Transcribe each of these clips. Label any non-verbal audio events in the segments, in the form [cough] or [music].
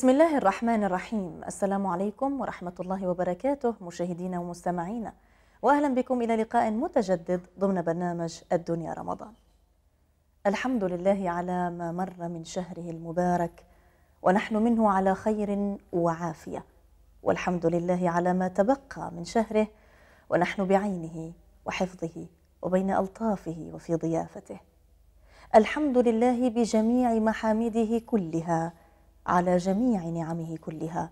بسم الله الرحمن الرحيم السلام عليكم ورحمة الله وبركاته مشاهدينا ومستمعينا وأهلا بكم إلى لقاء متجدد ضمن برنامج الدنيا رمضان الحمد لله على ما مر من شهره المبارك ونحن منه على خير وعافية والحمد لله على ما تبقى من شهره ونحن بعينه وحفظه وبين ألطافه وفي ضيافته الحمد لله بجميع محامده كلها على جميع نعمه كلها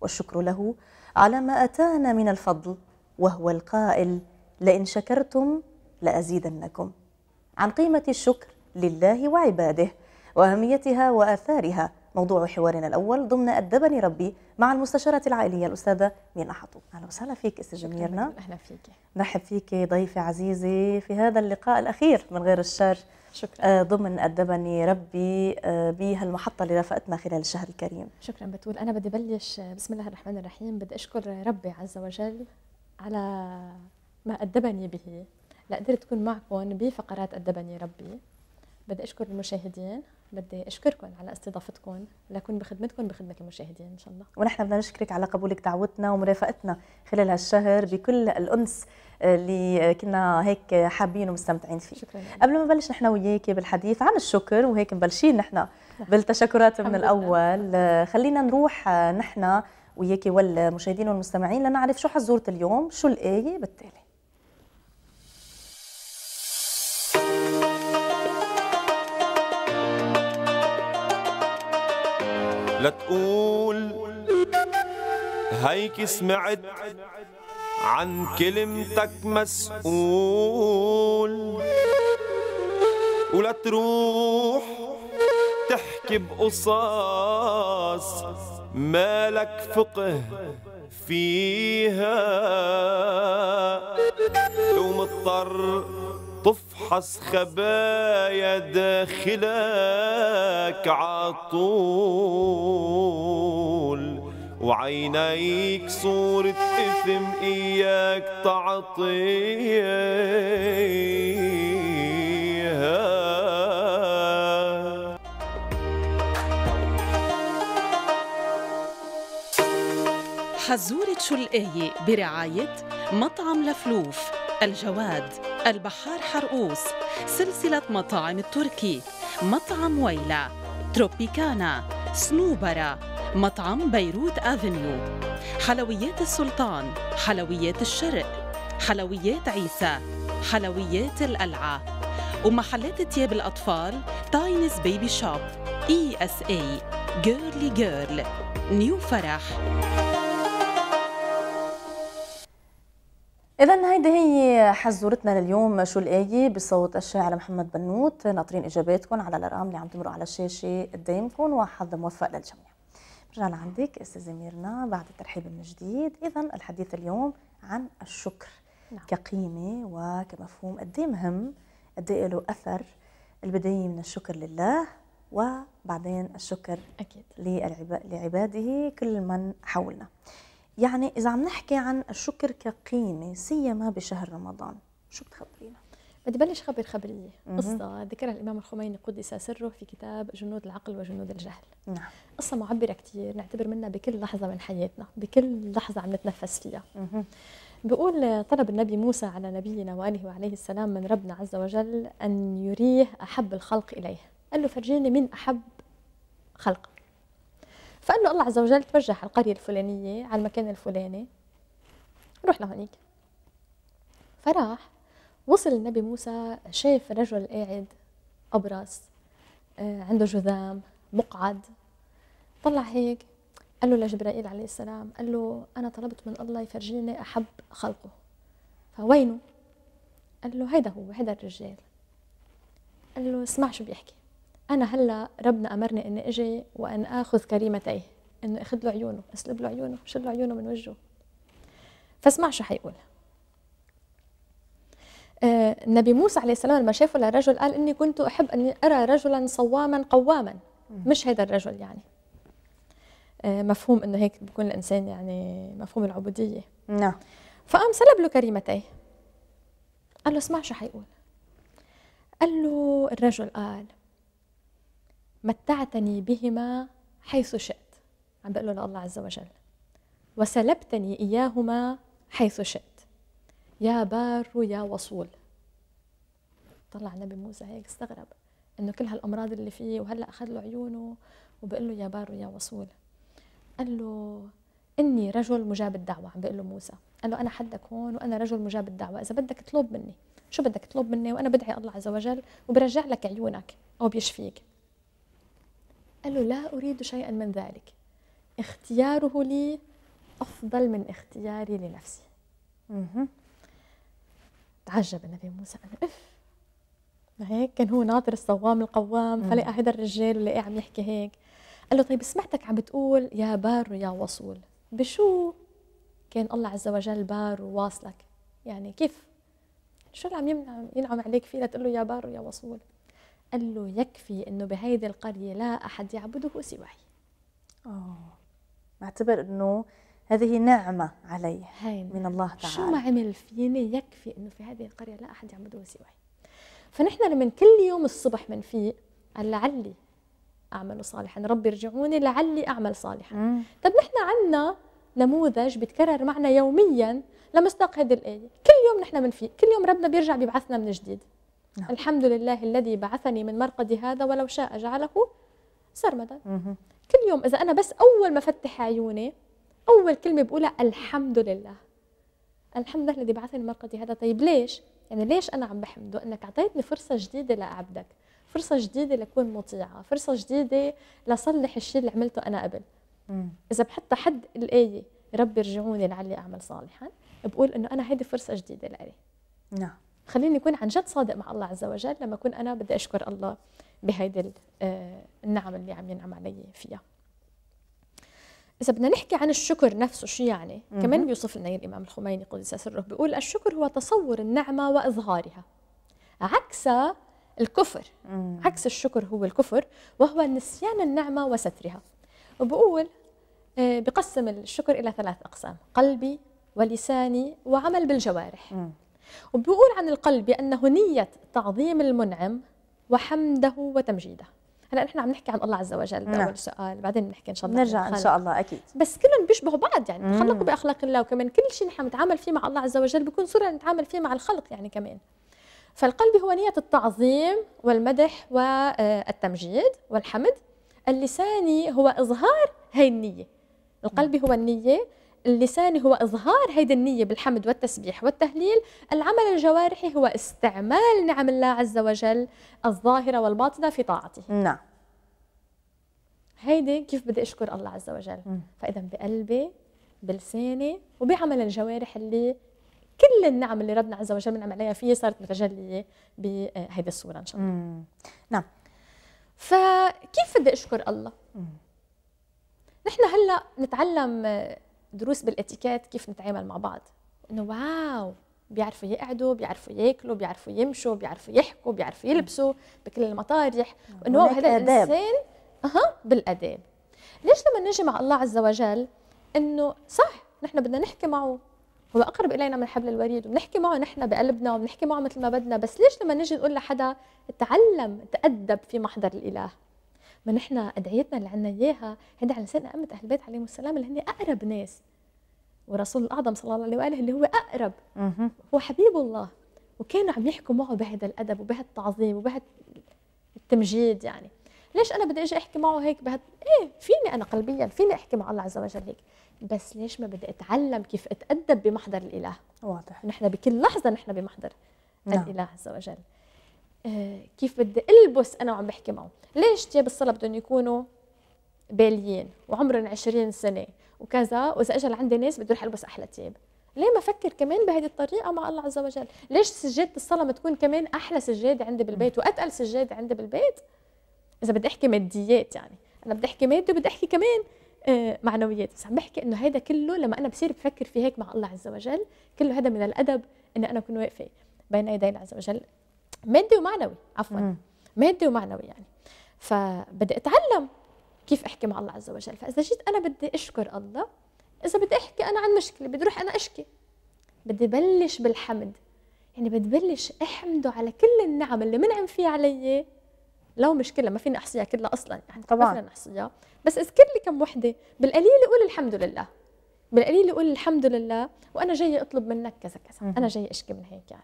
والشكر له على ما اتانا من الفضل وهو القائل لئن شكرتم لازيدنكم عن قيمه الشكر لله وعباده واهميتها واثارها موضوع حوارنا الاول ضمن ادبني ربي مع المستشاره العائليه الاستاذه مينا حطو اهلا وسهلا فيك استاذه ميرنا اهلا فيك نرحب فيك ضيفه عزيزي في هذا اللقاء الاخير من غير الشر شكرا آه، ضمن أدبني ربي آه، بهالمحطة اللي رافقتنا خلال الشهر الكريم شكرا بتقول أنا بدي بلش آه، بسم الله الرحمن الرحيم بدي أشكر ربي عز وجل على ما أدبني به لقدرت أكون معكم بفقرات أدبني ربي بدي اشكر المشاهدين بدي اشكركم على استضافتكم لكون بخدمتكم بخدمه المشاهدين ان شاء الله ونحن بدنا نشكرك على قبولك دعوتنا ومرافقتنا خلال هالشهر بكل الانس اللي كنا هيك حابين ومستمتعين فيه شكرا قبل ما نبلش نحن وياك بالحديث عن الشكر وهيك مبلشين نحن نعم. بالتشكرات من الاول خلينا نروح نحن وياكي والمشاهدين والمستمعين لنعرف شو حزوره اليوم شو الايه بالتالي لا تقول هيك سمعت عن كلمتك مسؤول ولا تروح تحكي بقصاص مالك فقه فيها لو مضطر تفحص خبايا داخلك عطول وعينيك صورة إثم إياك تعطيها حزورة شو الآية برعاية مطعم لفلوف الجواد البحار حرقوس سلسلة مطاعم التركي مطعم ويلا تروبيكانا سنوبرا مطعم بيروت أفنيو حلويات السلطان حلويات الشرق حلويات عيسى حلويات القلعة ومحلات ثياب الأطفال تاينز بيبي شوب اي اس اي جيرلي جيرل نيو فرح إذا هيدي هي حزورتنا لليوم شو الآية بصوت الشاعر محمد بنوت ناطرين إجاباتكم على الأرقام اللي عم تمروا على الشاشة قدامكم وحظ موفق للجميع برجع لعندك أستاذة ميرنا بعد الترحيب من جديد إذا الحديث اليوم عن الشكر نعم. كقيمة وكمفهوم قد إيه مهم قد إيه له أثر البداية من الشكر لله وبعدين الشكر أكيد لعباده كل من حولنا يعني إذا عم نحكي عن الشكر كقيمة سيما بشهر رمضان شو بتخبرينا؟ بدي بلش خبر خبرية قصة ذكرها الإمام الخميني قدس سره في كتاب جنود العقل وجنود الجهل نعم. قصة معبرة كثير نعتبر منها بكل لحظة من حياتنا بكل لحظة عم نتنفس فيها مه. بقول طلب النبي موسى على نبينا وآله وعليه السلام من ربنا عز وجل أن يريه أحب الخلق إليه قال له فرجيني من أحب خلقك فانه الله عز وجل توجه على القريه الفلانيه على المكان الفلاني روح لهونيك فراح وصل النبي موسى شاف رجل قاعد ابرص آه، عنده جذام مقعد طلع هيك قال له لجبرائيل عليه السلام قال له انا طلبت من الله يفرجيني احب خلقه فوينه قال له هيدا هو هيدا الرجال قال له اسمع شو بيحكي انا هلا ربنا امرني اني اجي وان اخذ كريمتيه انه اخذ له عيونه اسلب له عيونه شل له عيونه من وجهه فاسمع شو حيقول آه، النبي موسى عليه السلام لما شافه للرجل قال اني كنت احب اني ارى رجلا صواما قواما مش هذا الرجل يعني آه، مفهوم انه هيك بكون الانسان يعني مفهوم العبوديه نعم فقام سلب له كريمتيه قال له اسمع شو حيقول قال له الرجل قال متعتني بهما حيث شئت عم بقول له الله عز وجل وسلبتني إياهما حيث شئت يا بار يا وصول طلع النبي موسى هيك استغرب انه كل هالامراض اللي فيه وهلا اخذ له عيونه وبقول له يا بار يا وصول قال له اني رجل مجاب الدعوه عم بقول له موسى قال له انا حدك هون وانا رجل مجاب الدعوه اذا بدك اطلب مني شو بدك تطلب مني وانا بدعي الله عز وجل وبرجع لك عيونك او بيشفيك قال له لا أريد شيئا من ذلك اختياره لي أفضل من اختياري لنفسي تعجب النبي موسى أنا إف هيك كان هو ناطر الصوام القوام فلقى هذا الرجال اللي عم يحكي هيك قال له طيب سمعتك عم بتقول يا بار يا وصول بشو كان الله عز وجل بار وواصلك يعني كيف شو اللي عم ينعم عليك فيه لتقول له يا بار يا وصول قال له يكفي انه بهيدي القريه لا احد يعبده سواي اه بعتبر انه هذه نعمة علي هين. من الله تعالى شو ما عمل فيني يكفي انه في هذه القرية لا احد يعبده سواي فنحن لما كل يوم الصبح بنفيق قال لعلي اعمل صالحا ربي ارجعوني لعلي اعمل صالحا مم. طب نحن عندنا نموذج بيتكرر معنا يوميا لمصداق هذه الايه كل يوم نحن بنفيق كل يوم ربنا بيرجع بيبعثنا من جديد نعم. الحمد لله الذي بعثني من مرقدي هذا ولو شاء جعله سرمدا كل يوم اذا انا بس اول ما افتح عيوني اول كلمه بقولها الحمد لله الحمد لله الذي بعثني من مرقدي هذا طيب ليش يعني ليش انا عم بحمده انك اعطيتني فرصه جديده لاعبدك فرصه جديده لكون مطيعه فرصه جديده لصلح الشيء اللي عملته انا قبل مم. اذا بحط حد الايه ربي ارجعوني لعلي اعمل صالحا بقول انه انا هيدي فرصه جديده لإلي نعم خليني أكون عن جد صادق مع الله عز وجل لما أكون أنا بدي أشكر الله بهيدي آه، النعم اللي عم ينعم علي فيها إذا بدنا نحكي عن الشكر نفسه شو يعني؟ كمان بيوصف لنا الإمام الخميني قدس سره بيقول الشكر هو تصور النعمة وإظهارها عكس الكفر م عكس الشكر هو الكفر وهو نسيان النعمة وسترها وبقول آه، بقسم الشكر إلى ثلاث أقسام قلبي ولساني وعمل بالجوارح م وبيقول عن القلب بأنه نية تعظيم المنعم وحمده وتمجيده هلا نحن عم نحكي عن الله عز وجل نعم. اول سؤال بعدين بنحكي ان شاء الله نرجع ان شاء الله اكيد بس كلهم بيشبهوا بعض يعني تخلقوا باخلاق الله وكمان كل شيء نحن بنتعامل فيه مع الله عز وجل بكون صوره نتعامل فيه مع الخلق يعني كمان فالقلب هو نيه التعظيم والمدح والتمجيد والحمد اللساني هو اظهار هي النيه القلب هو النيه اللسان هو إظهار هيدي النية بالحمد والتسبيح والتهليل العمل الجوارحي هو استعمال نعم الله عز وجل الظاهرة والباطنة في طاعته نعم هيدي كيف بدي أشكر الله عز وجل فإذا بقلبي بلساني وبعمل الجوارح اللي كل النعم اللي ربنا عز وجل منعم عليها فيه صارت متجلية بهيدي آه، الصورة إن شاء الله نعم فكيف بدي أشكر الله؟ نحن هلا نتعلم دروس بالاتيكيت كيف نتعامل مع بعض انه واو بيعرفوا يقعدوا بيعرفوا ياكلوا بيعرفوا يمشوا بيعرفوا يحكوا بيعرفوا يلبسوا بكل المطارح نعم، انه هو هذا الانسان اها بالاداب ليش لما نجي مع الله عز وجل انه صح نحن بدنا نحكي معه هو اقرب الينا من حبل الوريد وبنحكي معه نحن بقلبنا وبنحكي معه مثل ما بدنا بس ليش لما نجي نقول لحدا تعلم تادب في محضر الاله ما نحن ادعيتنا اللي عنا اياها هذا على لسان ائمه اهل البيت عليهم السلام اللي هن اقرب ناس ورسول الاعظم صلى الله عليه واله اللي هو اقرب هو حبيب الله وكانوا عم يحكوا معه بهذا الادب وبهالتعظيم وبهال التمجيد يعني ليش انا بدي اجي احكي معه هيك بهد... ايه فيني انا قلبيا فيني احكي مع الله عز وجل هيك بس ليش ما بدي اتعلم كيف اتادب بمحضر الاله واضح نحن بكل لحظه نحن بمحضر نعم. الاله عز وجل آه، كيف بدي البس انا وعم بحكي معه ليش تياب الصلاه بدهم يكونوا باليين وعمرهم 20 سنه وكذا واذا اجى لعندي ناس بدي اروح البس احلى تياب ليه ما فكر كمان بهذه الطريقه مع الله عز وجل ليش سجاده الصلاه ما تكون كمان احلى سجاده عندي بالبيت واتقل سجاده عندي بالبيت اذا بدي احكي ماديات يعني انا بدي احكي مادي وبدي احكي كمان آه، معنويات بس عم بحكي انه هذا كله لما انا بصير بفكر في هيك مع الله عز وجل كله هذا من الادب اني انا اكون واقفه بين يدي الله عز وجل مادي ومعنوي عفوا مادي ومعنوي يعني فبدي اتعلم كيف احكي مع الله عز وجل فاذا جيت انا بدي اشكر الله اذا بدي احكي انا عن مشكله بدي اروح انا اشكي بدي بلش بالحمد يعني بدي بلش احمده على كل النعم اللي منعم فيها علي لو مشكلة ما فيني أحصيها كلها أصلا يعني طبعا ما فينا نحصيها بس اذكر لي كم وحدة بالقليل قول الحمد لله بالقليل قول الحمد لله وأنا جاي أطلب منك كذا كذا أنا جاي أشكي من هيك يعني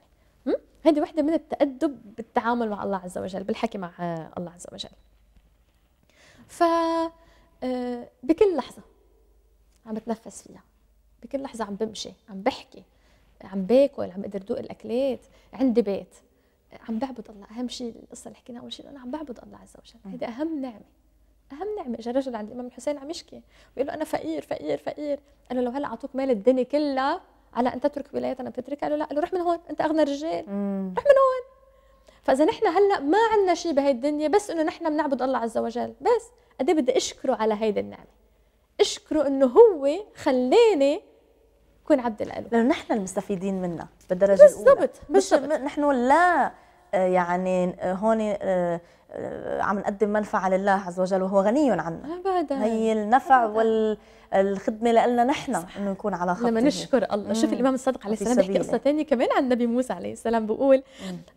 هذه وحده من التأدب بالتعامل مع الله عز وجل بالحكي مع الله عز وجل ف آه، بكل لحظة عم بتنفس فيها بكل لحظة عم بمشي عم بحكي عم باكل عم بقدر دوق الأكلات عندي بيت عم بعبد الله أهم شيء القصة اللي حكيناها أول شيء أنا عم بعبد الله عز وجل هذه اهم نعمه اجى رجل عند الامام الحسين عم يشكي بيقول له انا فقير فقير فقير قال له لو هلا اعطوك مال الدنيا كلها على انت تترك ولايتنا بتترك قالوا له لا قال له رح من هون انت اغنى رجال رح من هون فاذا نحن هلا ما عندنا شيء بهي الدنيا بس انه نحن بنعبد الله عز وجل بس قد إيه بدي اشكره على هيدي النعمه اشكره انه هو خلاني كون عبد له لانه نحن المستفيدين منها بالدرجه الاولى بالضبط مش نحن لا آه، يعني آه، هون آه، عم نقدم منفعة لله عز وجل وهو غني عنا أبدا هي النفع والخدمة لنا نحن إنه نكون على خط لما نشكر الله شوف الإمام الصادق عليه السلام بيحكي قصة ثانية كمان عن النبي موسى عليه السلام بيقول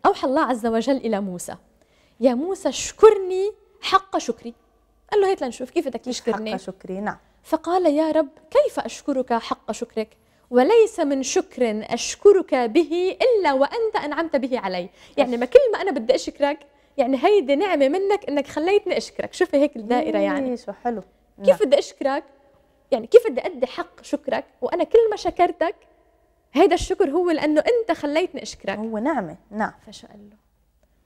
أوحى الله عز وجل إلى موسى يا موسى اشكرني حق شكري قال له هيك لنشوف كيف بدك تشكرني حق شكري نعم فقال يا رب كيف أشكرك حق شكرك وليس من شكر أشكرك به إلا وأنت أنعمت به علي يعني ما كل ما أنا بدي أشكرك يعني هيدي نعمة منك أنك خليتني أشكرك شوفي هيك الدائرة إيه، يعني شو حلو كيف بدي أشكرك يعني كيف بدي أدي حق شكرك وأنا كل ما شكرتك هيدا الشكر هو لأنه أنت خليتني أشكرك هو نعمة نعم فشو قال له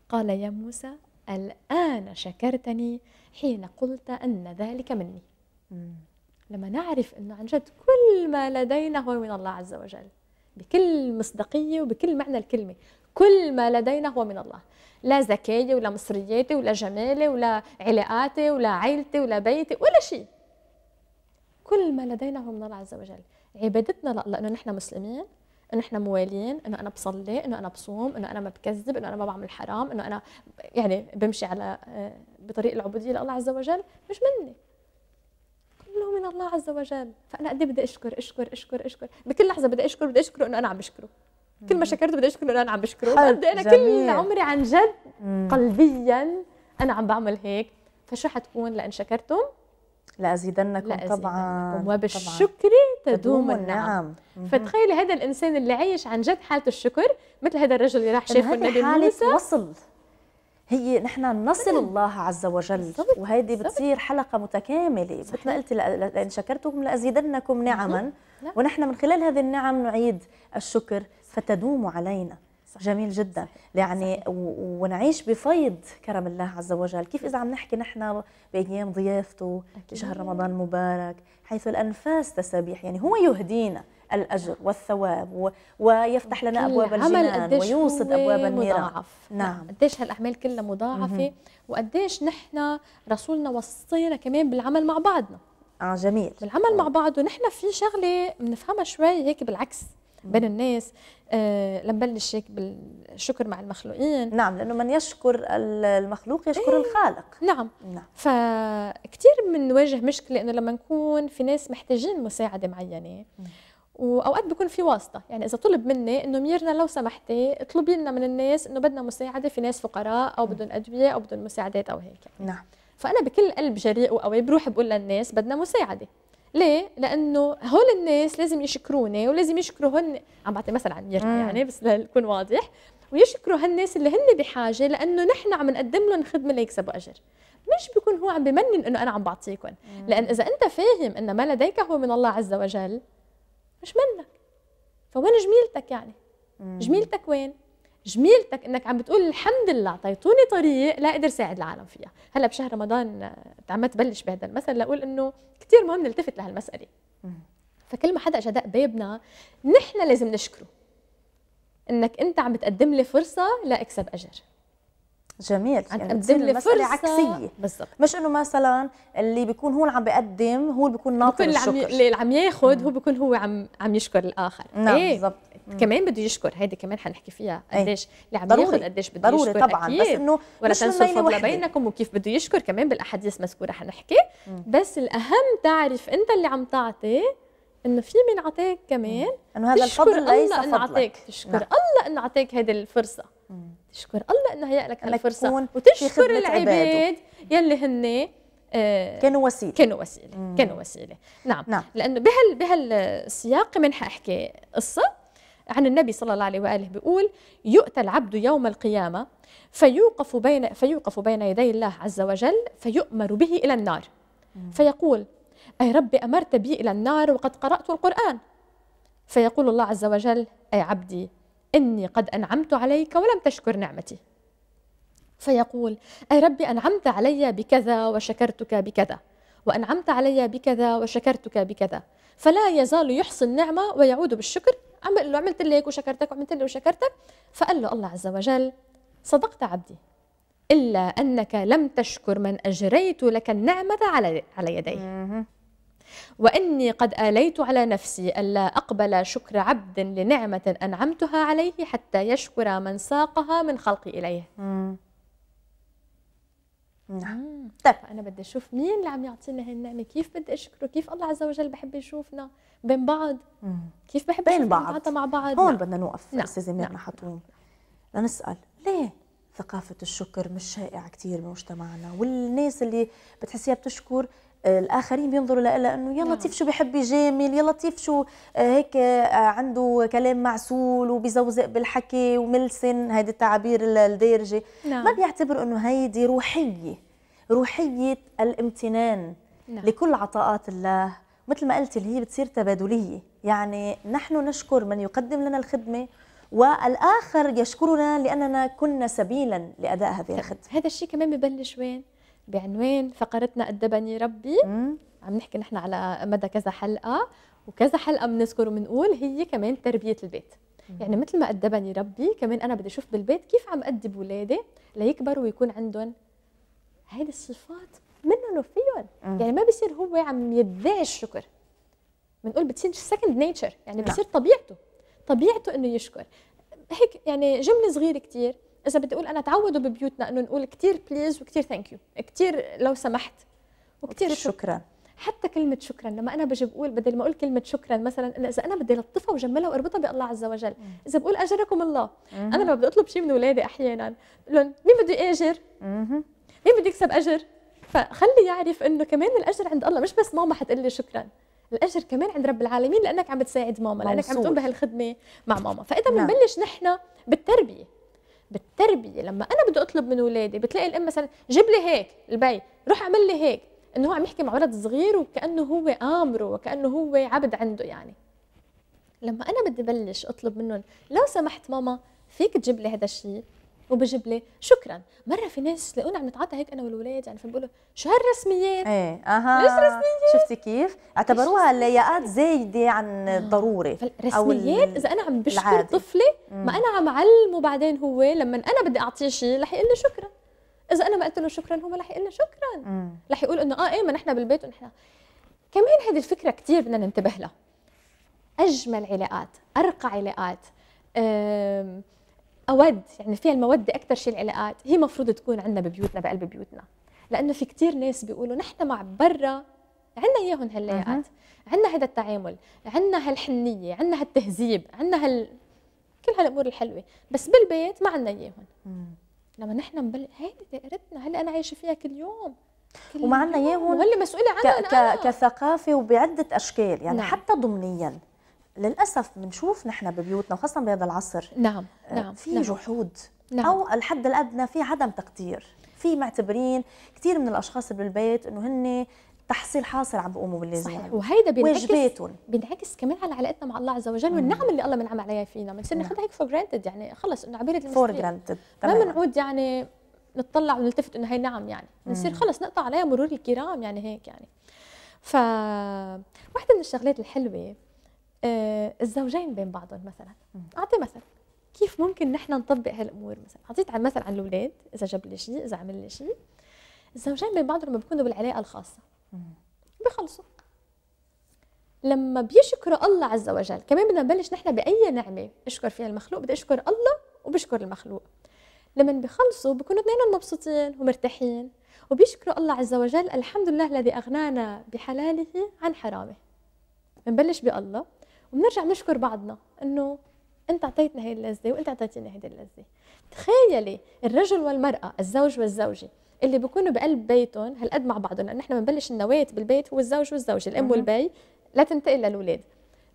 قال يا موسى الآن شكرتني حين قلت أن ذلك مني مم. لما نعرف انه عن جد كل ما لدينا هو من الله عز وجل بكل مصداقيه وبكل معنى الكلمه كل ما لدينا هو من الله لا زكاية ولا مصرياتي ولا جمالي ولا علاقاتي ولا عيلتي ولا بيتي ولا شيء كل ما لدينا هو من الله عز وجل عبادتنا لا لانه نحن مسلمين انه نحن موالين انه انا بصلي انه انا بصوم انه انا ما بكذب انه انا ما بعمل حرام انه انا يعني بمشي على آه، بطريق العبوديه لله عز وجل مش مني كله من الله عز وجل فانا قد إيه بدي اشكر اشكر اشكر اشكر بكل لحظه بدي اشكر بدي اشكره انه انا عم بشكره كل ما شكرته بدي اشكره انه انا عم بشكره قد إيه انا كل عمري عن جد قلبيا انا عم بعمل هيك فشو حتكون لان شكرتم لأزيدنكم, لأزيدنكم طبعا وبالشكر تدوم النعم فتخيلي هذا الانسان اللي عايش عن جد حاله الشكر مثل هذا الرجل اللي راح شافه النبي موسى وصل هي نحن نصل الله عز وجل وهيدي بتصير حلقة متكاملة مثل ما قلت لأن شكرتكم لأزيدنكم نعما نعم. ونحن من خلال هذه النعم نعيد الشكر فتدوم علينا جميل جدا يعني ونعيش بفيض كرم الله عز وجل كيف إذا عم نحكي نحن بأيام ضيافته بشهر رمضان المبارك حيث الأنفاس تسابيح يعني هو يهدينا الأجر والثواب ويفتح لنا أبواب الجنان ويوصد أبواب النيران مضاعف نعم قديش هالأعمال كلها مضاعفة وقديش نحن رسولنا وصينا كمان بالعمل مع بعضنا اه جميل بالعمل مع بعض ونحن في شغله بنفهمها شوي هيك بالعكس بين الناس آه لنبلش هيك بالشكر مع المخلوقين نعم لانه من يشكر المخلوق يشكر إيه؟ الخالق نعم, نعم. فكثير بنواجه مشكله انه لما نكون في ناس محتاجين مساعده معينه واوقات بكون في واسطه يعني اذا طلب مني انه ميرنا لو سمحتي اطلبي لنا من الناس انه بدنا مساعده في ناس فقراء او بدهم ادويه او بدهم مساعدات او هيك يعني. نعم فانا بكل قلب جريء وقوي بروح بقول للناس بدنا مساعده ليه؟ لانه هول الناس لازم يشكروني ولازم يشكروا هن عم بعطي مثلا عن ميرنا يعني بس لنكون واضح ويشكروا هالناس اللي هن بحاجه لانه نحن عم نقدم لهم خدمه ليكسبوا اجر مش بيكون هو عم بمنن انه انا عم بعطيكم لان اذا انت فاهم ان ما لديك هو من الله عز وجل مش منك فوين جميلتك يعني مم. جميلتك وين جميلتك انك عم بتقول الحمد لله اعطيتوني طريق لا اقدر ساعد العالم فيها هلا بشهر رمضان آه، عم تبلش بهذا المثل لاقول انه كثير مهم نلتفت لهالمساله فكل ما حدا اجى دق بابنا نحن لازم نشكره انك انت عم بتقدم لي فرصه لاكسب اجر جميل يعني بتصير المسألة عكسية بالزبط. مش انه مثلا اللي بيكون هو اللي عم بيقدم هو اللي بيكون ناطر بيكون الشكر اللي عم ياخذ هو بيكون هو عم عم يشكر الاخر نعم إيه؟ بالضبط كمان بده يشكر هيدي كمان حنحكي فيها إيه. قديش اللي عم ياخذ قديش بده ضروري يشكر طبعا أكيد. بس انه ولا تنسوا الفضل بينكم وكيف بده يشكر كمان بالاحاديث مذكوره حنحكي مم. بس الاهم تعرف انت اللي عم تعطي انه في من عطاك كمان انه هذا الفضل ليس فضلك تشكر الله انه عطاك نعم. هيدي الفرصه تشكر الله انه هيأ لك الفرصة وتشكر العباد يلي هن آه، كانوا وسيله كانوا وسيله مم. كانوا وسيله نعم, نعم. لانه بهال بهالسياق من احكي قصه عن النبي صلى الله عليه واله بيقول يؤتى العبد يوم القيامه فيوقف بين فيوقف بين يدي الله عز وجل فيؤمر به الى النار مم. فيقول اي ربي امرت بي الى النار وقد قرات القران فيقول الله عز وجل اي عبدي إني قد أنعمت عليك ولم تشكر نعمتي فيقول أي ربي أنعمت علي بكذا وشكرتك بكذا وأنعمت علي بكذا وشكرتك بكذا فلا يزال يحصي النعمة ويعود بالشكر عمل له عملت لك وشكرتك وعملت لي وشكرتك فقال له الله عز وجل صدقت عبدي إلا أنك لم تشكر من أجريت لك النعمة على, على يدي وإني قد آليت على نفسي ألا أقبل شكر عبد لنعمة أنعمتها عليه حتى يشكر من ساقها من خلقي إليه نعم طيب انا بدي اشوف مين اللي عم يعطينا هي النعمه كيف بدي اشكره كيف الله عز وجل بحب يشوفنا بين بعض مم. كيف بحب بين بعض مع بعض هون نعم. بدنا نوقف نعم. استاذه ميرنا نعم. حطون لنسال ليه ثقافة الشكر مش شائعة كثير بمجتمعنا والناس اللي بتحسيها بتشكر الاخرين بينظروا لها انه يا لطيف شو بحب يجامل يا لطيف شو آه، هيك آه، عنده كلام معسول وبزوزق بالحكي وملسن هيدي التعابير الدارجه نعم. ما بيعتبروا انه هيدي روحيه روحيه الامتنان نعم. لكل عطاءات الله مثل ما قلت اللي هي بتصير تبادليه يعني نحن نشكر من يقدم لنا الخدمه والاخر يشكرنا لاننا كنا سبيلا لاداء هذه الخدمه هذا الشيء كمان ببلش وين بعنوان فقرتنا أدبني إيه ربي مم. عم نحكي نحن على مدى كذا حلقة وكذا حلقة بنذكر وبنقول هي كمان تربية البيت مم. يعني مثل ما أدبني إيه ربي كمان أنا بدي أشوف بالبيت كيف عم أدب ولادي ليكبروا ويكون عندهم هيدي الصفات منهم وفيهم مم. يعني ما بصير هو عم يدعي الشكر بنقول بتصير سكند نيتشر يعني نعم. بصير طبيعته طبيعته انه يشكر هيك يعني جمله صغيره كثير اذا بدي اقول انا تعودوا ببيوتنا انه نقول كثير بليز وكثير ثانك يو كثير لو سمحت وكثير شكرا حتى كلمة شكرا لما أنا بجي بقول بدل ما أقول كلمة شكرا مثلا أنا إذا أنا بدي لطفها وجملها وأربطها بالله عز وجل، إذا بقول أجركم الله، أنا لما بدي أطلب شيء من أولادي أحيانا بقول لهم مين بده يأجر؟ مين بده يكسب أجر؟ فخلي يعرف إنه كمان الأجر عند الله مش بس ماما حتقول لي شكرا، الأجر كمان عند رب العالمين لأنك عم بتساعد ماما، لأنك عم تقوم بهالخدمة مع ماما، فإذا نعم. بنبلش نحن بالتربية بالتربيه لما انا بدي اطلب من ولادي بتلاقي الام مثلا جيب لي هيك البي روح اعمل لي هيك انه هو عم يحكي مع ولد صغير وكانه هو امره وكانه هو عبد عنده يعني لما انا بدي بلش اطلب منهم لو سمحت ماما فيك تجيب لي هذا الشيء وبجيب لي شكرا مره في ناس تلاقونا عم نتعاطى هيك انا والولاد يعني فبقولوا شو هالرسميات ايه اها ليش رسميات شفتي كيف اعتبروها اللياقات زايده عن آه. الضروري الرسميات اذا انا عم بشكر طفلي ما انا عم علمه بعدين هو لما انا بدي اعطيه شيء رح يقول لي شكرا اذا انا ما قلت له شكرا هو رح يقول لي شكرا رح يقول انه اه ايه ما نحن بالبيت ونحن كمان هذه الفكره كثير بدنا ننتبه لها اجمل علاقات ارقى علاقات أم اود يعني فيها الموده اكثر شيء العلاقات هي مفروض تكون عندنا ببيوتنا بقلب بيوتنا لانه في كثير ناس بيقولوا نحن مع برا عندنا اياهم هاللايقات عندنا هذا التعامل عندنا هالحنيه عندنا هالتهذيب عندنا هال كل هالامور الحلوه بس بالبيت ما عندنا اياهم لما نحن مبل... هيدي دائرتنا هلا انا عايشه فيها كل يوم كل وما عندنا اياهم وهلا مسؤوله عنهم ك... ك... كثقافه وبعده اشكال يعني نعم. حتى ضمنيا للاسف بنشوف نحن ببيوتنا وخاصه بهذا العصر نعم آه، نعم في نعم. جحود نعم. او الحد الادنى في عدم تقدير في معتبرين كثير من الاشخاص بالبيت انه هن تحصيل حاصل عم بيقوموا باللازم صحيح وهيدا بينعكس بينعكس كمان على علاقتنا مع الله عز وجل والنعم اللي الله منعم عليها فينا بنصير ناخذها نعم. هيك فور جرانتد يعني خلص انه عبير فور جرانتد ما بنعود يعني نطلع ونلتفت انه هي نعم يعني بنصير خلص نقطع عليها مرور الكرام يعني هيك يعني ف وحده من الشغلات الحلوه آه، الزوجين بين بعضهم مثلا اعطي مثل كيف ممكن نحن نطبق هالامور مثلا اعطيت عن مثل عن الاولاد اذا جاب لي شيء اذا عمل لي شيء الزوجين بين بعضهم لما بيكونوا بالعلاقه الخاصه بخلصوا لما بيشكروا الله عز وجل كمان بدنا نبلش نحن باي نعمه اشكر فيها المخلوق بدي اشكر الله وبشكر المخلوق لما بخلصوا بكونوا اثنين مبسوطين ومرتاحين وبيشكروا الله عز وجل الحمد لله الذي اغنانا بحلاله عن حرامه بنبلش بالله وبنرجع نشكر بعضنا انه انت اعطيتنا هي اللذه وانت اعطيتني هي اللذه تخيلي الرجل والمراه الزوج والزوجه اللي بيكونوا بقلب بيتهم هالقد مع بعضهم لانه نحن بنبلش النوات بالبيت هو الزوج والزوجه الام والبي لا تنتقل للاولاد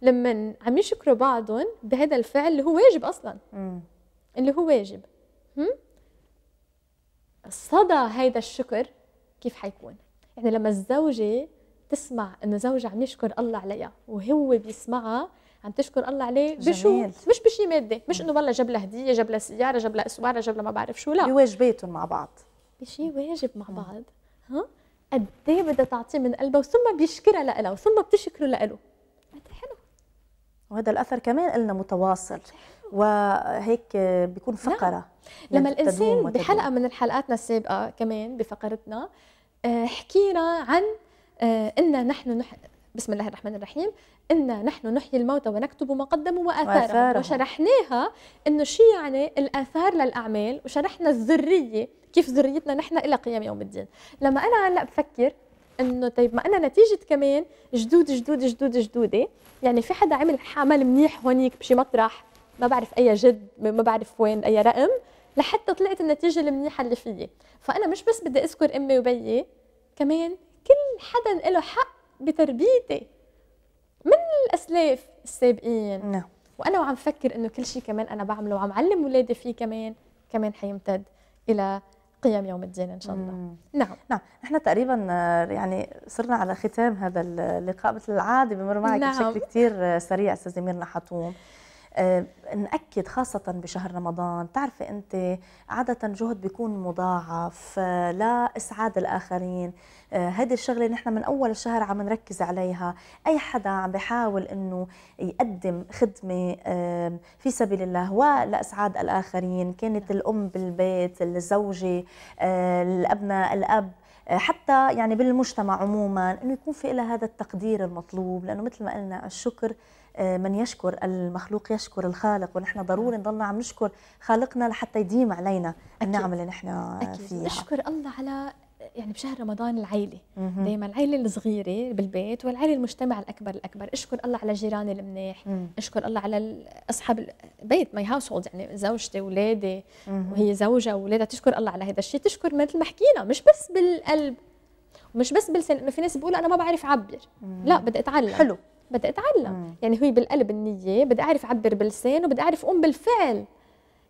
لما عم يشكروا بعضهم بهذا الفعل اللي هو واجب اصلا اللي هو واجب هم؟ صدى هيدا الشكر كيف حيكون يعني لما الزوجه تسمع انه زوجها عم يشكر الله عليها وهو بيسمعها عم تشكر الله عليه بشو مش بشي مادي مش انه والله جاب لها هديه جاب لها سياره جاب لها اسواره جاب لها ما بعرف شو لا بواجباتهم مع بعض بشي واجب مع بعض ها قد ايه بدها تعطيه من قلبها وثم بيشكرها لها وثم بتشكره لإله حلو وهذا الاثر كمان قلنا متواصل وهيك بيكون نعم. فقره لما الانسان بحلقه من حلقاتنا السابقه كمان بفقرتنا آه، حكينا عن آه، إنا نحن نح... بسم الله الرحمن الرحيم إنا نحن نحيي الموتى ونكتب ما قدموا وآثارهم وشرحناها إنه شو يعني الآثار للأعمال وشرحنا الذرية كيف ذريتنا نحن إلى قيام يوم الدين لما أنا هلأ بفكر انه طيب ما انا نتيجه كمان جدود جدود جدود جدودي يعني في حدا عمل عمل منيح هونيك بشي مطرح ما بعرف اي جد ما بعرف وين اي رقم لحتى طلعت النتيجه المنيحه اللي فيي فانا مش بس بدي اذكر امي وبيي كمان كل حدا له حق بتربيتي من الاسلاف السابقين نعم وانا وعم فكر انه كل شيء كمان انا بعمله وعم علم اولادي فيه كمان كمان حيمتد الى قيم يوم الدين ان شاء الله مم. نعم نعم نحن تقريبا آه، يعني صرنا على ختام هذا اللقاء مثل العاده بمر معك نعم. بشكل كثير آه، سريع استاذه ميرنا حطوم آه، نأكد خاصة بشهر رمضان تعرفي أنت عادة جهد بيكون مضاعف آه، لا إسعاد الآخرين آه، هذه الشغلة نحن من أول الشهر عم نركز عليها أي حدا عم بحاول أنه يقدم خدمة في سبيل الله ولإسعاد الآخرين كانت نعم. الأم بالبيت الزوجة الأبناء الأب حتى يعني بالمجتمع عموما انه يكون في لها هذا التقدير المطلوب لانه مثل ما قلنا الشكر من يشكر المخلوق يشكر الخالق ونحن ضروري نعم. نضلنا عم نشكر خالقنا لحتى يديم علينا النعم اللي نحن فيها نشكر الله على يعني بشهر رمضان العيلة دائما العيلة الصغيرة بالبيت والعيلة المجتمع الأكبر الأكبر أشكر الله على جيراني المنيح أشكر الله على أصحاب البيت ماي هاوس هولد يعني زوجتي أولادي وهي زوجة وأولادها تشكر الله على هذا الشيء تشكر مثل ما حكينا مش بس بالقلب مش بس بلسان انه في ناس بيقولوا انا ما بعرف اعبر لا بدي اتعلم حلو بدي اتعلم مم. يعني هي بالقلب النيه بدي اعرف اعبر بلسان وبدي اعرف اقوم بالفعل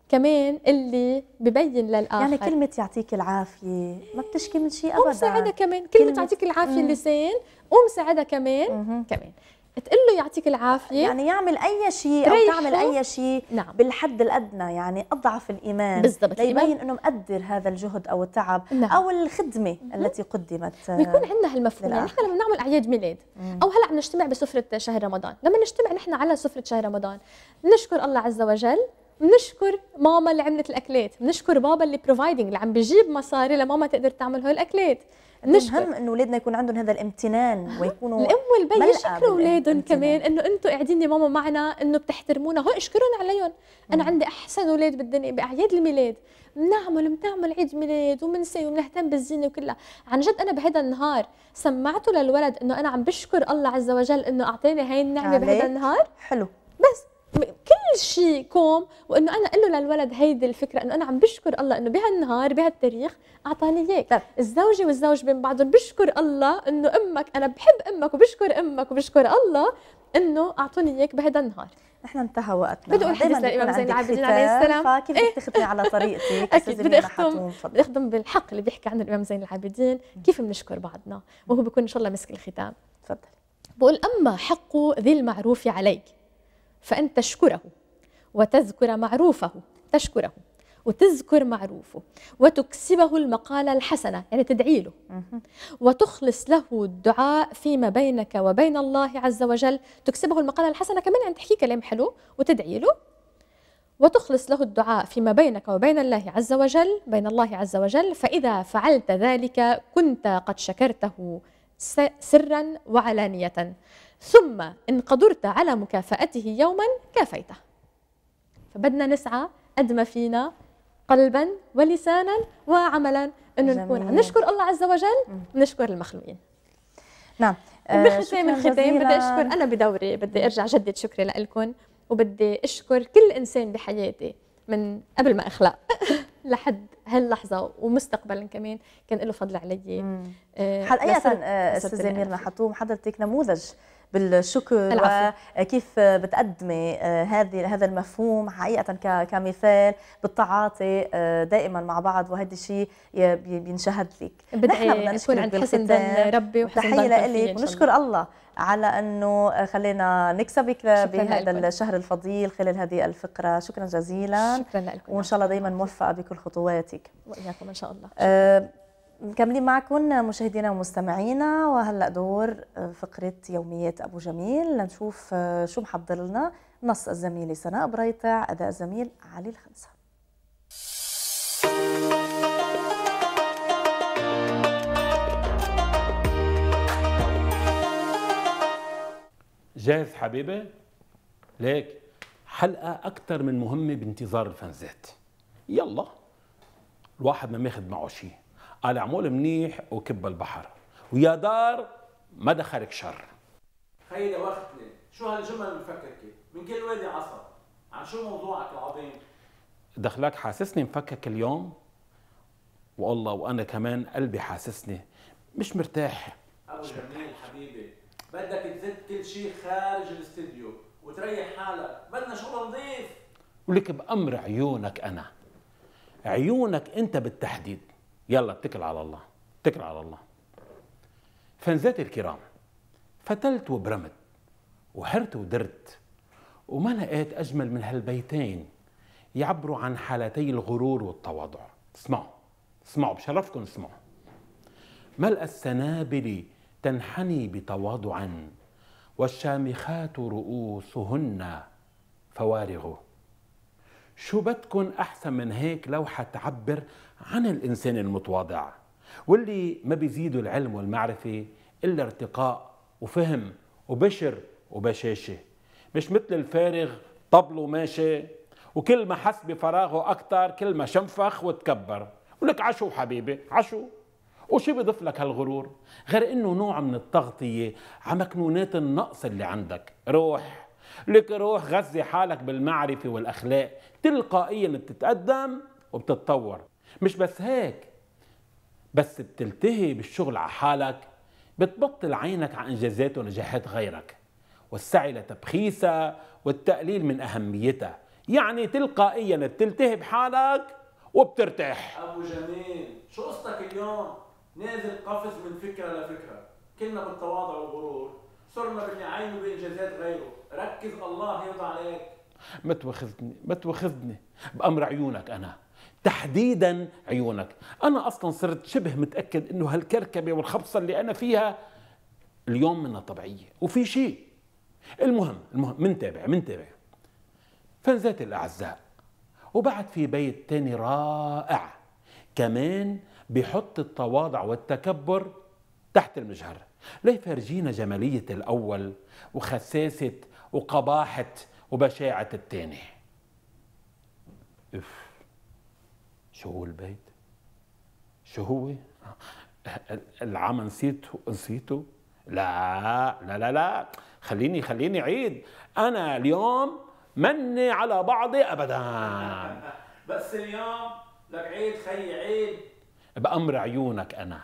كمان اللي ببين للاخر يعني كلمه يعطيك العافيه ما بتشكي من شيء ابدا قوم ساعدها كمان كلمه, كلمة يعطيك العافيه اللسان قوم ساعدها كمان مم. كمان تقول له يعطيك العافيه يعني يعمل اي شيء او تعمل اي شيء نعم. بالحد الادنى يعني اضعف الايمان بالضبط ليبين انه مقدر هذا الجهد او التعب نعم. او الخدمه م -م. التي قدمت بيكون عندنا هالمفهوم يعني نحن لما بنعمل اعياد ميلاد م او هلا عم نجتمع بسفره شهر رمضان لما نجتمع نحن على سفره شهر رمضان بنشكر الله عز وجل بنشكر ماما اللي عملت الاكلات بنشكر بابا اللي بروفايدنج اللي عم بجيب مصاري لماما تقدر تعمل هول الاكلات نشكر مهم انه اولادنا يكون عندهم هذا الامتنان ويكونوا الام والبي يشكروا اولادهم كمان انه انتم قاعدين يا ماما معنا انه بتحترمونا هو اشكرهم عليهم انا عندي احسن اولاد بالدنيا باعياد الميلاد بنعمل بنعمل عيد ميلاد وبنسوي وبنهتم بالزينه وكلها عن جد انا بهذا النهار سمعته للولد انه انا عم بشكر الله عز وجل انه اعطاني هاي النعمه بهذا النهار حلو بس كل شيء كوم وانه انا اقول له للولد هيدي الفكره انه انا عم بشكر الله انه بهالنهار بهالتاريخ اعطاني اياك الزوجه والزوج بين بعضهم بشكر الله انه امك انا بحب امك وبشكر امك وبشكر الله انه اعطوني اياك بهذا النهار نحن انتهى وقتنا بدي اقول حديث للامام زين العابدين عليه السلام فكيف بدك إيه. تختمي على طريقتك [laughs] اكيد بدي اختم بدي اختم بالحق اللي بيحكي عنه الامام زين العابدين كيف بنشكر بعضنا وهو بيكون ان شاء الله مسك الختام تفضلي بقول اما حق ذي المعروف عليك فأن تشكره وتذكر معروفه تشكره وتذكر معروفه وتكسبه المقالة الحسنة يعني تدعي له وتخلص له الدعاء فيما بينك وبين الله عز وجل تكسبه المقالة الحسنة كمان يعني تحكي كلام حلو وتدعي له وتخلص له الدعاء فيما بينك وبين الله عز وجل بين الله عز وجل فإذا فعلت ذلك كنت قد شكرته سرا وعلانية ثم إن قدرت على مكافأته يوما كافيته فبدنا نسعى قد ما فينا قلبا ولسانا وعملا انه نكون نشكر الله عز وجل ونشكر المخلوقين نعم بختام آه، الختام بدي اشكر انا بدوري بدي ارجع جدد شكري لكم وبدي اشكر كل انسان بحياتي من قبل ما اخلق [laughs] لحد هاللحظه ومستقبلا كمان كان له فضل علي حقيقه استاذه ميرنا حطوم حضرتك نموذج بالشكر العفو. وكيف بتقدمي آه، هذه هذا المفهوم حقيقه كمثال بالتعاطي آه، دائما مع بعض وهذا الشيء بينشهد لك نحن بدنا نشكر عند حسن ظن ربي وحسن تحيه لك ونشكر الله على انه خلينا نكسبك بهذا الشهر الفضيل خلال هذه الفقره شكرا جزيلا شكرا لكم وان شاء الله دايما موفقه بكل خطواتك واياكم ان شاء الله آه، مكملين معكم مشاهدينا ومستمعينا وهلا دور فقره يوميات ابو جميل لنشوف شو محضر لنا نص الزميله سناء بريطع اداء الزميل علي الخمسه جاهز حبيبه ليك حلقه اكثر من مهمه بانتظار الفنزات يلا الواحد ما ماخذ معه شيء قال اعمل منيح وكب البحر ويا دار ما دخلك شر خيي وقتنا شو هالجمل مفككة من كل وادي عصا عن شو موضوعك العظيم دخلك حاسسني مفكك اليوم والله وانا كمان قلبي حاسسني مش مرتاح ابو جميل حبيبي بدك تزد كل شيء خارج الاستديو وتريح حالك بدنا شغل نظيف ولك بامر عيونك انا عيونك انت بالتحديد يلا اتكل على الله اتكل على الله فنزات الكرام فتلت وبرمت وحرت ودرت وما لقيت أجمل من هالبيتين يعبروا عن حالتي الغرور والتواضع اسمعوا اسمعوا بشرفكم اسمعوا ملأ السنابل تنحني بتواضع والشامخات رؤوسهن فوارغ شو بدكن أحسن من هيك لوحة تعبر عن الإنسان المتواضع واللي ما بيزيدوا العلم والمعرفة إلا ارتقاء وفهم وبشر وبشاشة مش مثل الفارغ طبل ماشي وكل ما حس بفراغه أكتر كل ما شنفخ وتكبر ولك عشو حبيبي عشو وشي بضيف لك هالغرور غير انه نوع من التغطية على مكنونات النقص اللي عندك روح لك روح غذي حالك بالمعرفة والأخلاق تلقائيا بتتقدم وبتتطور مش بس هيك بس بتلتهي بالشغل على حالك بتبطل عينك على إنجازات ونجاحات غيرك والسعي لتبخيسها والتقليل من أهميتها يعني تلقائيا بتلتهي بحالك وبترتاح أبو جميل شو قصتك اليوم؟ نازل قفز من فكرة لفكرة كلنا بالتواضع والغرور صرنا باللي عينه بإنجازات غيره ركز الله يرضى عليك ما توخذني ما توخذني بأمر عيونك أنا تحديدا عيونك أنا أصلا صرت شبه متأكد أنه هالكركبة والخبصة اللي أنا فيها اليوم منها طبيعية وفي شيء المهم المهم منتابع منتابع فنزات الأعزاء وبعد في بيت تاني رائع كمان بحط التواضع والتكبر تحت المجهر ليفرجينا جمالية الأول وخساسة وقباحة وبشاعة الثاني. اف شو هو البيت شو هو العام نسيته نسيته لا لا لا لا خليني خليني عيد انا اليوم مني على بعضي ابدا بس اليوم لك عيد خي عيد بامر عيونك انا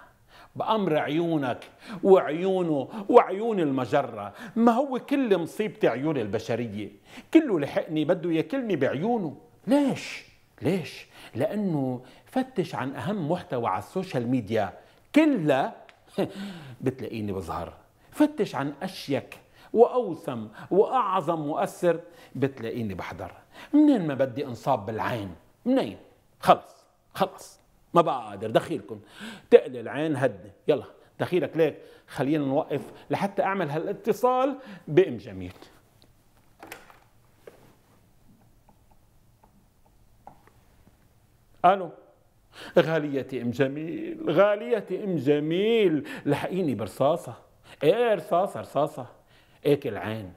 بأمر عيونك وعيونه وعيون المجرة ما هو كل مصيبة عيون البشرية كله لحقني بده ياكلني بعيونه ليش؟ ليش؟ لأنه فتش عن أهم محتوى على السوشيال ميديا كلها [laughs] بتلاقيني بظهر فتش عن أشيك وأوسم وأعظم مؤثر بتلاقيني بحضر منين ما بدي انصاب بالعين منين خلص خلص ما بقى قادر دخيلكم تقلي العين هدي يلا دخيلك ليك خلينا نوقف لحتى اعمل هالاتصال بام جميل الو غاليتي ام جميل غاليتي ام جميل لحقيني برصاصه ايه رصاصه رصاصه اكل إيه عين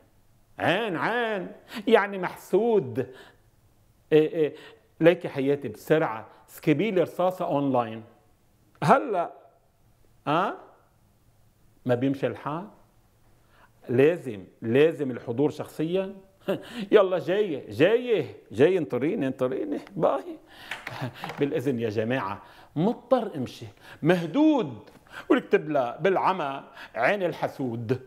عين عين يعني محسود إيه إيه ليكي حياتي بسرعه سكبي لي رصاصه اونلاين هلا ها أه؟ ما بيمشي الحال لازم لازم الحضور شخصيا [laughs] يلا جايه جايه جاي انطريني انطريني باي [laughs] بالاذن يا جماعه مضطر امشي مهدود ولكتب لها بالعمى عين الحسود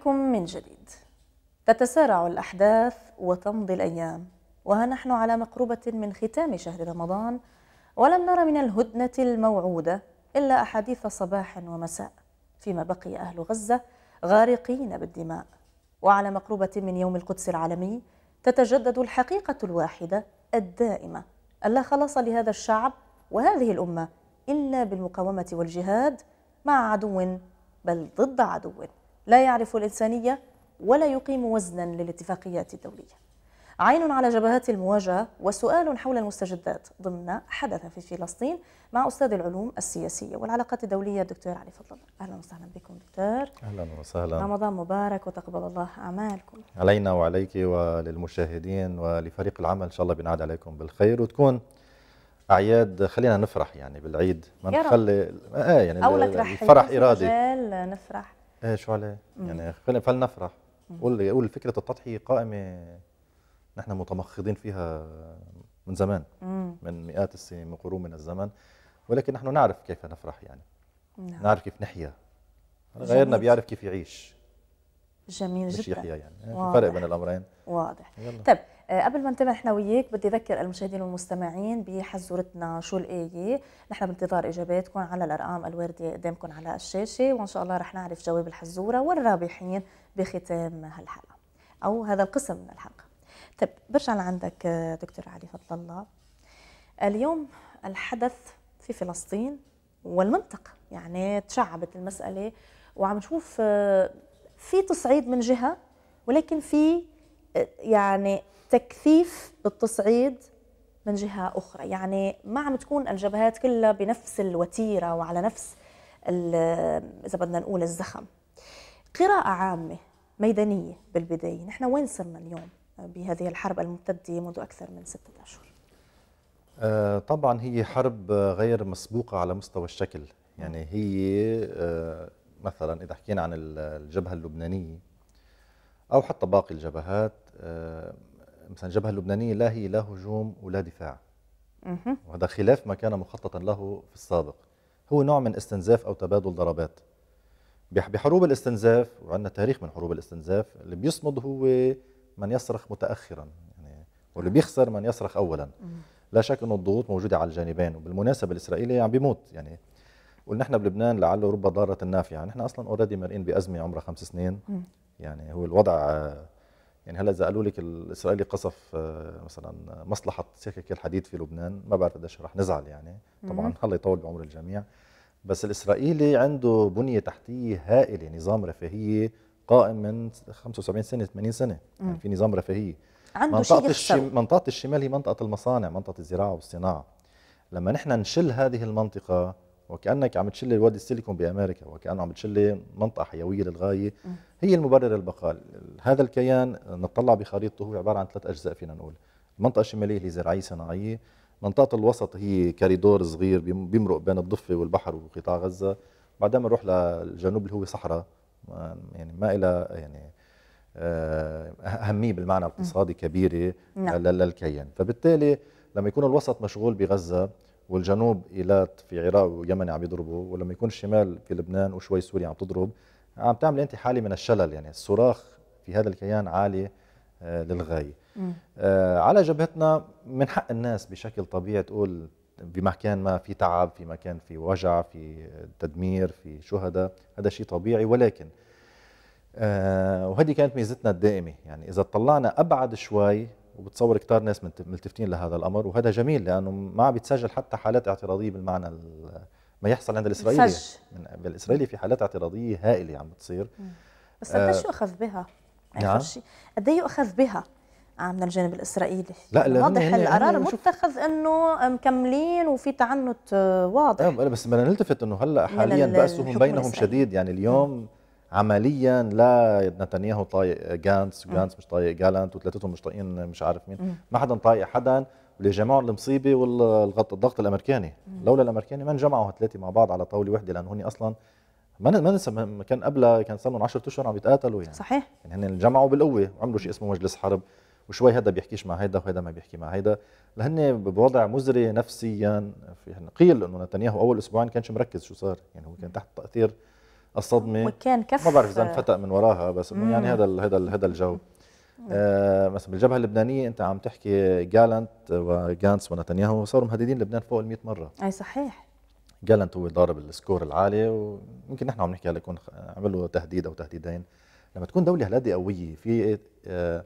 بكم من جديد تتسارع الأحداث وتمضي الأيام وها نحن على مقربة من ختام شهر رمضان ولم نرى من الهدنة الموعودة إلا أحاديث صباح ومساء فيما بقي أهل غزة غارقين بالدماء وعلى مقربة من يوم القدس العالمي تتجدد الحقيقة الواحدة الدائمة ألا خلاص لهذا الشعب وهذه الأمة إلا بالمقاومة والجهاد مع عدو بل ضد عدو لا يعرف الإنسانية ولا يقيم وزنا للاتفاقيات الدولية عين على جبهات المواجهة وسؤال حول المستجدات ضمن حدث في فلسطين مع أستاذ العلوم السياسية والعلاقات الدولية الدكتور علي فضل الله أهلا وسهلا بكم دكتور أهلا وسهلا رمضان مبارك وتقبل الله أعمالكم علينا وعليك وللمشاهدين ولفريق العمل إن شاء الله بنعاد عليكم بالخير وتكون أعياد خلينا نفرح يعني بالعيد ما نخلي آه يعني الفرح إرادي نفرح ايه شو عليه؟ يعني فلنفرح قول قول فكره التضحيه قائمه نحن متمخضين فيها من زمان مم. من مئات السنين من قرون من الزمن ولكن نحن نعرف كيف نفرح يعني نعم. نعرف كيف نحيا غيرنا بيعرف كيف يعيش جميل جدا يحيا يعني واضح. في فرق بين الامرين واضح يلا. طيب آه، قبل ما ننتبه احنا وياك بدي اذكر المشاهدين والمستمعين بحزورتنا شو الايه نحن بانتظار اجاباتكم على الارقام الوارده قدامكم على الشاشه وان شاء الله رح نعرف جواب الحزوره والرابحين بختام هالحلقه او هذا القسم من الحلقه طيب برجع لعندك آه، دكتور علي فضل الله اليوم الحدث في فلسطين والمنطقه يعني تشعبت المساله وعم نشوف آه، في تصعيد من جهه ولكن في يعني تكثيف بالتصعيد من جهة أخرى يعني ما عم تكون الجبهات كلها بنفس الوتيرة وعلى نفس إذا بدنا نقول الزخم قراءة عامة ميدانية بالبداية نحن وين صرنا اليوم بهذه الحرب الممتدة منذ أكثر من ستة أشهر آه، طبعا هي حرب غير مسبوقة على مستوى الشكل يعني هي آه، مثلا إذا حكينا عن الجبهة اللبنانية أو حتى باقي الجبهات آه، مثلا الجبهه اللبنانيه لا هي لا هجوم ولا دفاع وهذا خلاف ما كان مخططا له في السابق هو نوع من استنزاف او تبادل ضربات بحروب الاستنزاف وعندنا تاريخ من حروب الاستنزاف اللي بيصمد هو من يصرخ متاخرا يعني واللي بيخسر من يصرخ اولا لا شك انه الضغوط موجوده على الجانبين وبالمناسبه الاسرائيلي عم يعني بيموت يعني ونحن بلبنان لعله رب ضاره النافعه نحن اصلا اوريدي مرئين بازمه عمرها خمس سنين يعني هو الوضع يعني هلا اذا قالوا لك الاسرائيلي قصف آه، مثلا مصلحه سكك الحديد في لبنان ما بعرف قديش رح نزعل يعني طبعا الله يطول بعمر الجميع بس الاسرائيلي عنده بنيه تحتيه هائله نظام رفاهيه قائم من 75 سنه 80 سنه يعني في نظام رفاهيه عنده منطقة شيء الشم... منطقة الشمال هي منطقة المصانع منطقة الزراعة والصناعة لما نحن نشل هذه المنطقة وكانك عم تشلي وادي السيليكون بامريكا وكانه عم تشلي منطقه حيويه للغايه هي المبرر البقاء هذا الكيان نطلع بخريطته هو عباره عن ثلاث اجزاء فينا نقول المنطقه الشماليه اللي زراعيه صناعيه منطقه الوسط هي كاريدور صغير بيمرق بين الضفه والبحر وقطاع غزه بعدين بنروح للجنوب اللي هو صحراء يعني ما إلى يعني آه، أهمية بالمعنى الاقتصادي كبيرة نعم. للكيان فبالتالي لما يكون الوسط مشغول بغزة والجنوب ايلات في عراق ويمن عم يضربوا ولما يكون الشمال في لبنان وشوي سوريا عم تضرب عم تعمل انت حاله من الشلل يعني الصراخ في هذا الكيان عالي آه، للغايه مم. آه، على جبهتنا من حق الناس بشكل طبيعي تقول بمكان ما في تعب في مكان في وجع في تدمير في شهداء هذا شيء طبيعي ولكن آه، وهذه كانت ميزتنا الدائمه يعني اذا طلعنا ابعد شوي وبتصور كتار ناس ملتفتين لهذا الامر وهذا جميل لانه ما عم بيتسجل حتى حالات اعتراضيه بالمعنى ما يحصل عند الاسرائيلي سج. من الاسرائيلي في حالات اعتراضيه هائله عم بتصير بس قد شو اخذ بها؟ نعم قد ايه يؤخذ بها يعني نعم. آه، من الجانب الاسرائيلي لا يعني لا واضح هن القرار هن متخذ انه مكملين وفي تعنت آه، واضح نعم، بس بدنا نلتفت انه هلا حاليا بأسهم بينهم الإسرائيلي. شديد يعني اليوم م. عمليا لا نتنياهو طايق جانس جانس مش طايق جالانت وثلاثتهم مش طايقين مش عارف مين ما حدا طايق حدا اللي جمعوا المصيبه والضغط الامريكاني لولا الامريكاني ما انجمعوا هالثلاثه مع بعض على طاوله وحده لانه هن اصلا ما ما ننسى كان قبلها كان صار لهم 10 اشهر عم يتقاتلوا يعني صحيح يعني هن انجمعوا بالقوه وعملوا شيء اسمه مجلس حرب وشوي هذا بيحكيش مع هيدا وهيدا ما بيحكي مع هيدا لهن بوضع مزري نفسيا في يعني قيل انه نتنياهو اول اسبوعين كانش مركز شو صار يعني هو كان تحت تاثير الصدمه وكان كف ما بعرف اذا انفتق من وراها بس انه يعني هذا هذا هذا الجو آه مثلا بالجبهه اللبنانيه انت عم تحكي جالنت وجانس ونتنياهو صاروا مهددين لبنان فوق ال 100 مره اي صحيح جالنت هو ضارب السكور العالي ويمكن نحن عم نحكي هلا يكون عمل له تهديد او تهديدين لما تكون دوله هالقد قويه في آه،,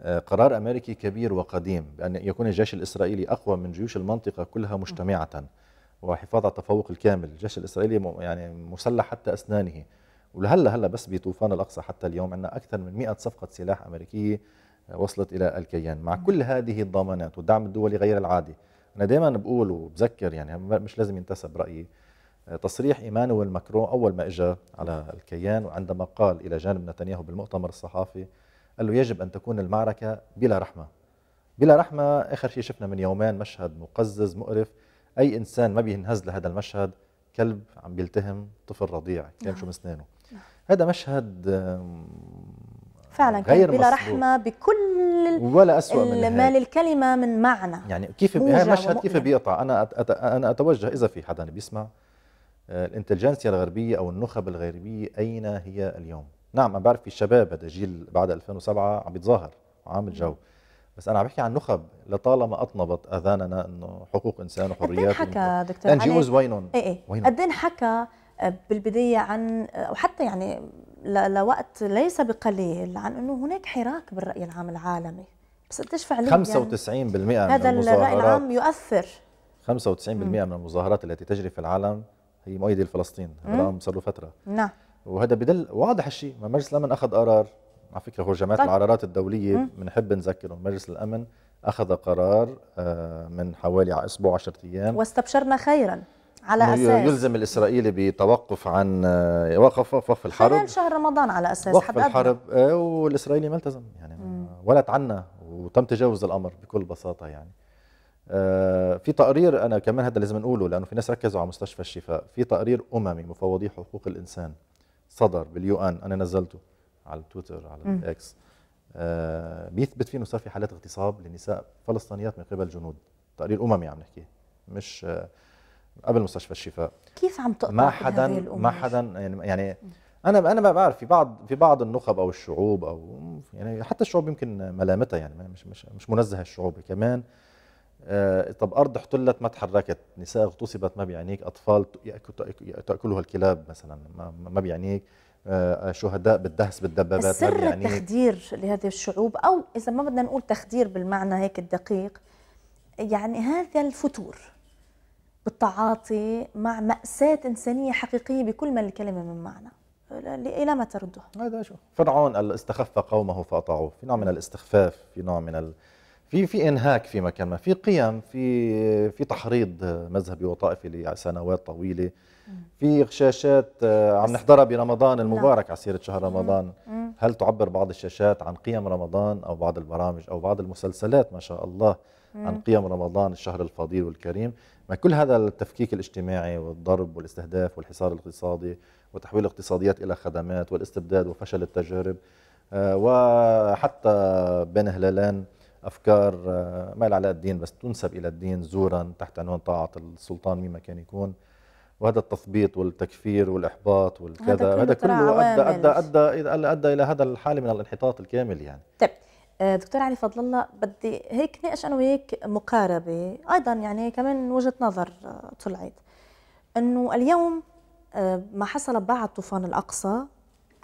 آه قرار امريكي كبير وقديم بان يكون الجيش الاسرائيلي اقوى من جيوش المنطقه كلها مجتمعه وحفاظ على التفوق الكامل الجيش الإسرائيلي يعني مسلح حتى أسنانه ولهلا هلا بس بطوفان الأقصى حتى اليوم عندنا أكثر من 100 صفقة سلاح أمريكية آه، وصلت إلى الكيان مع كل هذه الضمانات والدعم الدولي غير العادي أنا دائما بقول وبذكر يعني مش لازم ينتسب رأيي آه، تصريح ايمانويل ماكرون اول ما اجى على الكيان وعندما قال الى جانب نتنياهو بالمؤتمر الصحافي قال له يجب ان تكون المعركه بلا رحمه بلا رحمه اخر شيء شفنا من يومين مشهد مقزز مقرف اي انسان ما بينهز لهذا المشهد كلب عم بيلتهم طفل رضيع كان نعم. مسنانه نعم. هذا مشهد فعلا غير بلا رحمة بكل ولا اسوء من مال الكلمة من معنى يعني كيف هذا المشهد كيف بيقطع أنا أنا أتوجه إذا في حدا بيسمع آه، الانتلجنسيا الغربية أو النخب الغربية أين هي اليوم؟ نعم أنا بعرف في شباب هذا جيل بعد 2007 عم بيتظاهر وعامل نعم. جو بس انا عم بحكي عن نخب لطالما اطنبت اذاننا انه حقوق انسان إيه وحريات حكى دكتور ان جي اوز وينهم؟ ايه ايه قد إيه حكى آه، بالبدايه عن او آه، حتى يعني لوقت ليس بقليل عن انه هناك حراك بالراي العام العالمي بس قديش فعليا 95% يعني من هذا الراي العام يؤثر 95% من المظاهرات التي تجري في العالم هي مؤيده لفلسطين هذا صار له فتره نعم وهذا بدل واضح الشيء ما مجلس الامن اخذ قرار على فكره هو جماعه طيب. العرارات الدوليه بنحب نذكرهم مجلس الامن اخذ قرار آه، من حوالي اسبوع 10 ايام واستبشرنا خيرا على اساس يلزم الاسرائيلي بتوقف عن آه، وقف وقف الحرب خلال شهر رمضان على اساس وقف حد الحرب آه، والاسرائيلي ما التزم يعني مم. ولا تعنى وتم تجاوز الامر بكل بساطه يعني في تقرير انا كمان هذا لازم نقوله لانه في ناس ركزوا على مستشفى الشفاء في تقرير اممي مفوضي حقوق الانسان صدر باليو ان انا نزلته على تويتر على الاكس آه بيثبت فيه انه صار في حالات اغتصاب لنساء فلسطينيات من قبل جنود تقرير اممي عم نحكي مش آه قبل مستشفى الشفاء كيف عم تقطع ما حدا ما حدا يعني يعني انا انا ما بعرف في بعض في بعض النخب او الشعوب او يعني حتى الشعوب يمكن ملامتها يعني مش مش مش منزه الشعوب كمان آه طب ارض احتلت ما تحركت نساء اغتصبت ما بيعنيك اطفال تاكلها الكلاب مثلا ما, ما بيعنيك آه، شهداء بالدهس بالدبابات سر يعني التخدير لهذه الشعوب او اذا ما بدنا نقول تخدير بالمعنى هيك الدقيق يعني هذا الفتور بالتعاطي مع مأساة إنسانية حقيقية بكل ما الكلمة من معنى إلى ما ترده هذا شو فرعون استخف قومه فأطاعوه في نوع من الاستخفاف في نوع من ال... في في انهاك في مكان ما في قيم في في تحريض مذهبي وطائفي لسنوات طويله في غشاشات آه، عم نحضرها برمضان المبارك نعم. على سيره شهر رمضان هل تعبر بعض الشاشات عن قيم رمضان او بعض البرامج او بعض المسلسلات ما شاء الله عن قيم رمضان الشهر الفضيل والكريم مع كل هذا التفكيك الاجتماعي والضرب والاستهداف والحصار الاقتصادي وتحويل الاقتصاديات الى خدمات والاستبداد وفشل التجارب آه، وحتى بين هلالين افكار آه، ما لها علاقه الدين بس تنسب الى الدين زورا تحت عنوان طاعه السلطان مما كان يكون وهذا التثبيط والتكفير والاحباط والكذا هذا كله ادى ادى ادى ادى, أدى الى هذا الحاله من الانحطاط الكامل يعني طيب آه، دكتور علي فضل الله بدي هيك ناقش انا وياك مقاربه ايضا يعني كمان وجهه نظر آه، طلعت انه اليوم آه، ما حصل بعد طوفان الاقصى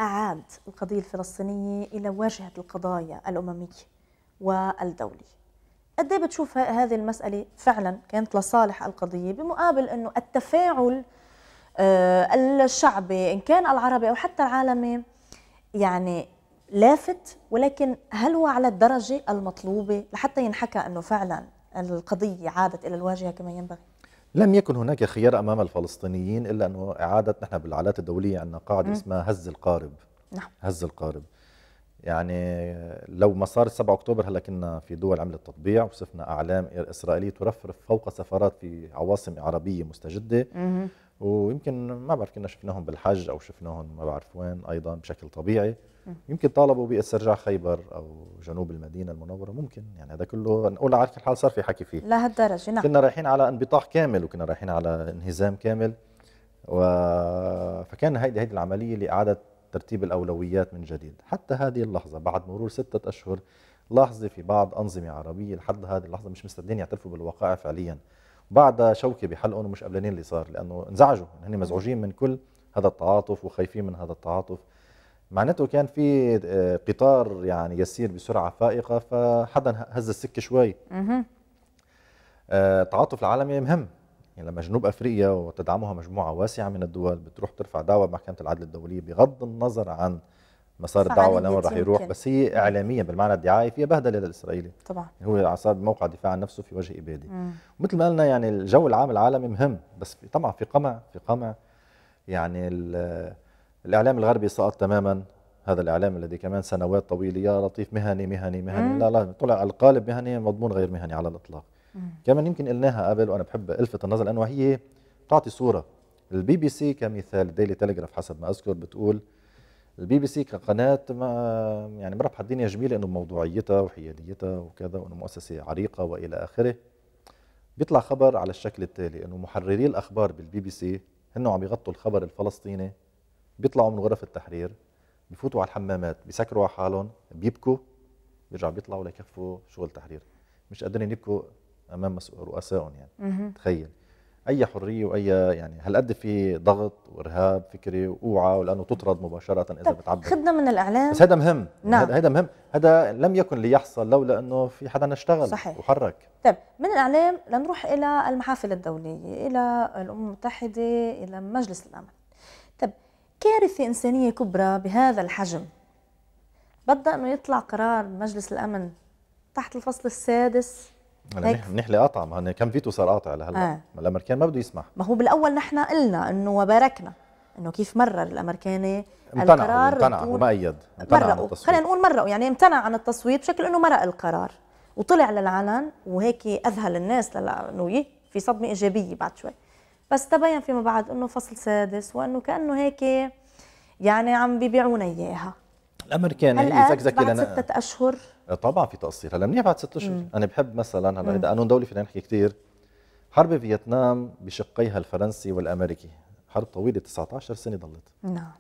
اعاد القضيه الفلسطينيه الى واجهه القضايا الامميه والدوليه قد إيه بتشوف هذه المسألة فعلا كانت لصالح القضية بمقابل أنه التفاعل آه، الشعبي إن كان العربي أو حتى العالمي يعني لافت ولكن هل هو على الدرجة المطلوبة لحتى ينحكى أنه فعلا القضية عادت إلى الواجهة كما ينبغي لم يكن هناك خيار أمام الفلسطينيين إلا أنه إعادة نحن بالعادات الدولية عندنا قاعدة اسمها هز القارب نعم. هز القارب يعني لو ما صار 7 اكتوبر هلا كنا في دول عملت تطبيع وصفنا اعلام اسرائيليه ترفرف فوق سفارات في عواصم عربيه مستجده ويمكن ما بعرف كنا شفناهم بالحج او شفناهم ما بعرف وين ايضا بشكل طبيعي يمكن طالبوا باسترجاع خيبر او جنوب المدينه المنوره ممكن يعني هذا كله نقول على كل حال صار في حكي فيه لهالدرجه نعم كنا رايحين على انبطاح كامل وكنا رايحين على انهزام كامل و... فكان هيدي هيدي العمليه اعادت ترتيب الأولويات من جديد حتى هذه اللحظة بعد مرور ستة أشهر لاحظة في بعض أنظمة عربية لحد هذه اللحظة مش مستعدين يعترفوا بالوقائع فعليا بعد شوكة بحلقهم ومش قبلانين اللي صار لأنه انزعجوا هن يعني مزعوجين من كل هذا التعاطف وخايفين من هذا التعاطف معناته كان في آه، قطار يعني يسير بسرعة فائقة فحدا هز السكة شوي التعاطف آه، العالمي مهم يعني لما جنوب افريقيا وتدعمها مجموعه واسعه من الدول بتروح ترفع دعوه بمحكمه العدل الدوليه بغض النظر عن مسار الدعوه لما راح يروح بس هي اعلاميا بالمعنى الدعائي فيها بهدله للاسرائيلي طبعا يعني هو صار بموقع دفاع عن نفسه في وجه ابادي ومثل ما قلنا يعني الجو العام العالمي مهم بس طبعا في قمع في قمع يعني الاعلام الغربي سقط تماما هذا الاعلام الذي كمان سنوات طويله يا لطيف مهني مهني مهني مم. لا لا طلع القالب مهني مضمون غير مهني على الاطلاق كمان يمكن قلناها قبل وانا بحب الفت النظر لانه هي بتعطي صوره البي بي سي كمثال ديلي تلغراف حسب ما اذكر بتقول البي بي سي كقناه ما يعني مربحه الدنيا جميله انه بموضوعيتها وحياديتها وكذا وانه مؤسسه عريقه والى اخره بيطلع خبر على الشكل التالي انه محرري الاخبار بالبي بي سي هن عم يغطوا الخبر الفلسطيني بيطلعوا من غرف التحرير بفوتوا على الحمامات بيسكروا على حالهم بيبكوا بيرجعوا بيطلعوا ليكفوا شغل تحرير مش قادرين يبكوا امام رؤسائهم يعني تخيل اي حريه واي يعني هالقد في ضغط وارهاب فكري واوعى ولانه تطرد مباشره اذا بتعبر خدنا من الاعلام بس هذا مهم نعم هذا مهم هذا لم يكن ليحصل لولا انه في حدا اشتغل صحيح. وحرك طيب من الاعلام لنروح الى المحافل الدوليه الى الامم المتحده الى مجلس الامن طيب كارثه انسانيه كبرى بهذا الحجم بدأ انه يطلع قرار مجلس الامن تحت الفصل السادس نحلي طيب. قطع ما هن كم فيتو صار قاطع لهلا آه. الامريكان ما بده يسمح ما هو بالاول نحن قلنا انه وباركنا انه كيف مرر الامريكاني القرار امتنع وما ايد امتنع خلينا نقول مرقوا يعني امتنع عن التصويت بشكل انه مرق القرار وطلع للعلن وهيك اذهل الناس للا انه إيه، في صدمه ايجابيه بعد شوي بس تبين فيما بعد انه فصل سادس وانه كانه هيك يعني عم بيبيعونا اياها الامريكان هي زكزكه بعد ستة اشهر طبعا في تقصير هلا منيح بعد ست اشهر انا بحب مثلا هلا اذا قانون دولي فينا نحكي كثير حرب فيتنام بشقيها الفرنسي والامريكي حرب طويله 19 سنه ضلت نعم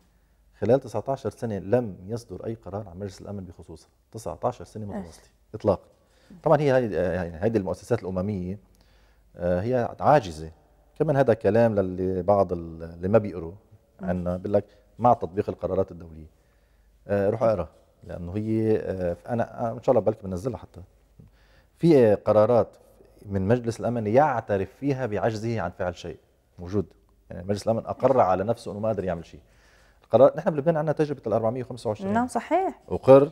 خلال 19 سنه لم يصدر اي قرار عن مجلس الامن بخصوصها 19 سنه متواصله اطلاقا طبعا هي يعني هذه المؤسسات الامميه آه، هي عاجزه كمان هذا كلام للي بعض اللي ما بيقروا عنا بقول لك مع تطبيق القرارات الدوليه آه، روح اقرا لانه هي آه، انا آه، ان شاء الله بلكي بنزلها حتى في قرارات من مجلس الامن يعترف فيها بعجزه عن فعل شيء موجود يعني مجلس الامن اقر على نفسه انه ما قادر يعمل شيء القرار نحن بلبنان عندنا تجربه ال 425 نعم صحيح اقر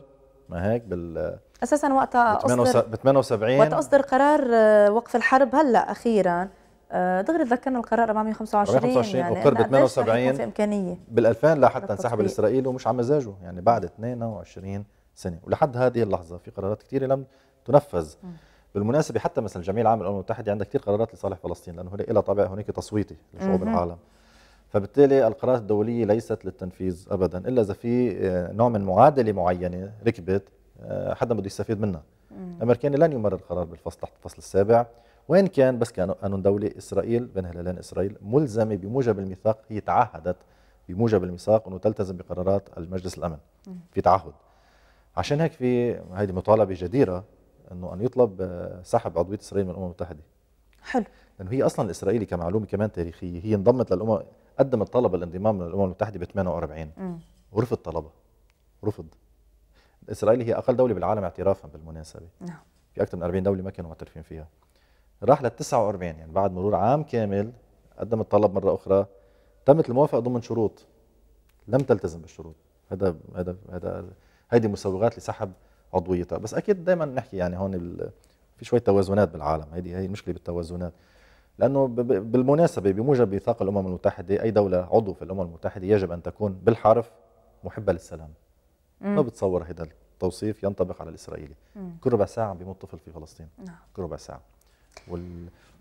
ما هيك بال اساسا وقتها اصدر ب 78 وقت اصدر قرار آه، وقف الحرب هلا اخيرا آه، دغري تذكرنا القرار 425 425 يعني اقر ب 78 في امكانيه بال 2000 لحتى انسحب الاسرائيلي ومش على مزاجه يعني بعد 22 سنه ولحد هذه اللحظه في قرارات كثيره لم تنفذ م. بالمناسبه حتى مثلا جميع العام للامم المتحده عندها كثير قرارات لصالح فلسطين لانه لها طابع هناك تصويتي لشعوب العالم فبالتالي القرارات الدوليه ليست للتنفيذ ابدا الا اذا في آه، نوع من معادله معينه ركبت آه، حدا بده يستفيد منها الامريكان لن يمرر قرار بالفصل تحت الفصل السابع وإن كان بس قانون دولي إسرائيل بين هلالين إسرائيل ملزمة بموجب الميثاق هي تعهدت بموجب الميثاق أنه تلتزم بقرارات المجلس الأمن في تعهد عشان هيك في هذه مطالبة جديرة أنه أن يطلب آه، سحب عضوية إسرائيل من الأمم المتحدة حلو لأنه هي أصلا الإسرائيلي كمعلومة كمان تاريخية هي انضمت للأمم قدمت طلب الانضمام للأمم المتحدة ب 48 ورفض طلبها رفض إسرائيل هي أقل دولة بالعالم اعترافا بالمناسبة نعم في أكثر من 40 دولة ما كانوا معترفين فيها راح لل 49 يعني بعد مرور عام كامل قدم الطلب مره اخرى تمت الموافقه ضمن شروط لم تلتزم بالشروط هذا هذا هذا هيدي مسوغات لسحب عضويتها بس اكيد دائما نحكي يعني هون في شويه توازنات بالعالم هيدي هي المشكله بالتوازنات لانه بالمناسبه بموجب ميثاق الامم المتحده اي دوله عضو في الامم المتحده يجب ان تكون بالحرف محبه للسلام ما بتصور هذا التوصيف ينطبق على الاسرائيلي كل ربع ساعه بيموت طفل في فلسطين نعم. كل ربع ساعه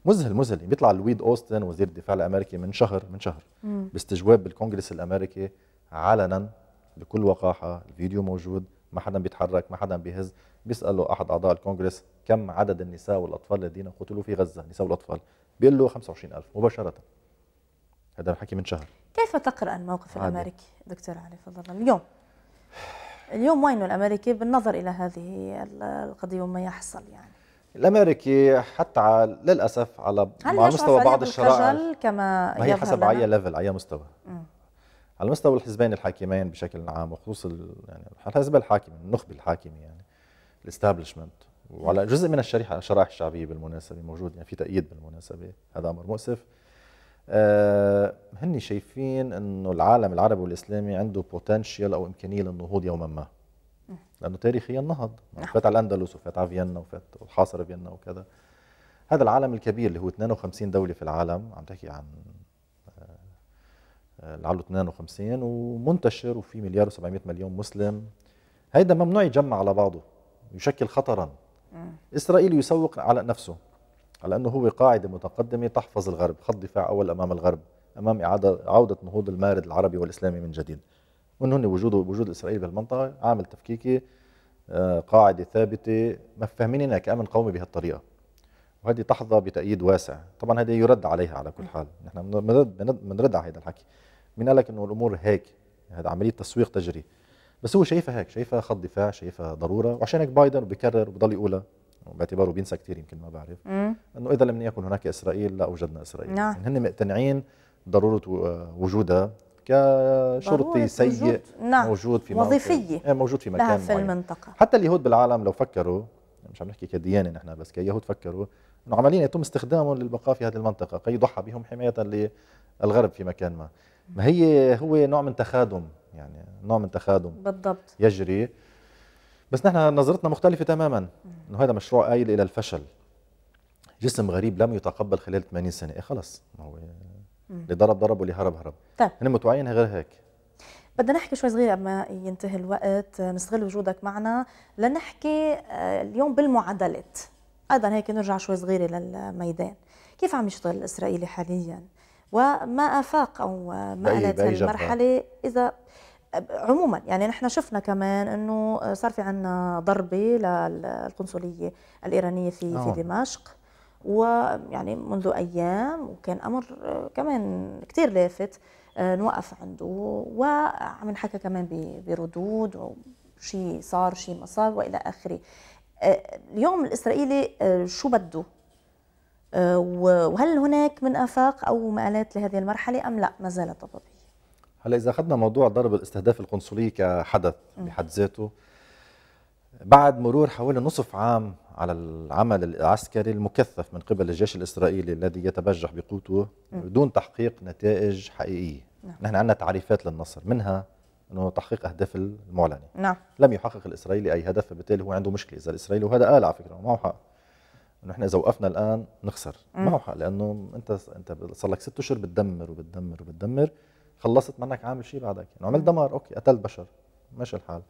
مذهل مذهل بيطلع لويد اوستن وزير الدفاع الامريكي من شهر من شهر مم. باستجواب بالكونغرس الامريكي علنا بكل وقاحه الفيديو موجود ما حدا بيتحرك ما حدا بيهز بيساله احد اعضاء الكونغرس كم عدد النساء والاطفال الذين قتلوا في غزه النساء والاطفال بيقول له 25000 مباشره هذا الحكي من شهر كيف تقرا الموقف عادة. الامريكي دكتور علي فضل الله اليوم اليوم وينه الامريكي بالنظر الى هذه القضيه وما يحصل يعني الامريكي حتى على للاسف على مع مستوى بعض الشرائع كما ما هي حسب على ليفل على مستوى مم. على مستوى الحزبين الحاكمين بشكل عام وخصوصا يعني الحزب الحاكم النخبه الحاكمه يعني الاستابلشمنت وعلى جزء من الشريحه الشرائح الشعبيه بالمناسبه موجود يعني في تأييد بالمناسبه هذا امر مؤسف آه هن شايفين انه العالم العربي والاسلامي عنده بوتنشال او امكانيه للنهوض يوما ما لانه تاريخيا نهض نعم. فات على الاندلس وفات على فيينا وفات وحاصر فيينا وكذا هذا العالم الكبير اللي هو 52 دوله في العالم عم تحكي عن آه، آه، لعله 52 ومنتشر وفي مليار و700 مليون مسلم هيدا ممنوع يجمع على بعضه يشكل خطرا اسرائيل يسوق على نفسه على انه هو قاعده متقدمه تحفظ الغرب خط دفاع اول امام الغرب امام اعاده عوده نهوض المارد العربي والاسلامي من جديد وانه هن وجود وجود اسرائيل بالمنطقه عامل تفكيكي آه، قاعده ثابته مفهميننا كامن قومي بهالطريقه وهذه تحظى بتأييد واسع طبعا هذه يرد عليها على كل حال نحن بنرد على هذا الحكي مين قال لك انه الامور هيك هذا عمليه تسويق تجري بس هو شايفها هيك شايفها خط دفاع شايفها ضروره وعشان هيك بايدن بكرر وبضل يقولها باعتباره بينسى كثير يمكن ما بعرف انه اذا لم يكن هناك اسرائيل لا اوجدنا اسرائيل نعم. يعني هن مقتنعين ضروره آه، وجودها كشرطي سيء موجود, نعم. موجود في وظيفية إيه، موجود في مكان في معين. المنطقة حتى اليهود بالعالم لو فكروا مش عم نحكي كديانة نحن بس كيهود فكروا انه عمليا يتم استخدامهم للبقاء في هذه المنطقة كي يضحى بهم حماية للغرب في مكان ما ما هي هو نوع من تخادم يعني نوع من تخادم بالضبط يجري بس نحن نظرتنا مختلفة تماما انه هذا مشروع قايل الى الفشل جسم غريب لم يتقبل خلال 80 سنة إيه خلص ما هو اللي ضرب ضرب واللي هرب هرب طيب انا متوعين غير هيك بدنا نحكي شوي صغير قبل ما ينتهي الوقت آه، نستغل وجودك معنا لنحكي آه، اليوم بالمعادلات ايضا هيك نرجع شوي صغيره للميدان كيف عم يشتغل الاسرائيلي حاليا وما افاق او ما قالت المرحله اذا عموما يعني نحن شفنا كمان انه صار في عندنا ضربه للقنصليه الايرانيه في أوه. في نعم. دمشق ويعني منذ ايام وكان امر آه، كمان كثير لافت آه، نوقف عنده وعم نحكى كمان بردود وشي صار شيء ما صار والى اخره آه، اليوم الاسرائيلي شو بده وهل هناك من افاق او مآلات لهذه المرحله ام لا ما زالت ضبابيه هلا اذا اخذنا موضوع ضرب الاستهداف القنصلي كحدث بحد ذاته بعد مرور حوالي نصف عام على العمل العسكري المكثف من قبل الجيش الإسرائيلي الذي يتبجح بقوته دون تحقيق نتائج حقيقية نعم. نحن عندنا تعريفات للنصر منها أنه تحقيق أهداف المعلنة نعم. لم يحقق الإسرائيلي أي هدف فبالتالي هو عنده مشكلة إذا الإسرائيلي وهذا قال على فكرة معه حق نحن اذا وقفنا الان نخسر معه حق لانه انت انت صار لك ست اشهر بتدمر وبتدمر وبتدمر خلصت منك عامل شيء بعدك يعني عملت دمار اوكي قتلت بشر ماشي الحال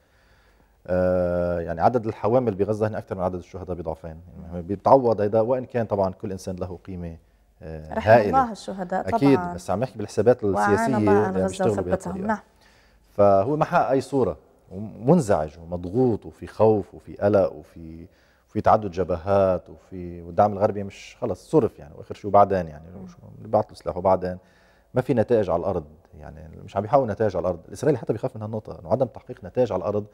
آه، يعني عدد الحوامل بغزه هن اكثر من عدد الشهداء بضعفين يعني بيتعوض هذا وان كان طبعا كل انسان له قيمه آه، رحم هائله الله الشهداء طبعا اكيد بس عم نحكي بالحسابات السياسيه يعني بيشتغلوا بهالطريقه نعم فهو ما حقق اي صوره ومنزعج ومضغوط وفي خوف وفي قلق وفي في تعدد جبهات وفي والدعم الغربي مش خلص صرف يعني واخر شيء وبعدين يعني بيبعثوا سلاح وبعدين ما في نتائج على الارض يعني مش عم بيحاولوا نتائج على الارض الاسرائيلي حتى بيخاف من هالنقطه انه عدم تحقيق نتائج على الارض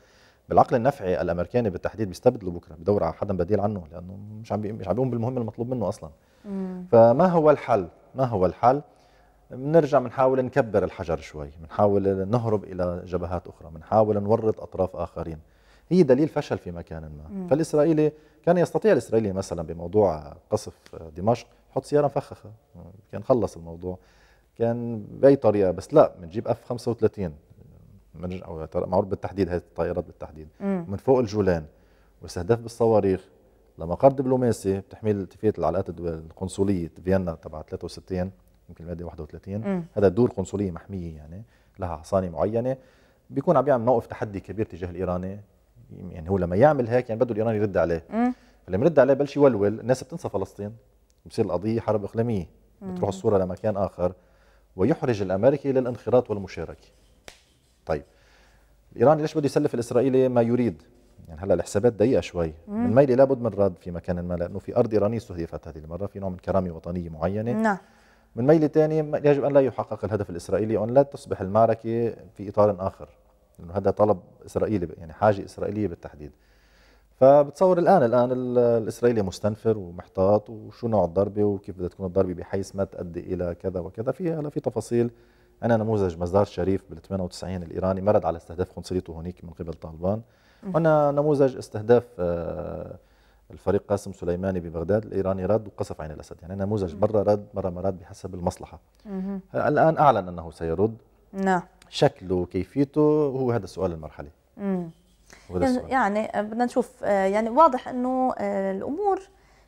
بالعقل النفعي الامريكاني بالتحديد بيستبدله بكره بدور على حدا بديل عنه لانه مش عم مش عم بيقوم بالمهمه المطلوب منه اصلا فما هو الحل ما هو الحل بنرجع بنحاول نكبر الحجر شوي بنحاول نهرب الى جبهات اخرى بنحاول نورط اطراف اخرين هي دليل فشل في مكان ما مم. فالاسرائيلي كان يستطيع الاسرائيلي مثلا بموضوع قصف دمشق يحط سياره مفخخه كان خلص الموضوع كان باي طريقه بس لا بنجيب اف 35 من او معروف بالتحديد هذه الطائرات بالتحديد مم. من فوق الجولان واستهداف بالصواريخ لمقر دبلوماسي بتحميل اتفاقيه العلاقات القنصليه فيينا تبع 63 يمكن الماده 31 مم. هذا دور قنصليه محميه يعني لها حصانه معينه بيكون عم بيعمل موقف تحدي كبير تجاه الايراني يعني هو لما يعمل هيك يعني بده الايراني يرد عليه مم. فلما يرد عليه بلش يولول الناس بتنسى فلسطين بصير القضيه حرب اقليميه بتروح الصوره لمكان اخر ويحرج الامريكي للانخراط والمشاركه طيب ايران ليش بده يسلف الاسرائيلي ما يريد؟ يعني هلا الحسابات ضيقه شوي مم. من ميلي لابد من رد في مكان ما لانه في ارض ايرانيه استهدفت هذه المره في نوع من كرامه وطنيه معينه نعم من ميلي ثاني يجب ان لا يحقق الهدف الاسرائيلي وان لا تصبح المعركه في اطار اخر لانه هذا طلب اسرائيلي يعني حاجه اسرائيليه بالتحديد فبتصور الان الان الاسرائيلي مستنفر ومحتاط وشو نوع الضربه وكيف بدها تكون الضربه بحيث ما تؤدي الى كذا وكذا في هلا في تفاصيل أنا نموذج مزار شريف بال 98 الإيراني مرد على استهداف قنصليته هناك من قبل طالبان وأنا نموذج استهداف آه، الفريق قاسم سليماني ببغداد الإيراني رد وقصف عين الأسد يعني نموذج مرة رد مرة ما رد بحسب المصلحة آه، الآن أعلن أنه سيرد نعم شكله وكيفيته هو هذا السؤال المرحلي يعني آه، بدنا نشوف يعني واضح أنه الأمور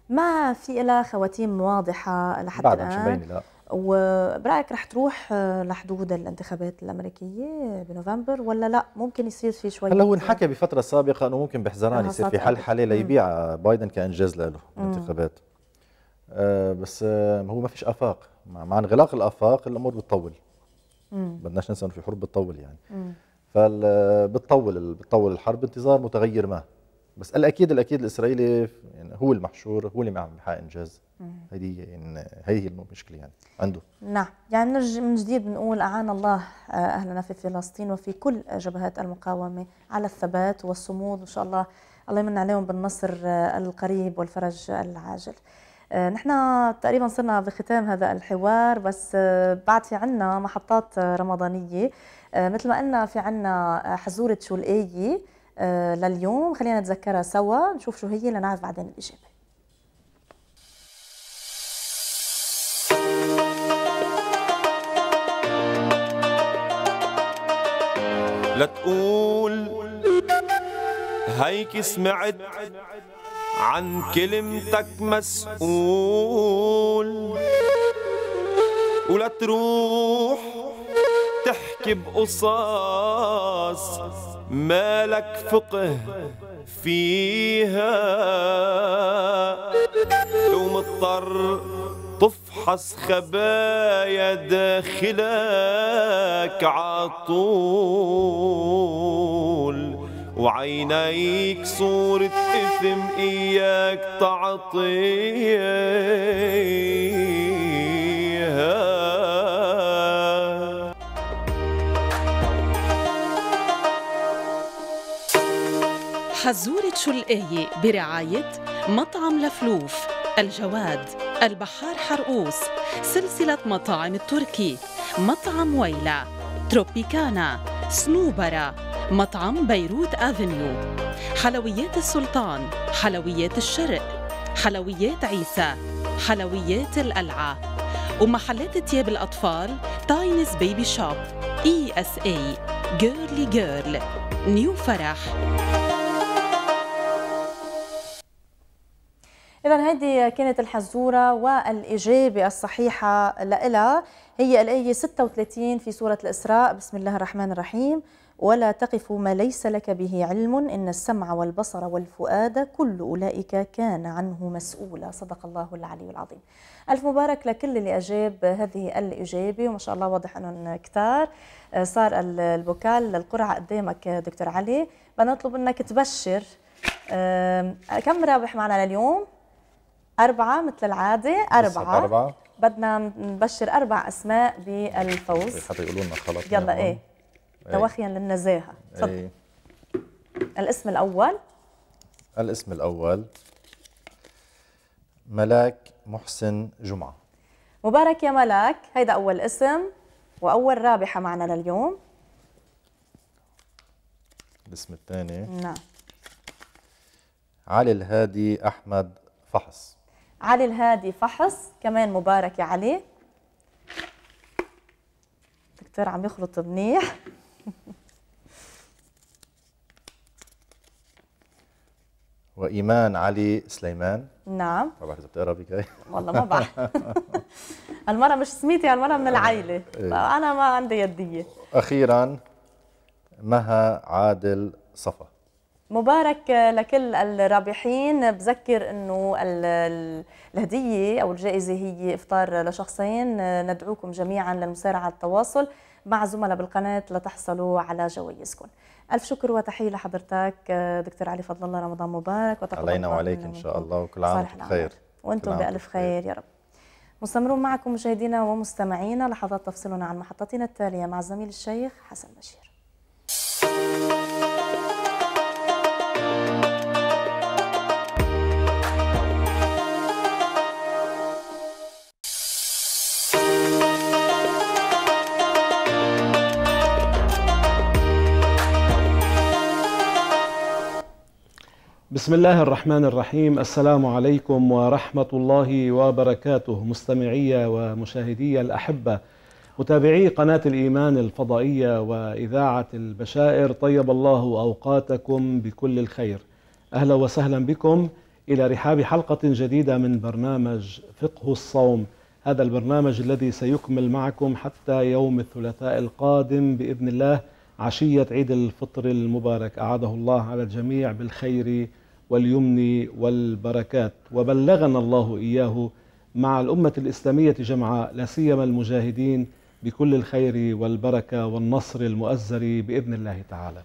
ما في لها خواتيم واضحة لحد الآن بعد مش مبينة لا وبرايك رح تروح آه، لحدود الانتخابات الامريكيه بنوفمبر ولا لا ممكن يصير في شوي هلا هو انحكى بفتره سابقه انه ممكن بحزران يصير في حل حالي ليبيع آه، بايدن كانجاز له الانتخابات آه بس آه هو ما فيش افاق مع, مع انغلاق الافاق الامور بتطول بدناش ننسى انه في حروب بتطول يعني فبتطول آه، بتطول الحرب بانتظار متغير ما بس الاكيد الاكيد الاسرائيلي يعني هو المحشور هو اللي ما عم يحقق انجاز هذه يعني هي المشكله يعني عنده نعم يعني نرجع من جديد بنقول اعان الله آه، اهلنا في فلسطين وفي كل جبهات المقاومه على الثبات والصمود وان شاء الله الله يمن عليهم بالنصر آه، القريب والفرج العاجل آه، نحن تقريبا صرنا بختام هذا الحوار بس بعد في عنا محطات رمضانية مثل ما قلنا في عنا حزورة شو الآية آه، لليوم خلينا نتذكرها سوا نشوف شو هي لنعرف بعدين الإجابة لا تقول هيك سمعت عن كلمتك مسؤول ولا تروح تحكي بقصاص مالك فقه فيها لو مضطر تفحص خبايا داخلك عطول وعينيك صورة إثم إياك تعطيك شو الاية برعاية مطعم لفلوف الجواد البحار حرقوس سلسلة مطاعم التركي مطعم ويلا تروبيكانا سنوبرا مطعم بيروت أفنيو حلويات السلطان حلويات الشرق حلويات عيسى حلويات القلعة ومحلات تياب الأطفال تاينز بيبي شوب اي اس اي جيرلي جيرل نيو فرح إذا هذه كانت الحزورة والإجابة الصحيحة لها هي الآية 36 في سورة الإسراء بسم الله الرحمن الرحيم ولا تقف ما ليس لك به علم إن السمع والبصر والفؤاد كل أولئك كان عنه مسؤولا صدق الله العلي العظيم ألف مبارك لكل اللي أجاب هذه الإجابة وما شاء الله واضح أنهم كتار آه، صار البوكال للقرعة قدامك دكتور علي بدنا نطلب منك تبشر كم رابح معنا لليوم أربعة مثل العادة أربعة أربعة بدنا نبشر أربع أسماء بالفوز إيه، حتى يقولوا لنا خلص يلا يعني إيه. إيه توخيا للنزاهة تفضل إيه. الاسم الأول الاسم الأول ملاك محسن جمعة مبارك يا ملاك هيدا أول اسم وأول رابحة معنا لليوم الاسم الثاني نعم علي الهادي أحمد فحص علي الهادي فحص كمان مبارك عليه علي الدكتور عم يخلط منيح [laughs] وإيمان علي سليمان نعم ما بعرف إذا بتقرا بك [laughs] والله ما بعرف هالمرة [laughs] مش سميتي هالمرة من العيله إيه. انا ما عندي يدية أخيرا مها عادل صفا مبارك لكل الرابحين بذكر انه الهديه او الجائزه هي افطار لشخصين ندعوكم جميعا للمسارعه التواصل مع زملاء بالقناه لتحصلوا على جوائزكم الف شكر وتحيه لحضرتك دكتور علي فضل الله رمضان مبارك وتقبل علينا وعليك ان شاء الله وكل عام بخير وانتم بالف خير يا رب مستمرون معكم مشاهدينا ومستمعينا لحظات تفصلنا عن محطتنا التاليه مع الزميل الشيخ حسن بشير بسم الله الرحمن الرحيم السلام عليكم ورحمة الله وبركاته مستمعي ومشاهدي الأحبة متابعي قناة الإيمان الفضائية وإذاعة البشائر طيب الله أوقاتكم بكل الخير أهلا وسهلا بكم إلى رحاب حلقة جديدة من برنامج فقه الصوم هذا البرنامج الذي سيكمل معكم حتى يوم الثلاثاء القادم بإذن الله عشية عيد الفطر المبارك أعاده الله على الجميع بالخير واليمن والبركات وبلغنا الله إياه مع الأمة الإسلامية جمعاء لا سيما المجاهدين بكل الخير والبركة والنصر المؤزر بإذن الله تعالى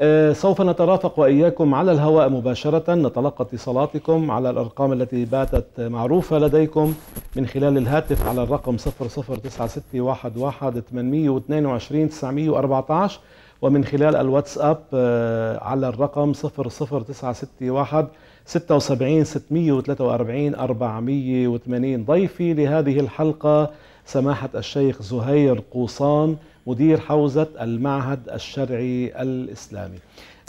آه، سوف نترافق وإياكم على الهواء مباشرة نتلقى اتصالاتكم على الأرقام التي باتت معروفة لديكم من خلال الهاتف على الرقم 822 914 ومن خلال الواتساب آه، على الرقم 00961 76 643 480 ضيفي لهذه الحلقة سماحة الشيخ زهير قوصان مدير حوزة المعهد الشرعي الإسلامي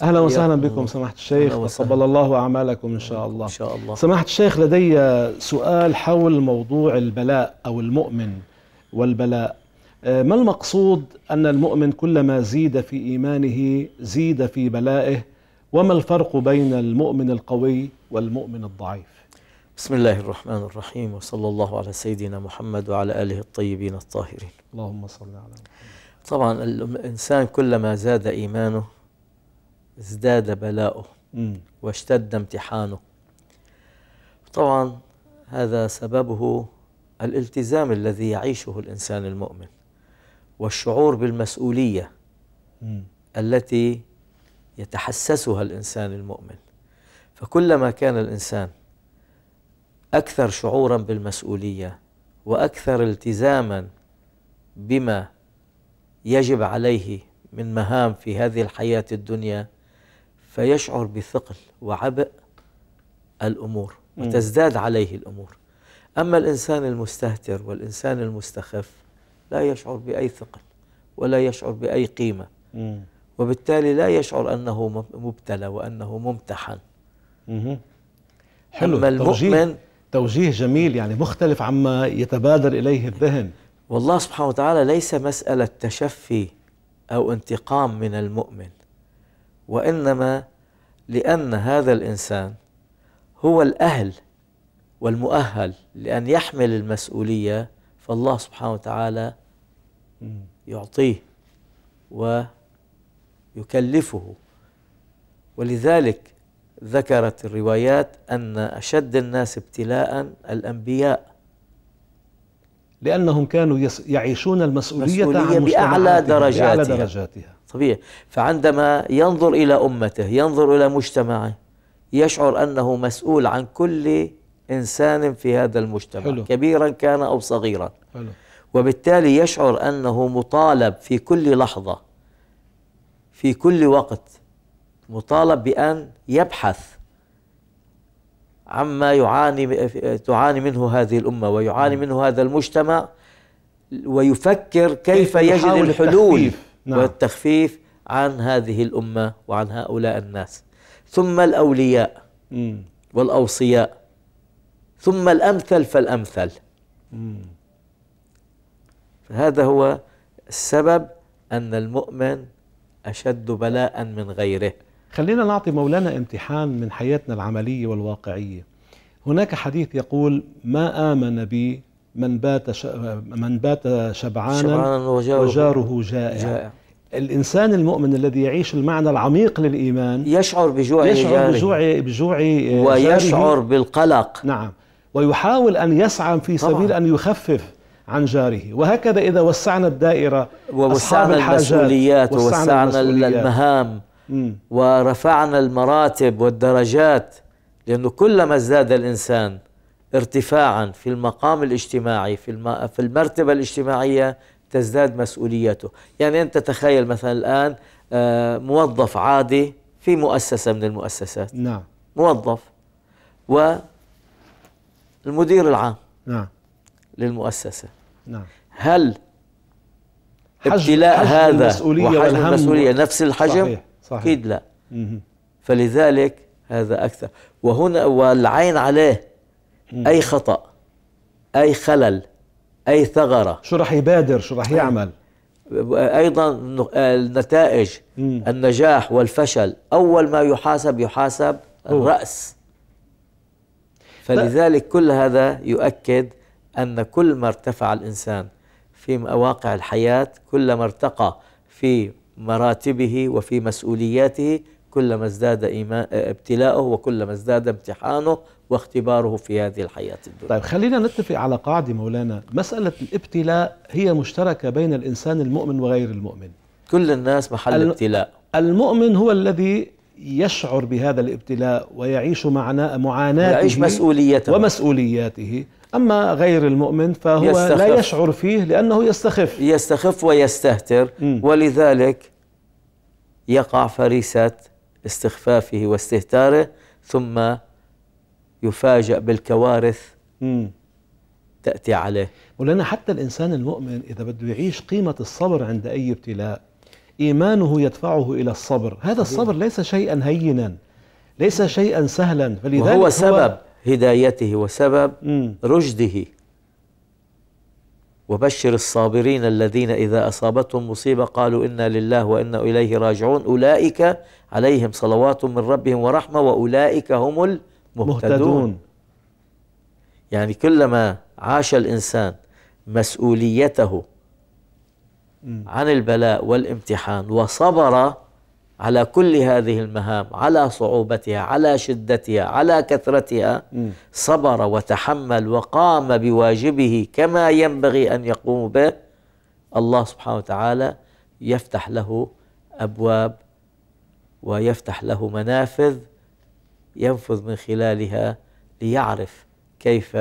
أهلا وسهلا بكم سماحة الشيخ تقبل الله أعمالكم إن شاء الله, إن شاء الله. سماحة الشيخ لدي سؤال حول موضوع البلاء أو المؤمن والبلاء آه، ما المقصود أن المؤمن كلما زيد في إيمانه زيد في بلائه وما الفرق بين المؤمن القوي والمؤمن الضعيف بسم الله الرحمن الرحيم وصلى الله على سيدنا محمد وعلى آله الطيبين الطاهرين اللهم صل على محمد طبعا الإنسان كلما زاد إيمانه ازداد بلاؤه واشتد امتحانه طبعا هذا سببه الالتزام الذي يعيشه الإنسان المؤمن والشعور بالمسؤولية م. التي يتحسسها الإنسان المؤمن فكلما كان الإنسان أكثر شعورا بالمسؤولية وأكثر التزاما بما يجب عليه من مهام في هذه الحياة الدنيا فيشعر بثقل وعبء الأمور وتزداد عليه الأمور أما الإنسان المستهتر والإنسان المستخف لا يشعر بأي ثقل ولا يشعر بأي قيمة وبالتالي لا يشعر أنه مبتلى وأنه ممتحن حلو توجيه, المؤمن توجيه جميل يعني مختلف عما يتبادر إليه الذهن والله سبحانه وتعالى ليس مسألة تشفي أو انتقام من المؤمن وإنما لأن هذا الإنسان هو الأهل والمؤهل لأن يحمل المسؤولية فالله سبحانه وتعالى يعطيه ويكلفه ولذلك ذكرت الروايات أن أشد الناس ابتلاء الأنبياء لأنهم كانوا يعيشون المسؤولية, مسؤولية عن بأعلى درجاتها, بأعلى درجاتها طبيعي فعندما ينظر إلى أمته ينظر إلى مجتمعه يشعر أنه مسؤول عن كل إنسان في هذا المجتمع حلو. كبيرا كان أو صغيرا حلو. وبالتالي يشعر أنه مطالب في كل لحظة في كل وقت مطالب بأن يبحث عما يعاني تعاني منه هذه الأمة ويعاني م. نعم. منه هذا المجتمع ويفكر كيف يجد الحلول نعم. والتخفيف عن هذه الأمة وعن هؤلاء الناس ثم الأولياء م. والأوصياء ثم الأمثل فالأمثل فهذا هو السبب أن المؤمن أشد بلاء من غيره خلينا نعطي مولانا امتحان من حياتنا العملية والواقعية هناك حديث يقول ما آمن بي من بات من بات شبعانا وجاره, وجاره جائع, جائع. الإنسان المؤمن الذي يعيش المعنى العميق للإيمان يشعر بجوع يشعر بجوع بجوع آه، ويشعر بالقلق نعم ويحاول أن يسعى في سبيل طبعا. أن يخفف عن جاره وهكذا إذا وسعنا الدائرة ووسعنا المسؤوليات ووسعنا, المسؤوليات. المهام مم. ورفعنا المراتب والدرجات لأنه كلما ازداد الإنسان ارتفاعا في المقام الاجتماعي في, الم... في المرتبة الاجتماعية تزداد مسؤوليته يعني أنت تخيل مثلا الآن آه، موظف عادي في مؤسسة من المؤسسات نعم موظف و المدير العام نعم للمؤسسة نعم هل ابتلاء حجم هذا المسؤولية وحجم المسؤولية نفس الحجم؟ صحيح صحيح أكيد لا فلذلك هذا أكثر وهنا والعين عليه أي خطأ أي خلل أي ثغرة شو راح يبادر شو راح يعمل أيضا النتائج النجاح والفشل أول ما يحاسب يحاسب الرأس فلذلك كل هذا يؤكد أن كل ما ارتفع الإنسان في مواقع الحياة كلما ارتقى في مراتبه وفي مسؤولياته كلما ازداد ابتلاؤه وكلما ازداد امتحانه واختباره في هذه الحياة الدنيا طيب خلينا نتفق على قاعدة مولانا مسألة الابتلاء هي مشتركة بين الإنسان المؤمن وغير المؤمن كل الناس محل الم... ابتلاء المؤمن هو الذي يشعر بهذا الابتلاء ويعيش معنا معاناته يعيش مسؤوليته ومسؤولياته أما غير المؤمن فهو يستخف. لا يشعر فيه لأنه يستخف يستخف ويستهتر م. ولذلك يقع فريسة استخفافه واستهتاره ثم يفاجأ بالكوارث م. تأتي عليه ولنا حتى الإنسان المؤمن إذا بده يعيش قيمة الصبر عند أي ابتلاء إيمانه يدفعه إلى الصبر هذا الصبر ليس شيئا هينا ليس شيئا سهلا فلذلك وهو سبب هدايته وسبب رشده وبشر الصابرين الذين إذا أصابتهم مصيبة قالوا إنا لله وإنا إليه راجعون أولئك عليهم صلوات من ربهم ورحمة وأولئك هم المهتدون يعني كلما عاش الإنسان مسؤوليته عن البلاء والامتحان وصبر على كل هذه المهام على صعوبتها على شدتها على كثرتها صبر وتحمل وقام بواجبه كما ينبغي أن يقوم به الله سبحانه وتعالى يفتح له أبواب ويفتح له منافذ ينفذ من خلالها ليعرف كيف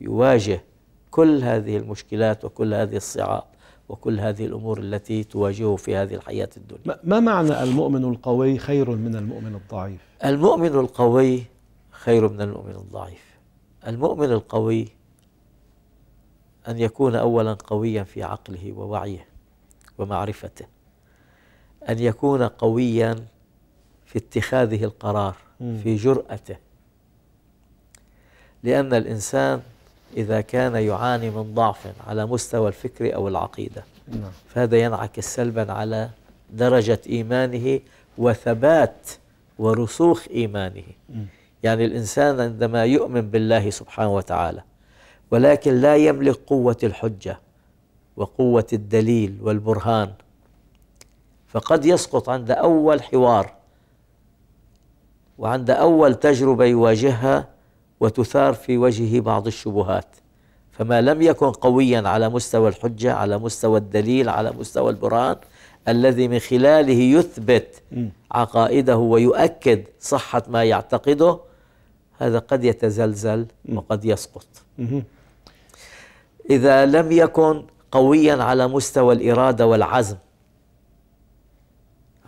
يواجه كل هذه المشكلات وكل هذه الصعاب وكل هذه الأمور التي تواجهه في هذه الحياة الدنيا ما معنى المؤمن القوي خير من المؤمن الضعيف؟ المؤمن القوي خير من المؤمن الضعيف المؤمن القوي أن يكون أولا قويا في عقله ووعيه ومعرفته أن يكون قويا في اتخاذه القرار في جرأته لأن الإنسان إذا كان يعاني من ضعف على مستوى الفكر أو العقيدة نعم. فهذا ينعكس سلبا على درجة إيمانه وثبات ورسوخ إيمانه يعني الإنسان عندما يؤمن بالله سبحانه وتعالى ولكن لا يملك قوة الحجة وقوة الدليل والبرهان فقد يسقط عند أول حوار وعند أول تجربة يواجهها وتثار في وجهه بعض الشبهات فما لم يكن قويا على مستوى الحجة على مستوى الدليل على مستوى البرهان الذي من خلاله يثبت عقائده ويؤكد صحة ما يعتقده هذا قد يتزلزل وقد يسقط إذا لم يكن قويا على مستوى الإرادة والعزم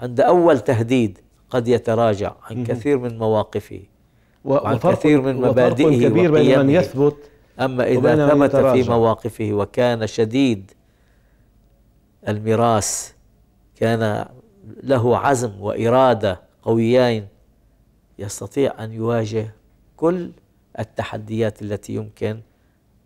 عند أول تهديد قد يتراجع عن كثير من مواقفه وعن كثير من مبادئه كبير بين من يثبت أما إذا ثبت في مواقفه وكان شديد المراس كان له عزم وإرادة قويين يستطيع أن يواجه كل التحديات التي يمكن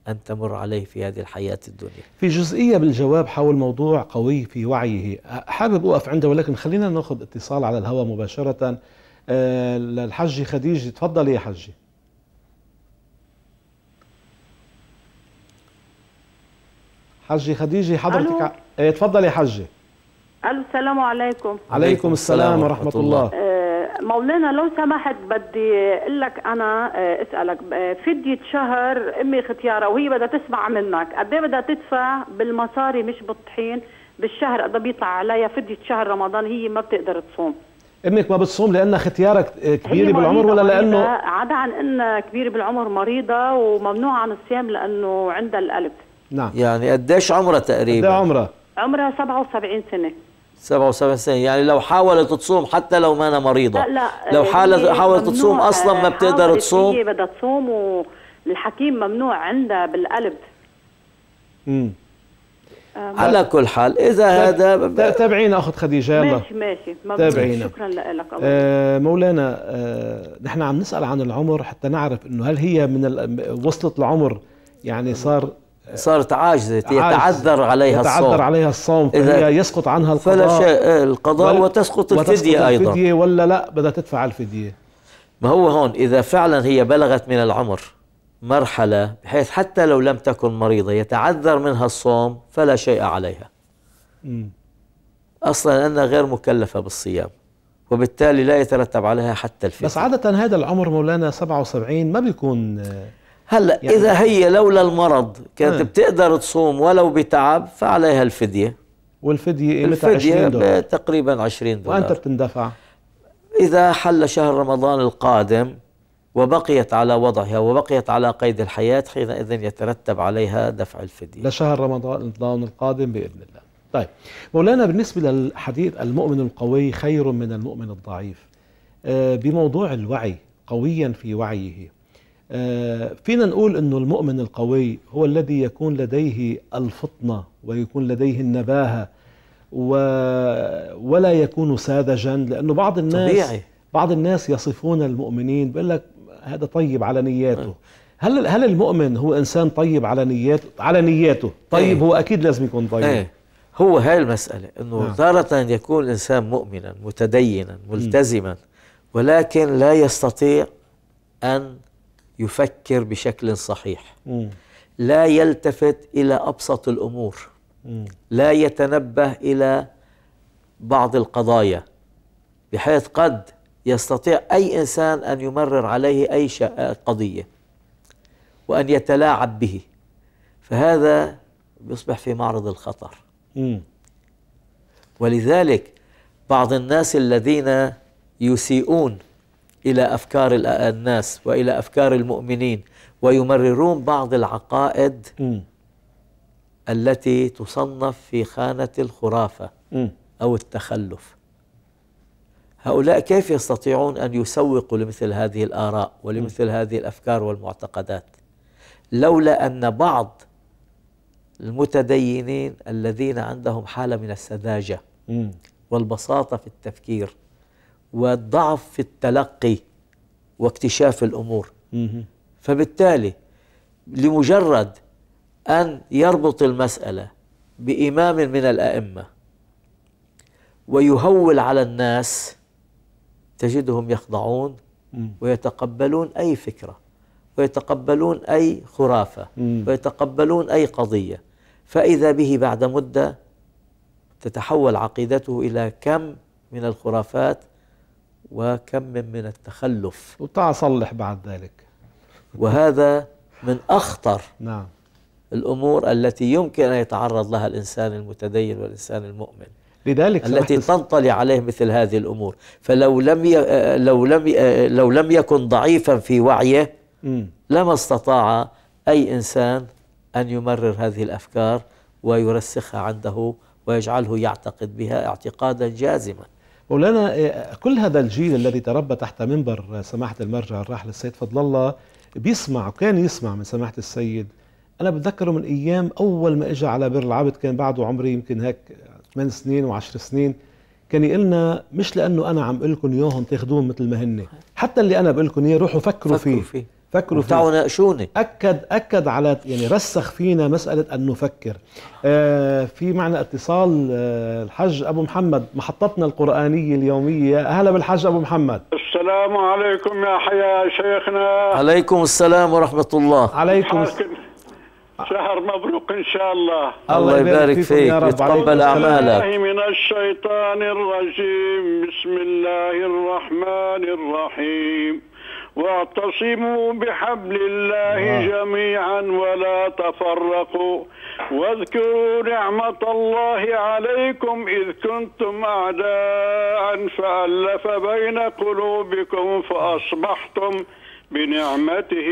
أن تمر عليه في هذه الحياة الدنيا في جزئية بالجواب حول موضوع قوي في وعيه حابب أقف عنده ولكن خلينا نأخذ اتصال على الهواء مباشرة آه، الحجة خديجة تفضلي يا حجة حجة خديجة حضرتك ع... ايه تفضلي يا حجة الو السلام عليكم عليكم السلام ورحمة الله, الله. آه، مولانا لو سمحت بدي اقول لك انا آه، اسالك فدية شهر امي ختياره وهي بدها تسمع منك قد ايه بدها تدفع بالمصاري مش بالطحين بالشهر قد بيطلع عليها فدية شهر رمضان هي ما بتقدر تصوم امك ما بتصوم لانها ختيارة آه، كبيرة بالعمر ولا لانه عدا عن انها كبيرة بالعمر مريضة وممنوعة عن الصيام لانه عندها القلب نعم يعني قديش عمرها تقريبا؟ قد عمرها؟ عمرها 77 سنة 77 سنة يعني لو حاولت تصوم حتى لو ما أنا مريضة لا لا لو آه، حاولت حاولت تصوم أصلا ما آه، بتقدر تصوم هي بدها تصوم والحكيم ممنوع عندها بالقلب امم آه، على كل حال اذا هذا تابعينا اخت خديجه يلا ماشي ماشي تابعينا شكرا لك آه مولانا آه نحن عم نسال عن العمر حتى نعرف انه هل هي من وصلت لعمر يعني صار آه، صارت عاجزة يتعذر عليها الصوم يتعذر عليها الصوم إذا يسقط عنها القضاء فلا شيء آه، القضاء وتسقط الفدية أيضا الفدية ولا لا بدها تدفع الفدية ما هو هون إذا فعلا هي بلغت من العمر مرحلة بحيث حتى لو لم تكن مريضة يتعذر منها الصوم فلا شيء عليها م. أصلا أنها غير مكلفة بالصيام وبالتالي لا يترتب عليها حتى الفتنة بس عادة هذا العمر مولانا 77 ما بيكون هلا يعني إذا هي لولا المرض كانت آه. بتقدر تصوم ولو بتعب فعليها الفدية والفدية قيمتها 20 دولار تقريبا 20 دولار وأنت بتندفع إذا حل شهر رمضان القادم وبقيت على وضعها وبقيت على قيد الحياة حينئذ يترتب عليها دفع الفدية لشهر رمضان القادم بإذن الله طيب مولانا بالنسبة للحديث المؤمن القوي خير من المؤمن الضعيف آه، بموضوع الوعي قويا في وعيه آه، فينا نقول أنه المؤمن القوي هو الذي يكون لديه الفطنة ويكون لديه النباهة و... ولا يكون ساذجا لأنه بعض الناس طبيعي. بعض الناس يصفون المؤمنين بيقول لك هذا طيب على نياته نعم. هل هل المؤمن هو انسان طيب على نياته على نياته طيب إيه. هو اكيد لازم يكون طيب إيه. هو هاي المسألة أنه نعم. تارة يكون الإنسان مؤمنا متدينا ملتزما ولكن لا يستطيع أن يفكر بشكل صحيح م. لا يلتفت إلى أبسط الأمور م. لا يتنبه إلى بعض القضايا بحيث قد يستطيع أي إنسان أن يمرر عليه أي قضية وأن يتلاعب به فهذا يصبح في معرض الخطر م. ولذلك بعض الناس الذين يسيئون إلى أفكار الناس وإلى أفكار المؤمنين ويمررون بعض العقائد م. التي تصنف في خانة الخرافة م. أو التخلف هؤلاء كيف يستطيعون أن يسوقوا لمثل هذه الآراء ولمثل هذه الأفكار والمعتقدات لولا أن بعض المتدينين الذين عندهم حالة من السذاجة والبساطة في التفكير والضعف في التلقي واكتشاف الأمور فبالتالي لمجرد أن يربط المسألة بإمام من الأئمة ويهول على الناس تجدهم يخضعون ويتقبلون أي فكرة ويتقبلون أي خرافة ويتقبلون أي قضية فإذا به بعد مدة تتحول عقيدته إلى كم من الخرافات وكم من التخلف وتعال صلح بعد ذلك وهذا من أخطر نعم الأمور التي يمكن أن يتعرض لها الإنسان المتدين والإنسان المؤمن لذلك التي تنطلي عليه مثل هذه الامور فلو لم ي... آه، لو لم ي... آه، لو لم يكن ضعيفا في وعيه لما استطاع اي انسان ان يمرر هذه الافكار ويرسخها عنده ويجعله يعتقد بها اعتقادا جازما مولانا آه، كل هذا الجيل الذي تربى تحت منبر سماحه المرجع الراحل السيد فضل الله بيسمع وكان يسمع من سماحه السيد انا بتذكره من ايام اول ما اجى على بر العبد كان بعده عمري يمكن هيك ثمان سنين وعشر سنين كان يقول لنا مش لانه انا عم اقول لكم اياهم تاخذوهم مثل ما هن حتى اللي انا بقول لكم اياه روحوا فكروا, فكروا فيه, فيه. فكروا فيه تعالوا ناقشوني اكد اكد على يعني رسخ فينا مساله ان نفكر آه في معنا اتصال آه الحج ابو محمد محطتنا القرانيه اليوميه اهلا بالحج ابو محمد السلام عليكم يا حيا شيخنا عليكم السلام ورحمه الله عليكم شهر مبروك ان شاء الله الله يبارك فيك يتقبل اعمالك من الشيطان الرجيم بسم الله الرحمن الرحيم واعتصموا بحبل الله آه. جميعا ولا تفرقوا واذكروا نعمة الله عليكم إذ كنتم أعداء فألف بين قلوبكم فأصبحتم بنعمته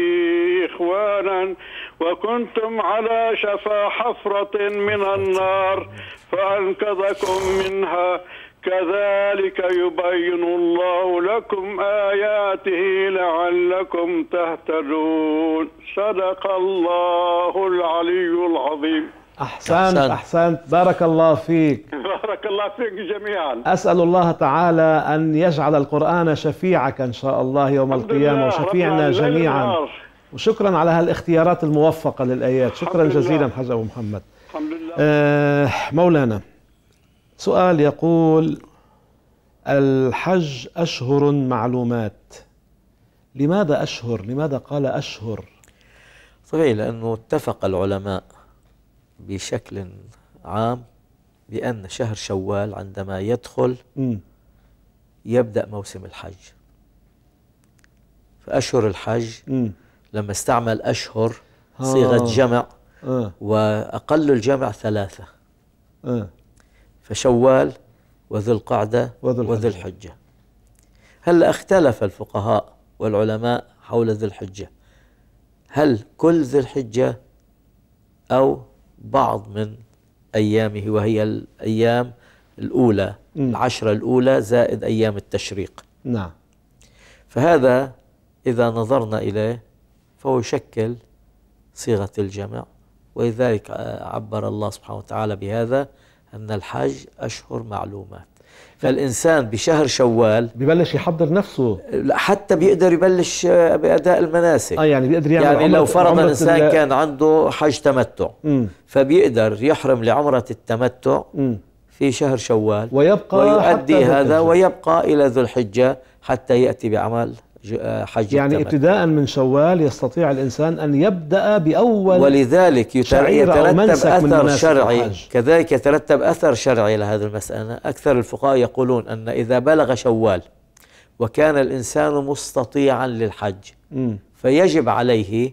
إخوانا وكنتم على شفا حفرة من النار فأنقذكم منها كذلك يبين الله لكم آياته لعلكم تهتدون صدق الله العلي العظيم أحسنت أحسنت, أحسنت. بارك الله فيك [laughs] بارك الله فيك جميعا أسأل الله تعالى أن يجعل القرآن شفيعك إن شاء الله يوم القيامة وشفيعنا جميعا وشكرا على هالاختيارات الموفقة للآيات شكرا جزيلا حاج أبو محمد الحمد لله آه مولانا سؤال يقول الحج أشهر معلومات لماذا أشهر لماذا قال أشهر طبيعي لأنه اتفق العلماء بشكل عام بأن شهر شوال عندما يدخل يبدأ موسم الحج فأشهر الحج لما استعمل أشهر آه. صيغة جمع آه. وأقل الجمع ثلاثة آه. فشوال وذو القعدة وذو الحجة هلا اختلف الفقهاء والعلماء حول ذي الحجة هل كل ذي الحجة أو بعض من أيامه وهي الأيام الأولى العشرة الأولى زائد أيام التشريق نعم فهذا إذا نظرنا إليه فهو يشكل صيغة الجمع ولذلك آه، عبر الله سبحانه وتعالى بهذا أن الحج أشهر معلومات فالإنسان بشهر شوال ببلش يحضر نفسه حتى بيقدر يبلش آه، بأداء المناسك آه يعني بيقدر يعمل يعني لو فرض الإنسان كان عنده حج تمتع م. فبيقدر يحرم لعمرة التمتع م. في شهر شوال ويبقى ويؤدي هذا ويبقى إلى ذو الحجة حتى يأتي بعمل آه، حج يعني التمتع. ابتداء من شوال يستطيع الإنسان أن يبدأ بأول ولذلك يترتب أثر شرعي كذلك يترتب أثر شرعي لهذه المسألة أكثر الفقهاء يقولون أن إذا بلغ شوال وكان الإنسان مستطيعا للحج م. فيجب عليه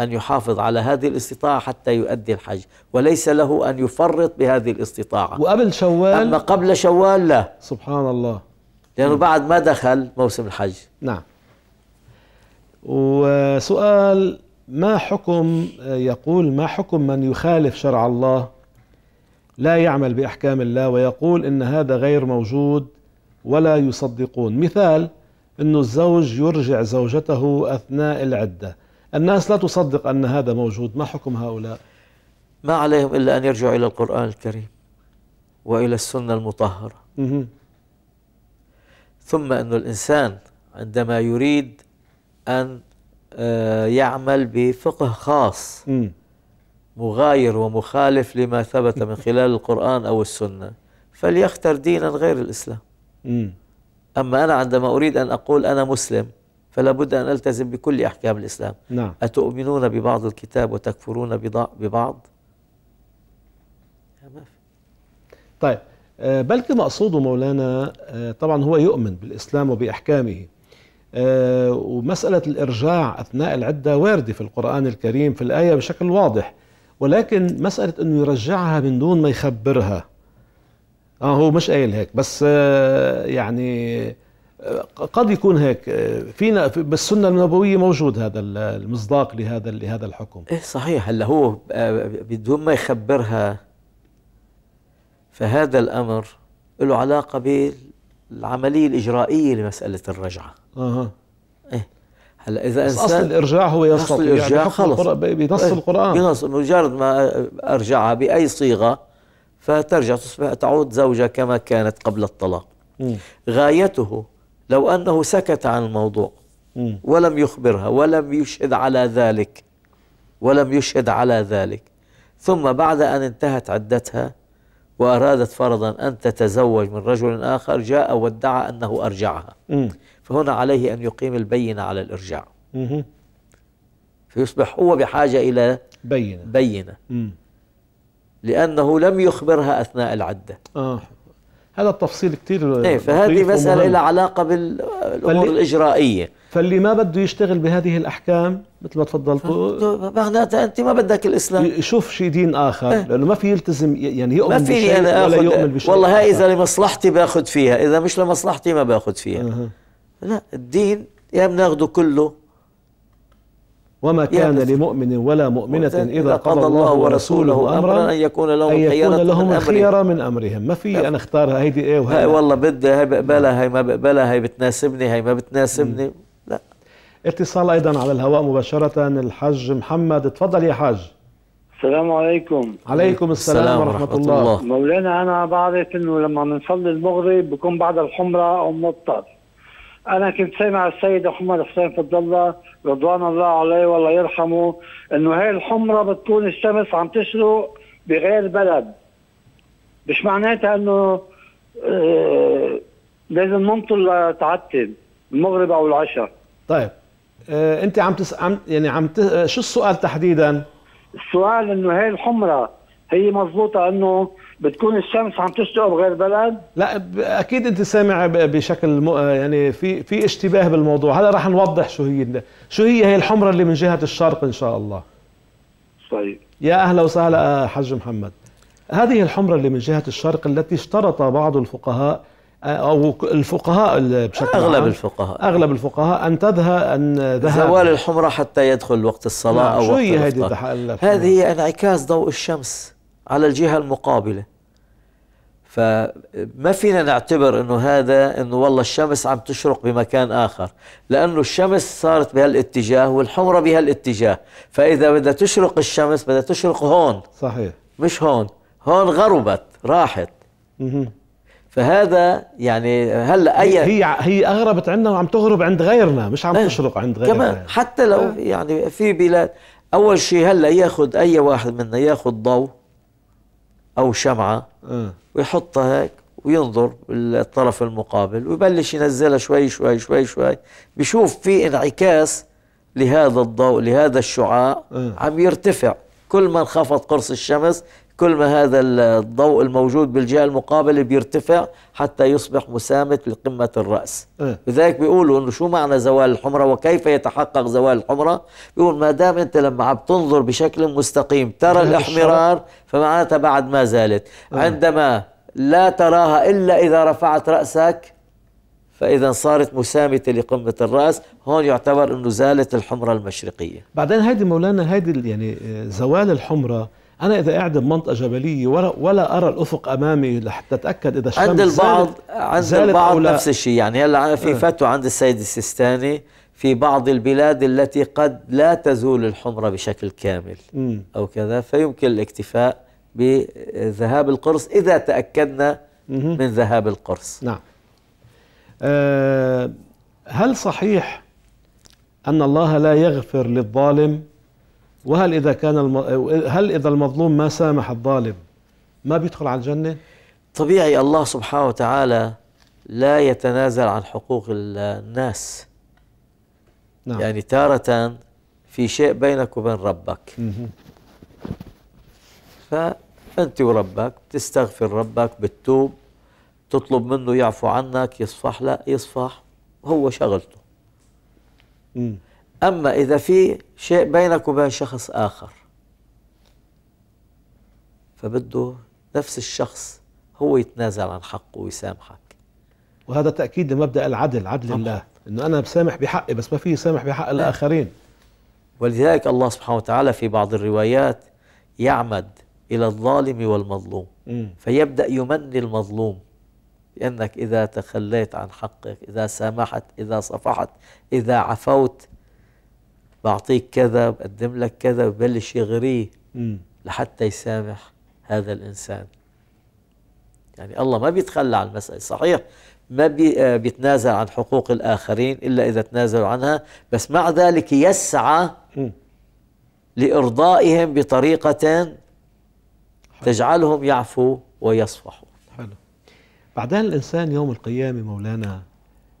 أن يحافظ على هذه الاستطاعة حتى يؤدي الحج وليس له أن يفرط بهذه الاستطاعة وقبل شوال أما قبل شوال لا سبحان الله لأنه م. بعد ما دخل موسم الحج نعم وسؤال ما حكم يقول ما حكم من يخالف شرع الله لا يعمل بأحكام الله ويقول إن هذا غير موجود ولا يصدقون مثال أن الزوج يرجع زوجته أثناء العدة الناس لا تصدق أن هذا موجود ما حكم هؤلاء ما عليهم إلا أن يرجعوا إلى القرآن الكريم وإلى السنة المطهرة ثم أن الإنسان عندما يريد أن آه، يعمل بفقه خاص مغاير ومخالف لما ثبت من خلال القرآن أو السنة فليختر دينا غير الإسلام أما أنا عندما أريد أن أقول أنا مسلم فلا بد أن ألتزم بكل أحكام الإسلام نعم. أتؤمنون ببعض الكتاب وتكفرون ببعض طيب آه، بل مقصوده مولانا آه، طبعا هو يؤمن بالإسلام وبأحكامه آه، ومسألة الإرجاع أثناء العدة واردة في القرآن الكريم في الآية بشكل واضح ولكن مسألة أنه يرجعها من دون ما يخبرها آه هو مش قايل هيك بس آه، يعني آه، قد يكون هيك فينا بالسنه النبويه موجود هذا المصداق لهذا لهذا الحكم ايه صحيح هلا هو بدون ما يخبرها فهذا الامر له علاقه العمليه الاجرائيه لمساله الرجعه اها ايه هلا اذا انسان اصل الارجاع هو يستطيع اصل يعني الارجاع يعني خلص بنص القران بنص إيه. مجرد ما ارجعها باي صيغه فترجع تصبح تعود زوجه كما كانت قبل الطلاق غايته لو انه سكت عن الموضوع ولم يخبرها ولم يشهد على ذلك ولم يشهد على ذلك ثم بعد ان انتهت عدتها وأرادت فرضا أن تتزوج من رجل آخر جاء وادعى أنه أرجعها مم. فهنا عليه أن يقيم البينة على الإرجاع مم. فيصبح هو بحاجة إلى بينة بينة لأنه لم يخبرها أثناء العدة آه. هذا التفصيل كثير إيه، فهذه مسألة لها علاقة بالأمور فلي... الإجرائية فاللي ما بده يشتغل بهذه الاحكام مثل ما تفضلتوا معناتها انت ما بدك الاسلام يشوف شيء دين اخر اه؟ لانه ما في يلتزم يعني يؤمن ما فيني يعني انا ولا يؤمن بشيء والله هاي اذا لمصلحتي باخذ فيها اذا مش لمصلحتي ما باخذ فيها أه. لا الدين يا بناخذه كله وما كان لمؤمن ولا مؤمنة إذا قضى الله ورسوله أمرا أن يكون لهم أن يكون لهم الخيرة من أمرهم ما في أنا أختارها هيدي إيه وهي والله بدي هاي بقبلها هاي ما بقبلها هاي بتناسبني هاي ما بتناسبني اتصال ايضا على الهواء مباشره الحاج محمد تفضل يا حاج السلام عليكم عليكم السلام, السلام ورحمة, ورحمة الله. الله مولانا أنا بعرف إنه لما بنصلي المغرب بكون بعد الحمرة أو مضطر أنا كنت سامع السيد محمد حسين فضل الله رضوان الله عليه والله يرحمه إنه هاي الحمرة بتكون الشمس عم تشرق بغير بلد مش معناتها إنه آه، لازم ننطر لتعتب المغرب أو العشاء طيب آه، انت عم تس عم يعني عم ت... آه، شو السؤال تحديدا؟ السؤال انه هي الحمره هي مضبوطه انه بتكون الشمس عم تشتغل بغير بلد؟ لا اكيد انت سامع بشكل م... آه، يعني في في اشتباه بالموضوع، هلا رح نوضح شو هي شو هي هي الحمره اللي من جهه الشرق ان شاء الله. طيب يا اهلا وسهلا حج محمد. هذه الحمره اللي من جهه الشرق التي اشترط بعض الفقهاء او الفقهاء بشكل اغلب عام الفقهاء اغلب الفقهاء ان تذهب ان ذهب زوال الحمره حتى يدخل وقت الصلاه نعم، او شو وقت هي هذه هذه هي انعكاس ضوء الشمس على الجهه المقابله فما فينا نعتبر انه هذا انه والله الشمس عم تشرق بمكان اخر لانه الشمس صارت بهالاتجاه والحمره بهالاتجاه فاذا بدها تشرق الشمس بدها تشرق هون صحيح مش هون هون غربت راحت فهذا يعني هلا اي هي هي اغربت عندنا وعم تغرب عند غيرنا مش عم إيه، تشرق عند غيرنا كمان حتى لو إيه. يعني في بلاد اول شيء هلا ياخذ اي واحد منا ياخذ ضوء او شمعه إيه. ويحطها هيك وينظر بالطرف المقابل ويبلش ينزلها شوي شوي شوي شوي بشوف في انعكاس لهذا الضوء لهذا الشعاع عم يرتفع كل ما انخفض قرص الشمس كل ما هذا الضوء الموجود بالجهة المقابلة بيرتفع حتى يصبح مسامت لقمة الرأس إيه؟ لذلك بيقولوا أنه شو معنى زوال الحمرة وكيف يتحقق زوال الحمرة بيقول ما دام أنت لما عم تنظر بشكل مستقيم ترى الإحمرار فمعناتها بعد ما زالت إيه؟ عندما لا تراها إلا إذا رفعت رأسك فإذا صارت مسامتة لقمة الرأس هون يعتبر أنه زالت الحمرة المشرقية بعدين هيدي مولانا هيدي يعني آه، زوال الحمرة انا اذا قاعد بمنطقه جبليه ولا ولا ارى الافق امامي لحتى اتاكد اذا الشمس عند البعض عند البعض نفس الشيء يعني هلا آه. في فتوى عند السيد السيستاني في بعض البلاد التي قد لا تزول الحمرة بشكل كامل م. أو كذا فيمكن الاكتفاء بذهاب القرص إذا تأكدنا م. من ذهاب القرص نعم أه هل صحيح أن الله لا يغفر للظالم وهل إذا كان الم... هل إذا المظلوم ما سامح الظالم ما بيدخل على الجنة؟ طبيعي الله سبحانه وتعالى لا يتنازل عن حقوق الناس نعم. يعني تارة في شيء بينك وبين ربك فأنت وربك بتستغفر ربك بتتوب تطلب منه يعفو عنك يصفح لا يصفح هو شغلته امم أما إذا في شيء بينك وبين شخص آخر فبده نفس الشخص هو يتنازل عن حقه ويسامحك وهذا تأكيد لمبدأ العدل عدل طبعا. آه. الله أنه أنا بسامح بحقي بس ما في سامح بحق آه. الآخرين ولذلك الله سبحانه وتعالى في بعض الروايات يعمد إلى الظالم والمظلوم م. فيبدأ يمني المظلوم لأنك إذا تخليت عن حقك إذا سامحت إذا صفحت إذا عفوت بعطيك كذا بقدم لك كذا ببلش يغريه م. لحتى يسامح هذا الإنسان يعني الله ما بيتخلى عن المسألة صحيح ما بي آه، بيتنازل عن حقوق الآخرين إلا إذا تنازلوا عنها بس مع ذلك يسعى م. لإرضائهم بطريقة تجعلهم يعفو ويصفحوا حلو بعدين الإنسان يوم القيامة مولانا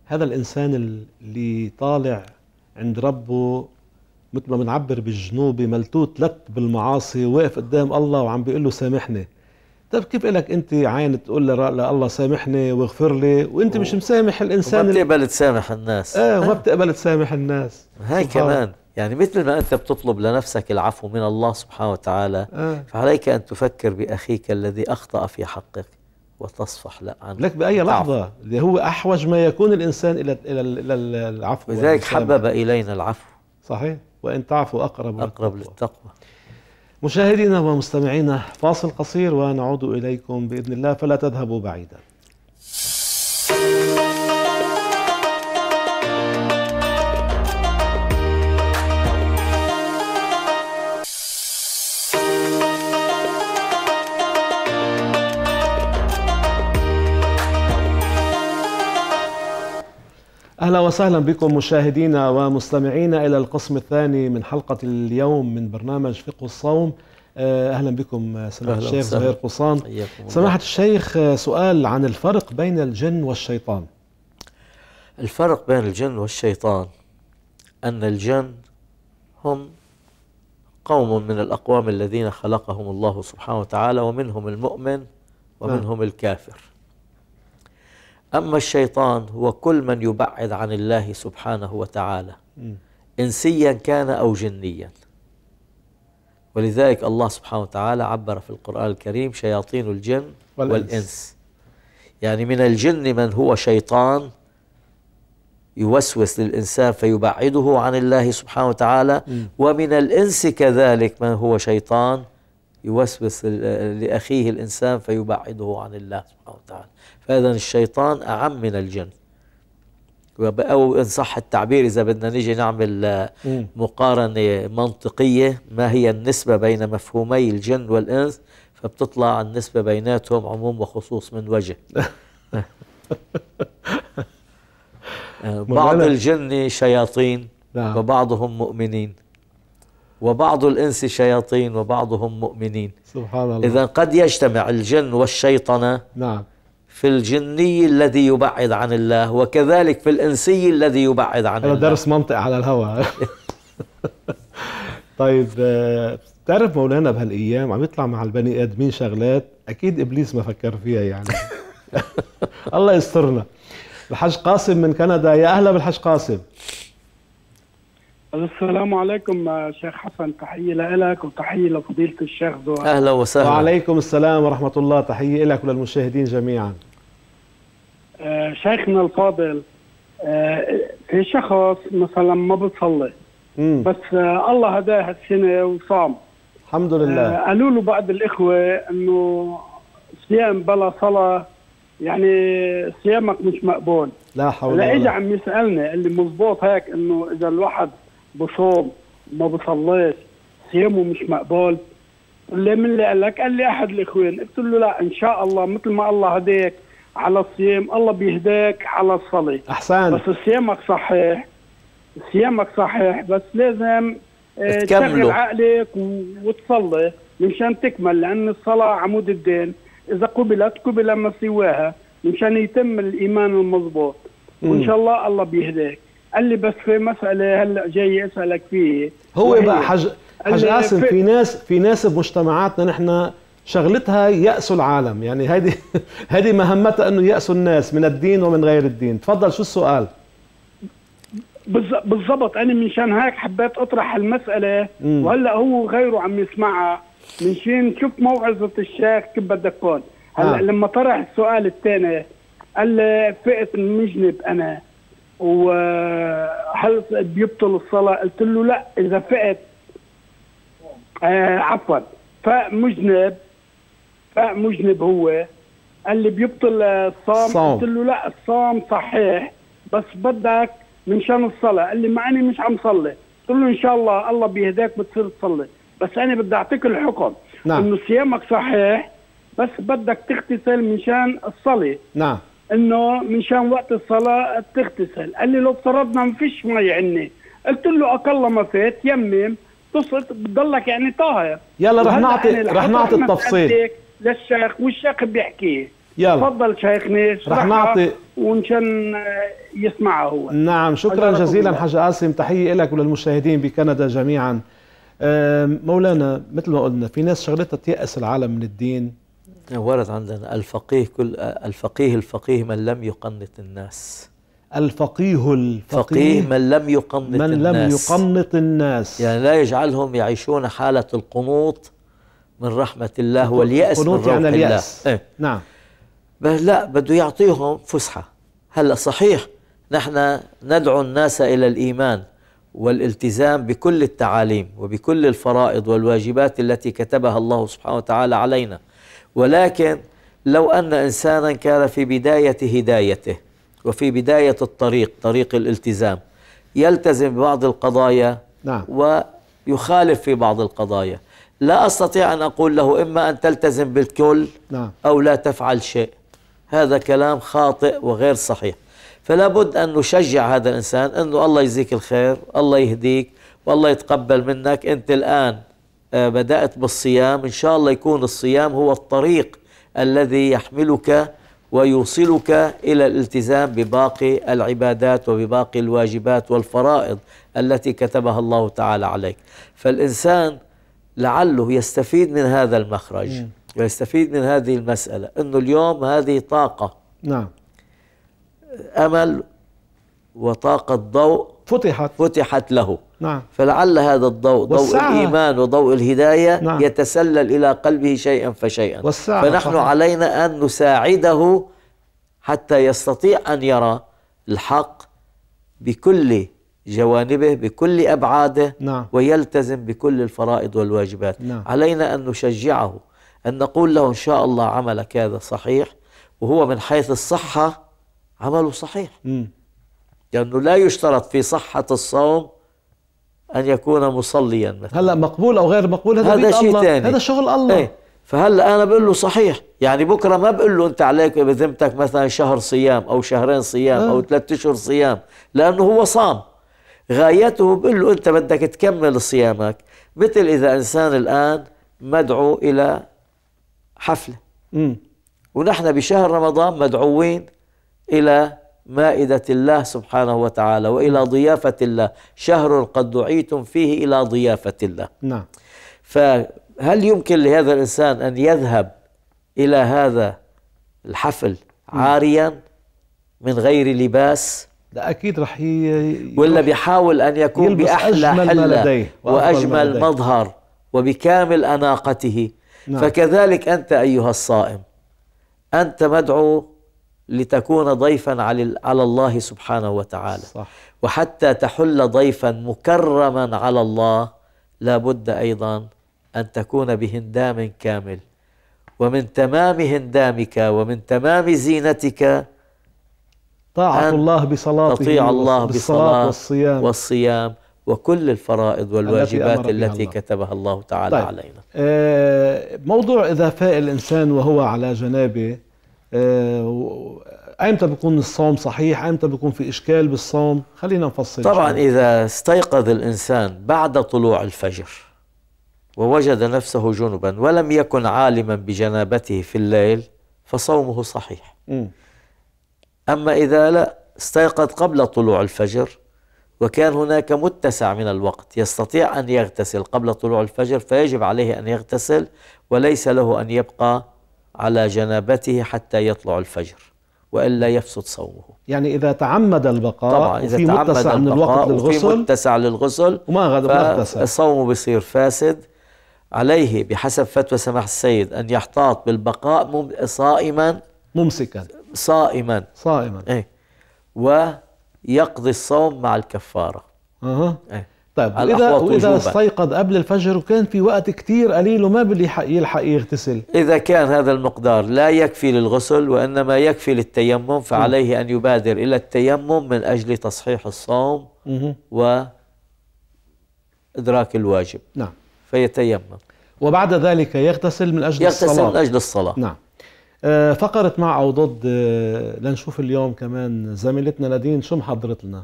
هذا الإنسان اللي طالع عند ربه مثل ما بنعبر بالجنوبي ملتوت لت بالمعاصي واقف قدام الله وعم بيقول له سامحني طيب كيف لك انت عين تقول لله سامحني واغفر لي وانت مش مسامح الانسان ما بتقبل تسامح الناس إيه، اه وما بتقبل تسامح الناس هاي كمان يعني مثل ما انت بتطلب لنفسك العفو من الله سبحانه وتعالى آه. فعليك ان تفكر باخيك الذي اخطا في حقك وتصفح لا عنه لك باي لحظه اللي هو احوج ما يكون الانسان الى الى العفو لذلك حبب الينا العفو صحيح وإن تعفوا أقرب أقرب للتقوى, للتقوى. مشاهدينا ومستمعينا فاصل قصير ونعود إليكم بإذن الله فلا تذهبوا بعيدا اهلا وسهلا بكم مشاهدينا ومستمعينا الى القسم الثاني من حلقه اليوم من برنامج فقه الصوم آه، اهلا بكم سماحه الشيخ زهير قصان سماحه الشيخ آه، سؤال عن الفرق بين الجن والشيطان الفرق بين الجن والشيطان ان الجن هم قوم من الاقوام الذين خلقهم الله سبحانه وتعالى ومنهم المؤمن نعم. ومنهم الكافر أما الشيطان هو كل من يبعد عن الله سبحانه وتعالى إنسيا كان أو جنيا ولذلك الله سبحانه وتعالى عبر في القرآن الكريم شياطين الجن والإنس, والإنس. يعني من الجن من هو شيطان يوسوس للإنسان فيبعده عن الله سبحانه وتعالى م. ومن الإنس كذلك من هو شيطان يوسوس لأخيه الإنسان فيبعده عن الله سبحانه وتعالى فإذا الشيطان أعم من الجن أو إن صح التعبير إذا بدنا نيجي نعمل آه، مقارنة منطقية ما هي النسبة بين مفهومي الجن والإنس فبتطلع النسبة بيناتهم عموم وخصوص من وجه [laughs] آه، بعض الجن شياطين نعم. وبعضهم مؤمنين وبعض الإنس شياطين وبعضهم مؤمنين سبحان الله إذا قد يجتمع الجن والشيطنة نعم في الجني الذي يبعد عن الله وكذلك في الإنسي الذي يبعد عن الله درس منطق على الهواء [laughs] طيب آه، بتعرف مولانا بهالايام عم يطلع مع البني ادمين شغلات اكيد ابليس ما فكر فيها يعني [laughs] [laughs] الله يسترنا الحاج قاسم من كندا يا اهلا بالحاج قاسم السلام عليكم آه، شيخ حسن تحية لك وتحية لفضيلة الشيخ زهر أهلا وسهلا وعليكم السلام ورحمة الله تحية لك وللمشاهدين جميعا آه، شيخنا الفاضل آه، في شخص مثلا ما بتصلي بس الله هداه هالسنة وصام الحمد لله قالوا له بعض الإخوة أنه صيام بلا صلاة يعني صيامك مش مقبول لا حول ولا قوة اجى عم يسألني اللي مزبوط هيك أنه إذا الواحد بصوم ما بصليش صيامه مش مقبول اللي من اللي قال لك قال لي احد الاخوان قلت له لا ان شاء الله مثل ما الله هداك على الصيام الله بيهداك على الصلاه احسن بس صيامك صحيح صيامك صحيح بس لازم آه، تكمل عقلك وتصلي مشان تكمل لان الصلاه عمود الدين اذا قبلت قبل ما سواها مشان يتم الايمان المضبوط وان شاء الله الله بيهداك قال لي بس في مساله هلا جاي اسالك فيه هو بقى حج حج قاسم في ناس في ناس بمجتمعاتنا نحن شغلتها يأسوا العالم يعني هذه [laughs] هذه مهمتها انه يأسوا الناس من الدين ومن غير الدين تفضل شو السؤال بالضبط انا من شان هيك حبيت اطرح المساله وهلا هو غيره عم يسمعها من شان شوف موعظه الشيخ كيف بدك تكون هلا آه. لما طرح السؤال الثاني قال لي فئه المجنب انا وهل بيبطل الصلاه؟ قلت له لا اذا فقت آه عفوا فاق مذنب فاق مذنب هو قال لي بيبطل الصام قلت له لا الصام صحيح بس بدك من شان الصلاه قال لي معني مش عم صلي قلت له ان شاء الله الله بيهداك بتصير تصلي بس انا بدي اعطيك الحكم نعم. انه صيامك صحيح بس بدك تغتسل شان الصلي نعم انه منشان وقت الصلاه بتغتسل قال لي لو افترضنا ما فيش مي يعنى. عندنا قلت له اقل ما فات يمم تصلت بتضلك يعني طاهر يلا رح نعطي رح نعطي التفصيل للشيخ والشيخ بيحكيه يلا تفضل شيخنا رح نعطي ونشان يسمعها هو نعم شكرا جزيلا حاج قاسم تحيه لك وللمشاهدين بكندا جميعا مولانا مثل ما قلنا في ناس شغلتها تيأس العالم من الدين ورد عندنا الفقيه كل الفقيه الفقيه من لم يقنط الناس الفقيه الفقيه من لم يقنط من الناس من لم يقنط الناس يعني لا يجعلهم يعيشون حالة القنوط من رحمة الله واليأس من يعني روح يعني اليأس. الله إيه؟ نعم بس لا بده يعطيهم فسحة هلا صحيح نحن ندعو الناس إلى الإيمان والالتزام بكل التعاليم وبكل الفرائض والواجبات التي كتبها الله سبحانه وتعالى علينا ولكن لو أن إنسانا كان في بداية هدايته وفي بداية الطريق طريق الالتزام يلتزم ببعض القضايا نعم. ويخالف في بعض القضايا لا أستطيع أن أقول له إما أن تلتزم بالكل نعم. أو لا تفعل شيء هذا كلام خاطئ وغير صحيح فلا بد أن نشجع هذا الإنسان أنه الله يجزيك الخير الله يهديك والله يتقبل منك أنت الآن آه، بدأت بالصيام إن شاء الله يكون الصيام هو الطريق الذي يحملك ويوصلك إلى الالتزام بباقي العبادات وبباقي الواجبات والفرائض التي كتبها الله تعالى عليك فالإنسان لعله يستفيد من هذا المخرج ويستفيد من هذه المسألة أنه اليوم هذه طاقة نعم أمل وطاقة ضوء فتحت فتحت له نعم فلعل هذا الضوء ضوء الإيمان وضوء الهداية نعم. يتسلل إلى قلبه شيئا فشيئا وسعها. فنحن صحيح. علينا أن نساعده حتى يستطيع أن يرى الحق بكل جوانبه بكل أبعاده نعم. ويلتزم بكل الفرائض والواجبات نعم. علينا أن نشجعه أن نقول له إن شاء الله عملك هذا صحيح وهو من حيث الصحة عمله صحيح لانه لأنه لا يشترط في صحة الصوم أن يكون مصليا مثلا هلا مقبول أو غير مقبول هذا, هذا شيء ثاني هذا شغل الله ايه فهلا أنا بقول له صحيح يعني بكرة ما بقول له أنت عليك بذمتك مثلا شهر صيام أو شهرين صيام اه. أو ثلاثة أشهر صيام لأنه هو صام غايته بقول له أنت بدك تكمل صيامك مثل إذا إنسان الآن مدعو إلى حفلة م. ونحن بشهر رمضان مدعوين إلى مائدة الله سبحانه وتعالى وإلى نعم. ضيافة الله شهر قد دعيتم فيه إلى ضيافة الله نعم فهل يمكن لهذا الإنسان أن يذهب إلى هذا الحفل نعم. عاريا من غير لباس لا أكيد رح ي... ولا بيحاول أن يكون بأحلى حلة وأجمل مظهر وبكامل أناقته نعم. فكذلك أنت أيها الصائم أنت مدعو لتكون ضيفا على الله سبحانه وتعالى صح. وحتى تحل ضيفا مكرما على الله لا بد أيضا أن تكون بهندام كامل ومن تمام هندامك ومن تمام زينتك طاعة الله بصلاته تطيع الله بصلاة والصيام, والصيام وكل الفرائض والواجبات التي الله. كتبها الله تعالى طيب. علينا آه، موضوع إذا فاء الإنسان وهو على جنابه آه، امتى بيكون الصوم صحيح امتى بيكون في اشكال بالصوم خلينا نفصل طبعا شوي. اذا استيقظ الانسان بعد طلوع الفجر ووجد نفسه جنبا ولم يكن عالما بجنابته في الليل فصومه صحيح م. اما اذا لا استيقظ قبل طلوع الفجر وكان هناك متسع من الوقت يستطيع ان يغتسل قبل طلوع الفجر فيجب عليه ان يغتسل وليس له ان يبقى على جنابته حتى يطلع الفجر والا يفسد صومه. يعني اذا تعمد البقاء طبعا اذا وفي تعمد متسع من الوقت للغسل وفي متسع للغسل وما غدا صومه بصير فاسد عليه بحسب فتوى سماح السيد ان يحتاط بالبقاء صائما ممسكا صائما صائما ايه ويقضي الصوم مع الكفاره. اها ايه طيب واذا واذا استيقظ قبل الفجر وكان في وقت كثير قليل وما بده يلحق يغتسل اذا كان هذا المقدار لا يكفي للغسل وانما يكفي للتيمم فعليه ان يبادر الى التيمم من اجل تصحيح الصوم و ادراك الواجب نعم فيتيمم وبعد ذلك يغتسل من اجل يغتسل الصلاه يغتسل من اجل الصلاه نعم آه، فقرة مع أو ضد آه، لنشوف اليوم كمان زميلتنا نادين شو محضرت لنا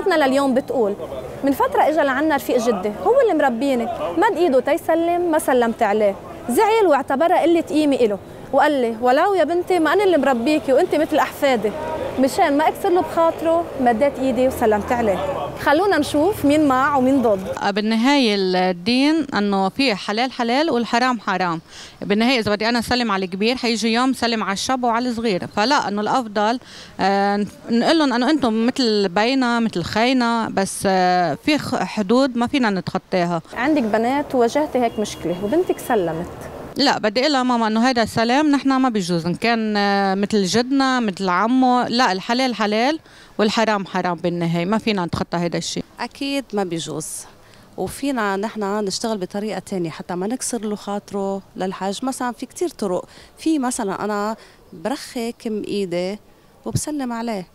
بدايتنا لليوم بتقول من فترة إجا لعنا رفيق جدي هو اللي مربيني مد إيده تيسلم ما سلمت عليه زعل واعتبرها قلة قيمة إله وقال لي ولو يا بنتي ما انا اللي مربيكي وانت مثل احفادي مشان ما اكسر له بخاطره مديت ايدي وسلمت عليه خلونا نشوف مين مع ومين ضد بالنهايه الدين انه في حلال حلال والحرام حرام بالنهايه اذا بدي انا اسلم على الكبير حيجي يوم سلم على الشاب وعلى الصغير فلا انه الافضل آه، نقول لهم انه انتم مثل بينا مثل خينا بس آه، في حدود ما فينا نتخطاها عندك بنات واجهتي هيك مشكله وبنتك سلمت لا بدي اقول ماما انه هيدا سلام نحن ما بيجوز ان كان آه، مثل جدنا مثل عمه لا الحلال حلال والحرام حرام بالنهايه ما فينا نتخطى هيدا الشيء اكيد ما بيجوز وفينا نحن نشتغل بطريقه ثانيه حتى ما نكسر له خاطره للحج مثلا في كثير طرق في مثلا انا برخي كم ايدي وبسلم عليه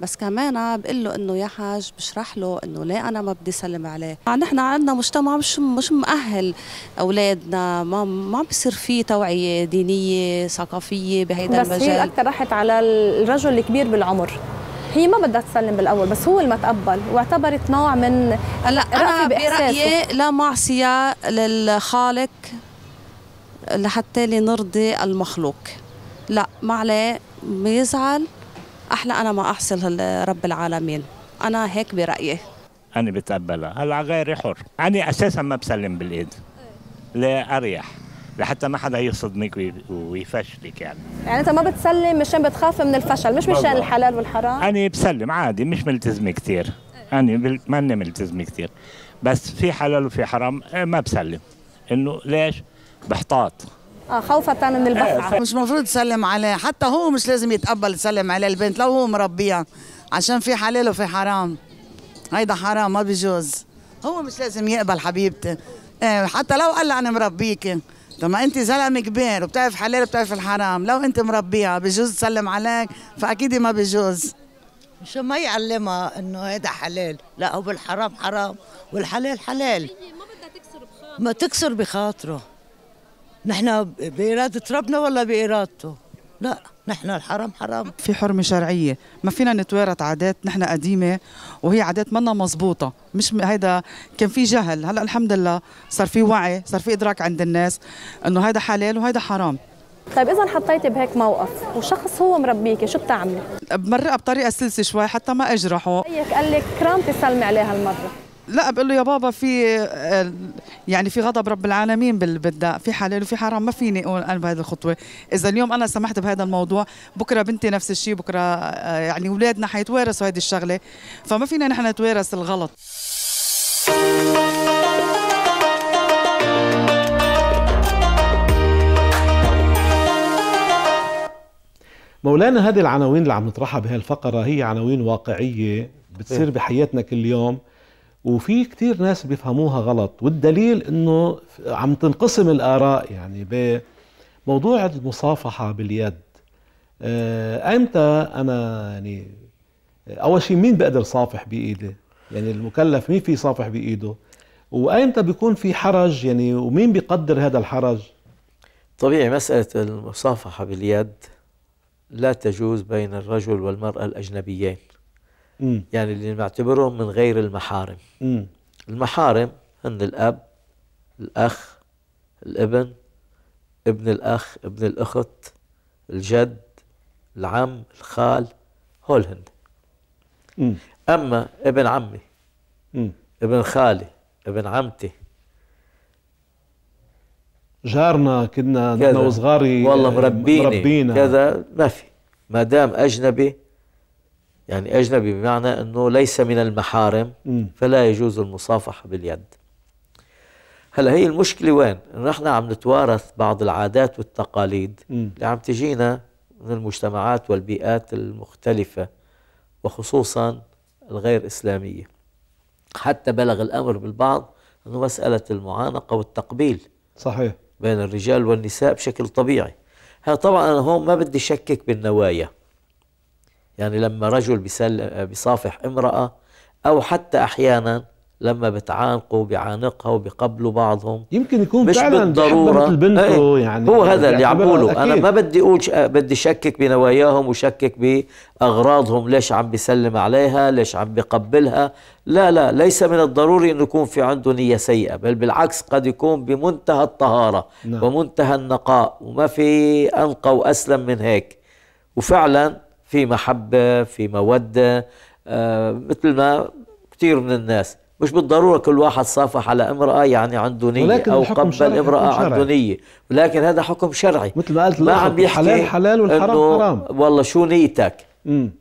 بس كمان بقول له انه يا حاج بشرح له انه لا انا ما بدي سلم عليه آه، نحن عندنا مجتمع مش مش مؤهل اولادنا ما ما بصير في توعيه دينيه ثقافيه بهيدا بس المجال بس هي اكثر راحت على الرجل الكبير بالعمر هي ما بدها تسلم بالاول بس هو اللي ما تقبل واعتبرت نوع من هلا انا برايي لا معصيه للخالق لحتى لنرضي المخلوق لا ما عليه بيزعل أحلى أنا ما أحصل رب العالمين أنا هيك برأيي أنا بتقبلها هلا غيري حر أنا أساسا ما بسلم بالإيد لا أريح لحتى ما حدا يصدمك ويفشلك يعني يعني انت ما بتسلم مشان بتخاف من الفشل مش مشان الحلال والحرام انا بسلم عادي مش ملتزم كثير انا ماني ملتزم كثير بس في حلال وفي حرام آه، ما بسلم انه ليش بحتاط اه خوفا من البقعة [laughs] مش مفروض تسلم عليه حتى هو مش لازم يتقبل تسلم عليه البنت لو هو مربيها عشان في حلال وفي حرام هيدا حرام ما بيجوز هو مش لازم يقبل حبيبتي إيه، حتى لو قال انا مربيكي طب ما انت زلمه كبير وبتعرف حلال وبتعرف الحرام لو انت مربيها بجوز تسلم عليك فاكيد ما بجوز شو ما يعلمها انه هيدا حلال لا هو بالحرام حرام والحلال حلال ما تكسر بخاطره ما تكسر بخاطره نحن بإرادة ربنا ولا بإرادته لا نحن الحرام حرام في حرمة شرعية ما فينا نتوارث عادات نحن قديمة وهي عادات منا مزبوطة مش هيدا كان في جهل هلا الحمد لله صار في وعي صار في إدراك عند الناس إنه هيدا حلال وهيدا حرام طيب اذا حطيتي بهيك موقف وشخص هو مربيكي شو بتعملي؟ بمرقها بطريقه سلسه شوي حتى ما اجرحه. هيك طيب، قال لك كرامتي سلمي عليها المره. لا بقول له يا بابا في آه، يعني في غضب رب العالمين بالداء في حلال وفي حرام ما فيني اقول انا بهذه الخطوه اذا اليوم انا سمحت بهذا الموضوع بكره بنتي نفس الشيء بكره آه، يعني اولادنا حيتوارثوا هذه الشغله فما فينا نحن نتوارث الغلط مولانا هذه العناوين اللي عم نطرحها بهالفقرة هي عناوين واقعية بتصير إيه. بحياتنا كل يوم وفي كثير ناس بيفهموها غلط والدليل انه عم تنقسم الاراء يعني بموضوع المصافحه باليد آه، امتى انا يعني اول شيء مين بقدر صافح بايدي يعني المكلف مين في صافح بايده وايمتى بيكون في حرج يعني ومين بيقدر هذا الحرج طبيعي مساله المصافحه باليد لا تجوز بين الرجل والمراه الاجنبيين م. يعني اللي نعتبرهم من غير المحارم م. المحارم هن الأب الأخ الابن ابن الأخ ابن الأخت الجد العم الخال هول هن أما ابن عمي م. ابن خالي ابن عمتي جارنا كنا نحن صغار والله مربيني مربينا كذا ما في ما دام أجنبي يعني أجنبي بمعنى أنه ليس من المحارم فلا يجوز المصافحة باليد هلا هي المشكلة وين؟ إنه نحن عم نتوارث بعض العادات والتقاليد اللي عم تجينا من المجتمعات والبيئات المختلفة وخصوصا الغير إسلامية حتى بلغ الأمر بالبعض أنه مسألة المعانقة والتقبيل صحيح بين الرجال والنساء بشكل طبيعي هلا طبعا أنا هون ما بدي شكك بالنوايا يعني لما رجل بيسل بيصافح امرأة أو حتى أحيانا لما بتعانقوا بيعانقها وبيقبلوا بعضهم يمكن يكون مش فعلا بالضروره بنته إيه، يعني هو هذا اللي عم بقوله انا ما بدي اقول بدي شكك بنواياهم وشكك باغراضهم ليش عم بيسلم عليها ليش عم بيقبلها لا لا ليس من الضروري انه يكون في عنده نيه سيئه بل بالعكس قد يكون بمنتهى الطهاره نعم. ومنتهى النقاء وما في انقى واسلم من هيك وفعلا في محبة في مودة آه، مثل ما كثير من الناس مش بالضرورة كل واحد صافح على امرأة يعني عنده نية أو قبل امرأة عنده نية ولكن هذا حكم شرعي مثل ما قلت ما عم الحلال حلال والحرام حرام والله شو نيتك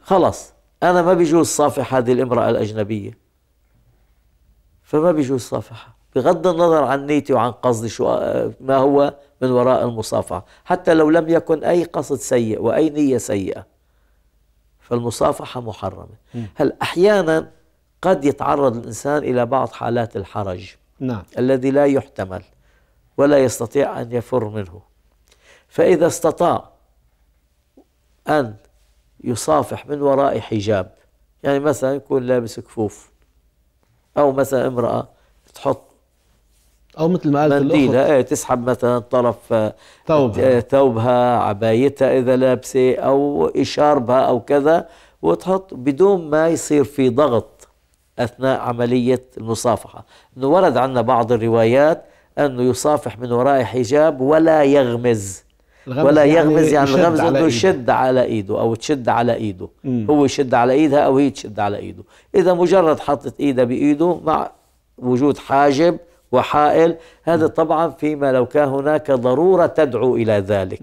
خلص أنا ما بيجوز صافح هذه الامرأة الأجنبية فما بيجوز صافحها بغض النظر عن نيتي وعن قصدي شو آه، ما هو من وراء المصافحة حتى لو لم يكن أي قصد سيء وأي نية سيئة فالمصافحة محرمة م. هل أحيانا قد يتعرض الإنسان إلى بعض حالات الحرج نعم. الذي لا يحتمل ولا يستطيع أن يفر منه فإذا استطاع أن يصافح من وراء حجاب يعني مثلا يكون لابس كفوف أو مثلا امرأة تحط او مثل ما قالت منديلها ايه تسحب مثلا طرف آه، ثوبها آه، ثوبها عبايتها اذا لابسه او اشاربها او كذا وتحط بدون ما يصير في ضغط اثناء عمليه المصافحه انه ورد عندنا بعض الروايات انه يصافح من وراء حجاب ولا يغمز ولا يعني يغمز يعني الغمز انه يشد على ايده او تشد على ايده مم. هو يشد على ايدها او هي تشد على ايده اذا مجرد حطت ايدها بايده مع وجود حاجب وحائل هذا طبعا فيما لو كان هناك ضرورة تدعو إلى ذلك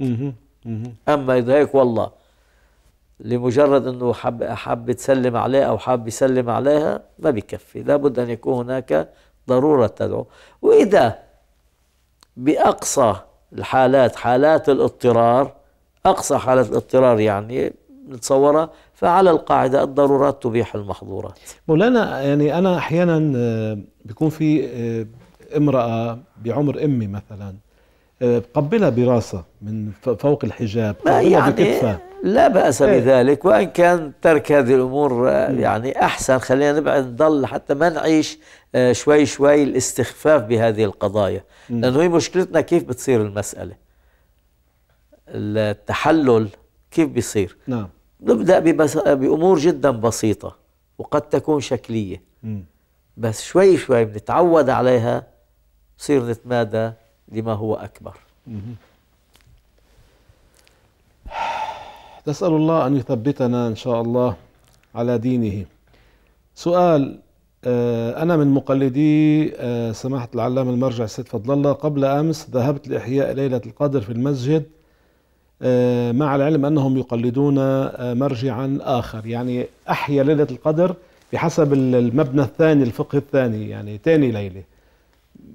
أما إذا هيك والله لمجرد أنه حب, حب تسلم عليه أو حاب يسلم عليها ما بكفي لابد أن يكون هناك ضرورة تدعو وإذا بأقصى الحالات حالات الاضطرار أقصى حالة الاضطرار يعني نتصورها فعلى القاعدة الضرورات تبيح المحظورات مولانا يعني أنا أحيانا آه، بيكون في آه، امرأة بعمر أمي مثلا آه، قبلها براسة من فوق الحجاب يعني بكتفة. لا بأس إيه؟ بذلك وإن كان ترك هذه الأمور آه، يعني أحسن خلينا نبعد نضل حتى ما نعيش آه، شوي شوي الاستخفاف بهذه القضايا م. لأنه هي مشكلتنا كيف بتصير المسألة التحلل كيف بيصير نعم نبدأ بأمور جدا بسيطة وقد تكون شكلية م. بس شوي شوي بنتعود عليها صير نتمادى لما هو أكبر [sighs] نسأل الله أن يثبتنا إن شاء الله على دينه سؤال آه، أنا من مقلدي آه، سماحة العلامة المرجع السيد فضل الله قبل أمس ذهبت لإحياء ليلة القدر في المسجد آه، مع العلم أنهم يقلدون مرجعا آخر يعني أحيا ليلة القدر بحسب المبنى الثاني الفقه الثاني يعني ثاني ليلة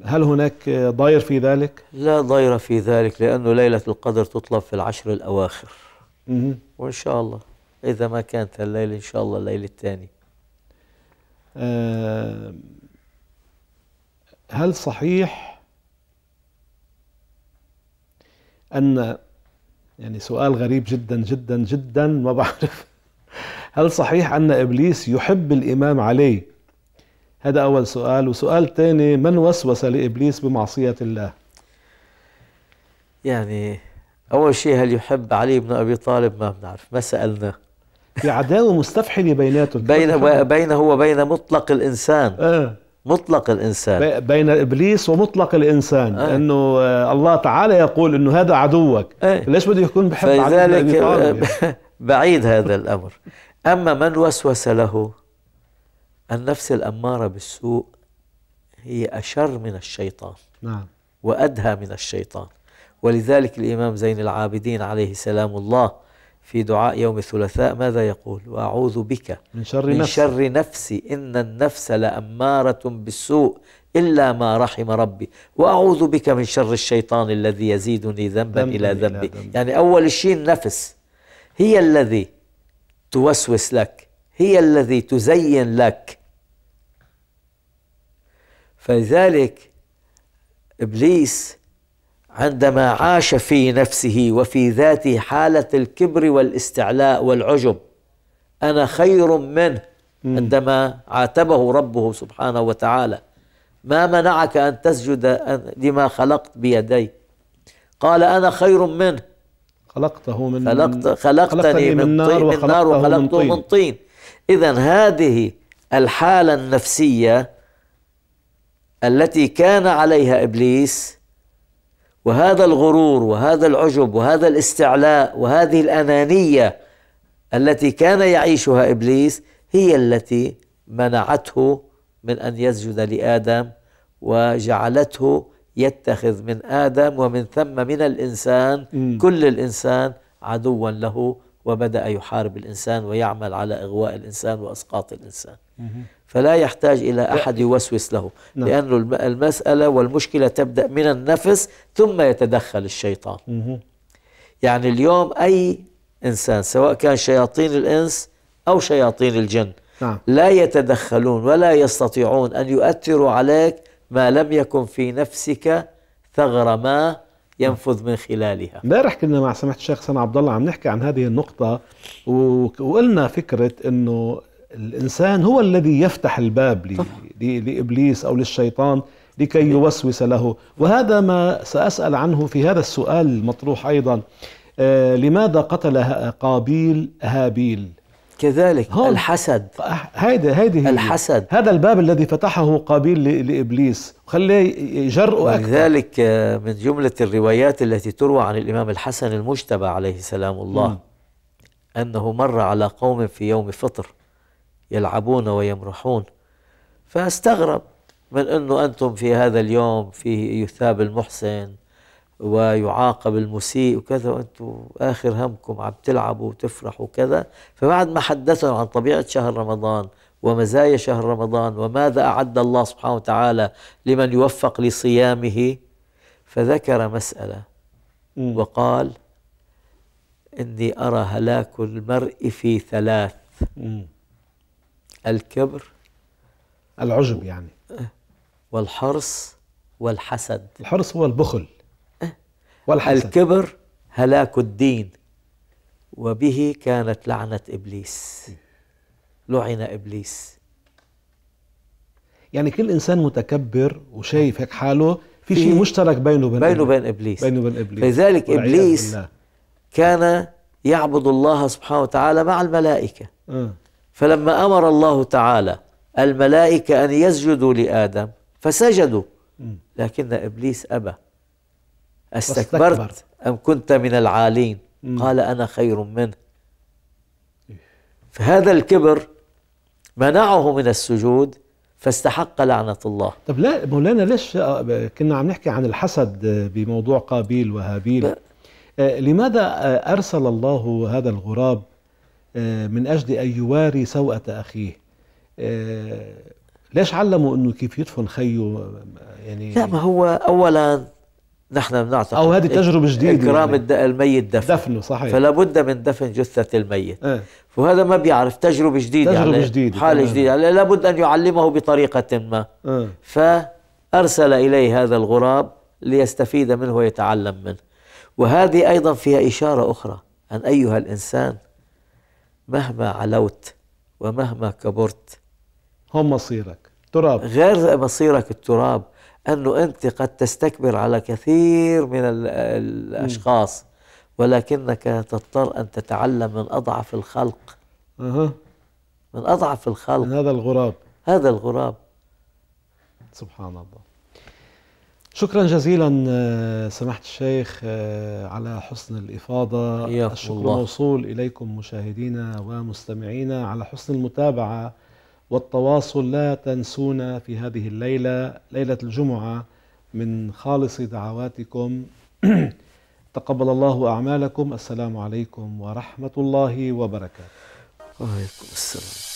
هل هناك ضير في ذلك؟ لا ضير في ذلك لأنه ليلة القدر تطلب في العشر الأواخر مم. وإن شاء الله إذا ما كانت الليلة إن شاء الله الليلة الثانية أه هل صحيح أن يعني سؤال غريب جدا جدا جدا ما بعرف [laughs] هل صحيح أن إبليس يحب الإمام علي هذا أول سؤال وسؤال ثاني من وسوس لإبليس بمعصية الله يعني أول شيء هل يحب علي بن أبي طالب ما بنعرف ما سألنا في عداوة مستفحلة بيناتهم [laughs] بين بينه وبين مطلق الإنسان آه. مطلق الانسان بين ابليس ومطلق الانسان آه. انه آه، الله تعالى يقول انه هذا عدوك آه. ليش بده يكون بحب فلذلك [laughs] بعيد هذا الامر اما من وسوس له النفس الأمارة بالسوء هي أشر من الشيطان نعم وأدهى من الشيطان ولذلك الإمام زين العابدين عليه سلام الله في دعاء يوم الثلاثاء ماذا يقول وأعوذ بك من شر, من نفسي. شر نفسي إن النفس لأمارة بالسوء إلا ما رحم ربي وأعوذ بك من شر الشيطان الذي يزيدني ذنبا ذنب إلى ذنبي ذنب. يعني أول شيء النفس هي الذي توسوس لك هي الذي تزين لك فلذلك ابليس عندما عاش في نفسه وفي ذاته حاله الكبر والاستعلاء والعجب انا خير منه عندما عاتبه ربه سبحانه وتعالى ما منعك ان تسجد لما خلقت بيدي قال انا خير منه خلقته من خلقت خلقتني, خلقتني من, من, طين من نار وخلقته من طين, طين. اذا هذه الحاله النفسيه التي كان عليها ابليس وهذا الغرور وهذا العجب وهذا الاستعلاء وهذه الانانيه التي كان يعيشها ابليس هي التي منعته من ان يسجد لادم وجعلته يتخذ من ادم ومن ثم من الانسان م. كل الانسان عدوا له وبدا يحارب الانسان ويعمل على اغواء الانسان واسقاط الانسان م. فلا يحتاج إلى أحد يوسوس له نعم. لأن المسألة والمشكلة تبدأ من النفس ثم يتدخل الشيطان مه. يعني اليوم أي إنسان سواء كان شياطين الإنس أو شياطين الجن نعم. لا يتدخلون ولا يستطيعون أن يؤثروا عليك ما لم يكن في نفسك ثغر ما ينفذ من خلالها امبارح كنا مع سماحه الشيخ سنة عبد الله عم نحكي عن هذه النقطه وقلنا فكره انه الإنسان هو الذي يفتح الباب لإبليس أو للشيطان لكي يوسوس له وهذا ما سأسأل عنه في هذا السؤال المطروح أيضا آه لماذا قتل قابيل هابيل كذلك هون. الحسد هيدا هيدي الحسد هذا الباب الذي فتحه قابيل لابليس خليه يجرؤ اكثر لذلك آه، من جمله الروايات التي تروى عن الامام الحسن المجتبى عليه سلام الله م. انه مر على قوم في يوم فطر يلعبون ويمرحون فاستغرب من انه انتم في هذا اليوم فيه يثاب المحسن ويعاقب المسيء وكذا وانتم اخر همكم عم تلعبوا وتفرحوا وكذا فبعد ما حدثهم عن طبيعه شهر رمضان ومزايا شهر رمضان وماذا اعد الله سبحانه وتعالى لمن يوفق لصيامه فذكر مساله وقال اني ارى هلاك المرء في ثلاث الكبر العجب يعني والحرص والحسد الحرص هو البخل أه. والحسد الكبر هلاك الدين وبه كانت لعنة إبليس لعن إبليس يعني كل إنسان متكبر وشايف هيك حاله في شيء مشترك بينه وبين بينه وبين إبليس بينه وبين إبليس لذلك إبليس كان يعبد الله سبحانه وتعالى مع الملائكة أه. فلما امر الله تعالى الملائكه ان يسجدوا لادم فسجدوا لكن ابليس ابى استكبرت ام كنت من العالين قال انا خير منه إيه. فهذا الكبر منعه من السجود فاستحق لعنة الله طب لا مولانا ليش كنا عم نحكي عن الحسد بموضوع قابيل وهابيل آه، لماذا آه، أرسل الله هذا الغراب آه، من أجل أن يواري سوءة أخيه آه، ليش علموا أنه كيف يدفن خيه يعني لا ما هو أولا نحن بنعتقد أو هذه تجربة جديدة إكرام يعني. الميت دفن دفنه صحيح فلا بد من دفن جثة الميت اه. وهذا ما بيعرف تجربة جديدة تجربة يعني جديدة حالة اه. جديدة يعني، لا لابد أن يعلمه بطريقة ما اه. فأرسل إليه هذا الغراب ليستفيد منه ويتعلم منه وهذه أيضا فيها إشارة أخرى أن أيها الإنسان مهما علوت ومهما كبرت هم مصيرك تراب غير مصيرك التراب أنه أنت قد تستكبر على كثير من الأشخاص ولكنك تضطر أن تتعلم من أضعف الخلق اها من أضعف الخلق من هذا الغراب هذا الغراب سبحان الله شكرا جزيلا آه، سماحة الشيخ آه، على حسن الإفاضة الشكر الله. موصول إليكم مشاهدينا ومستمعينا على حسن المتابعة والتواصل لا تنسونا في هذه الليلة ليلة الجمعة من خالص دعواتكم [clears throat] تقبل الله أعمالكم السلام عليكم ورحمة الله وبركاته وعليكم السلام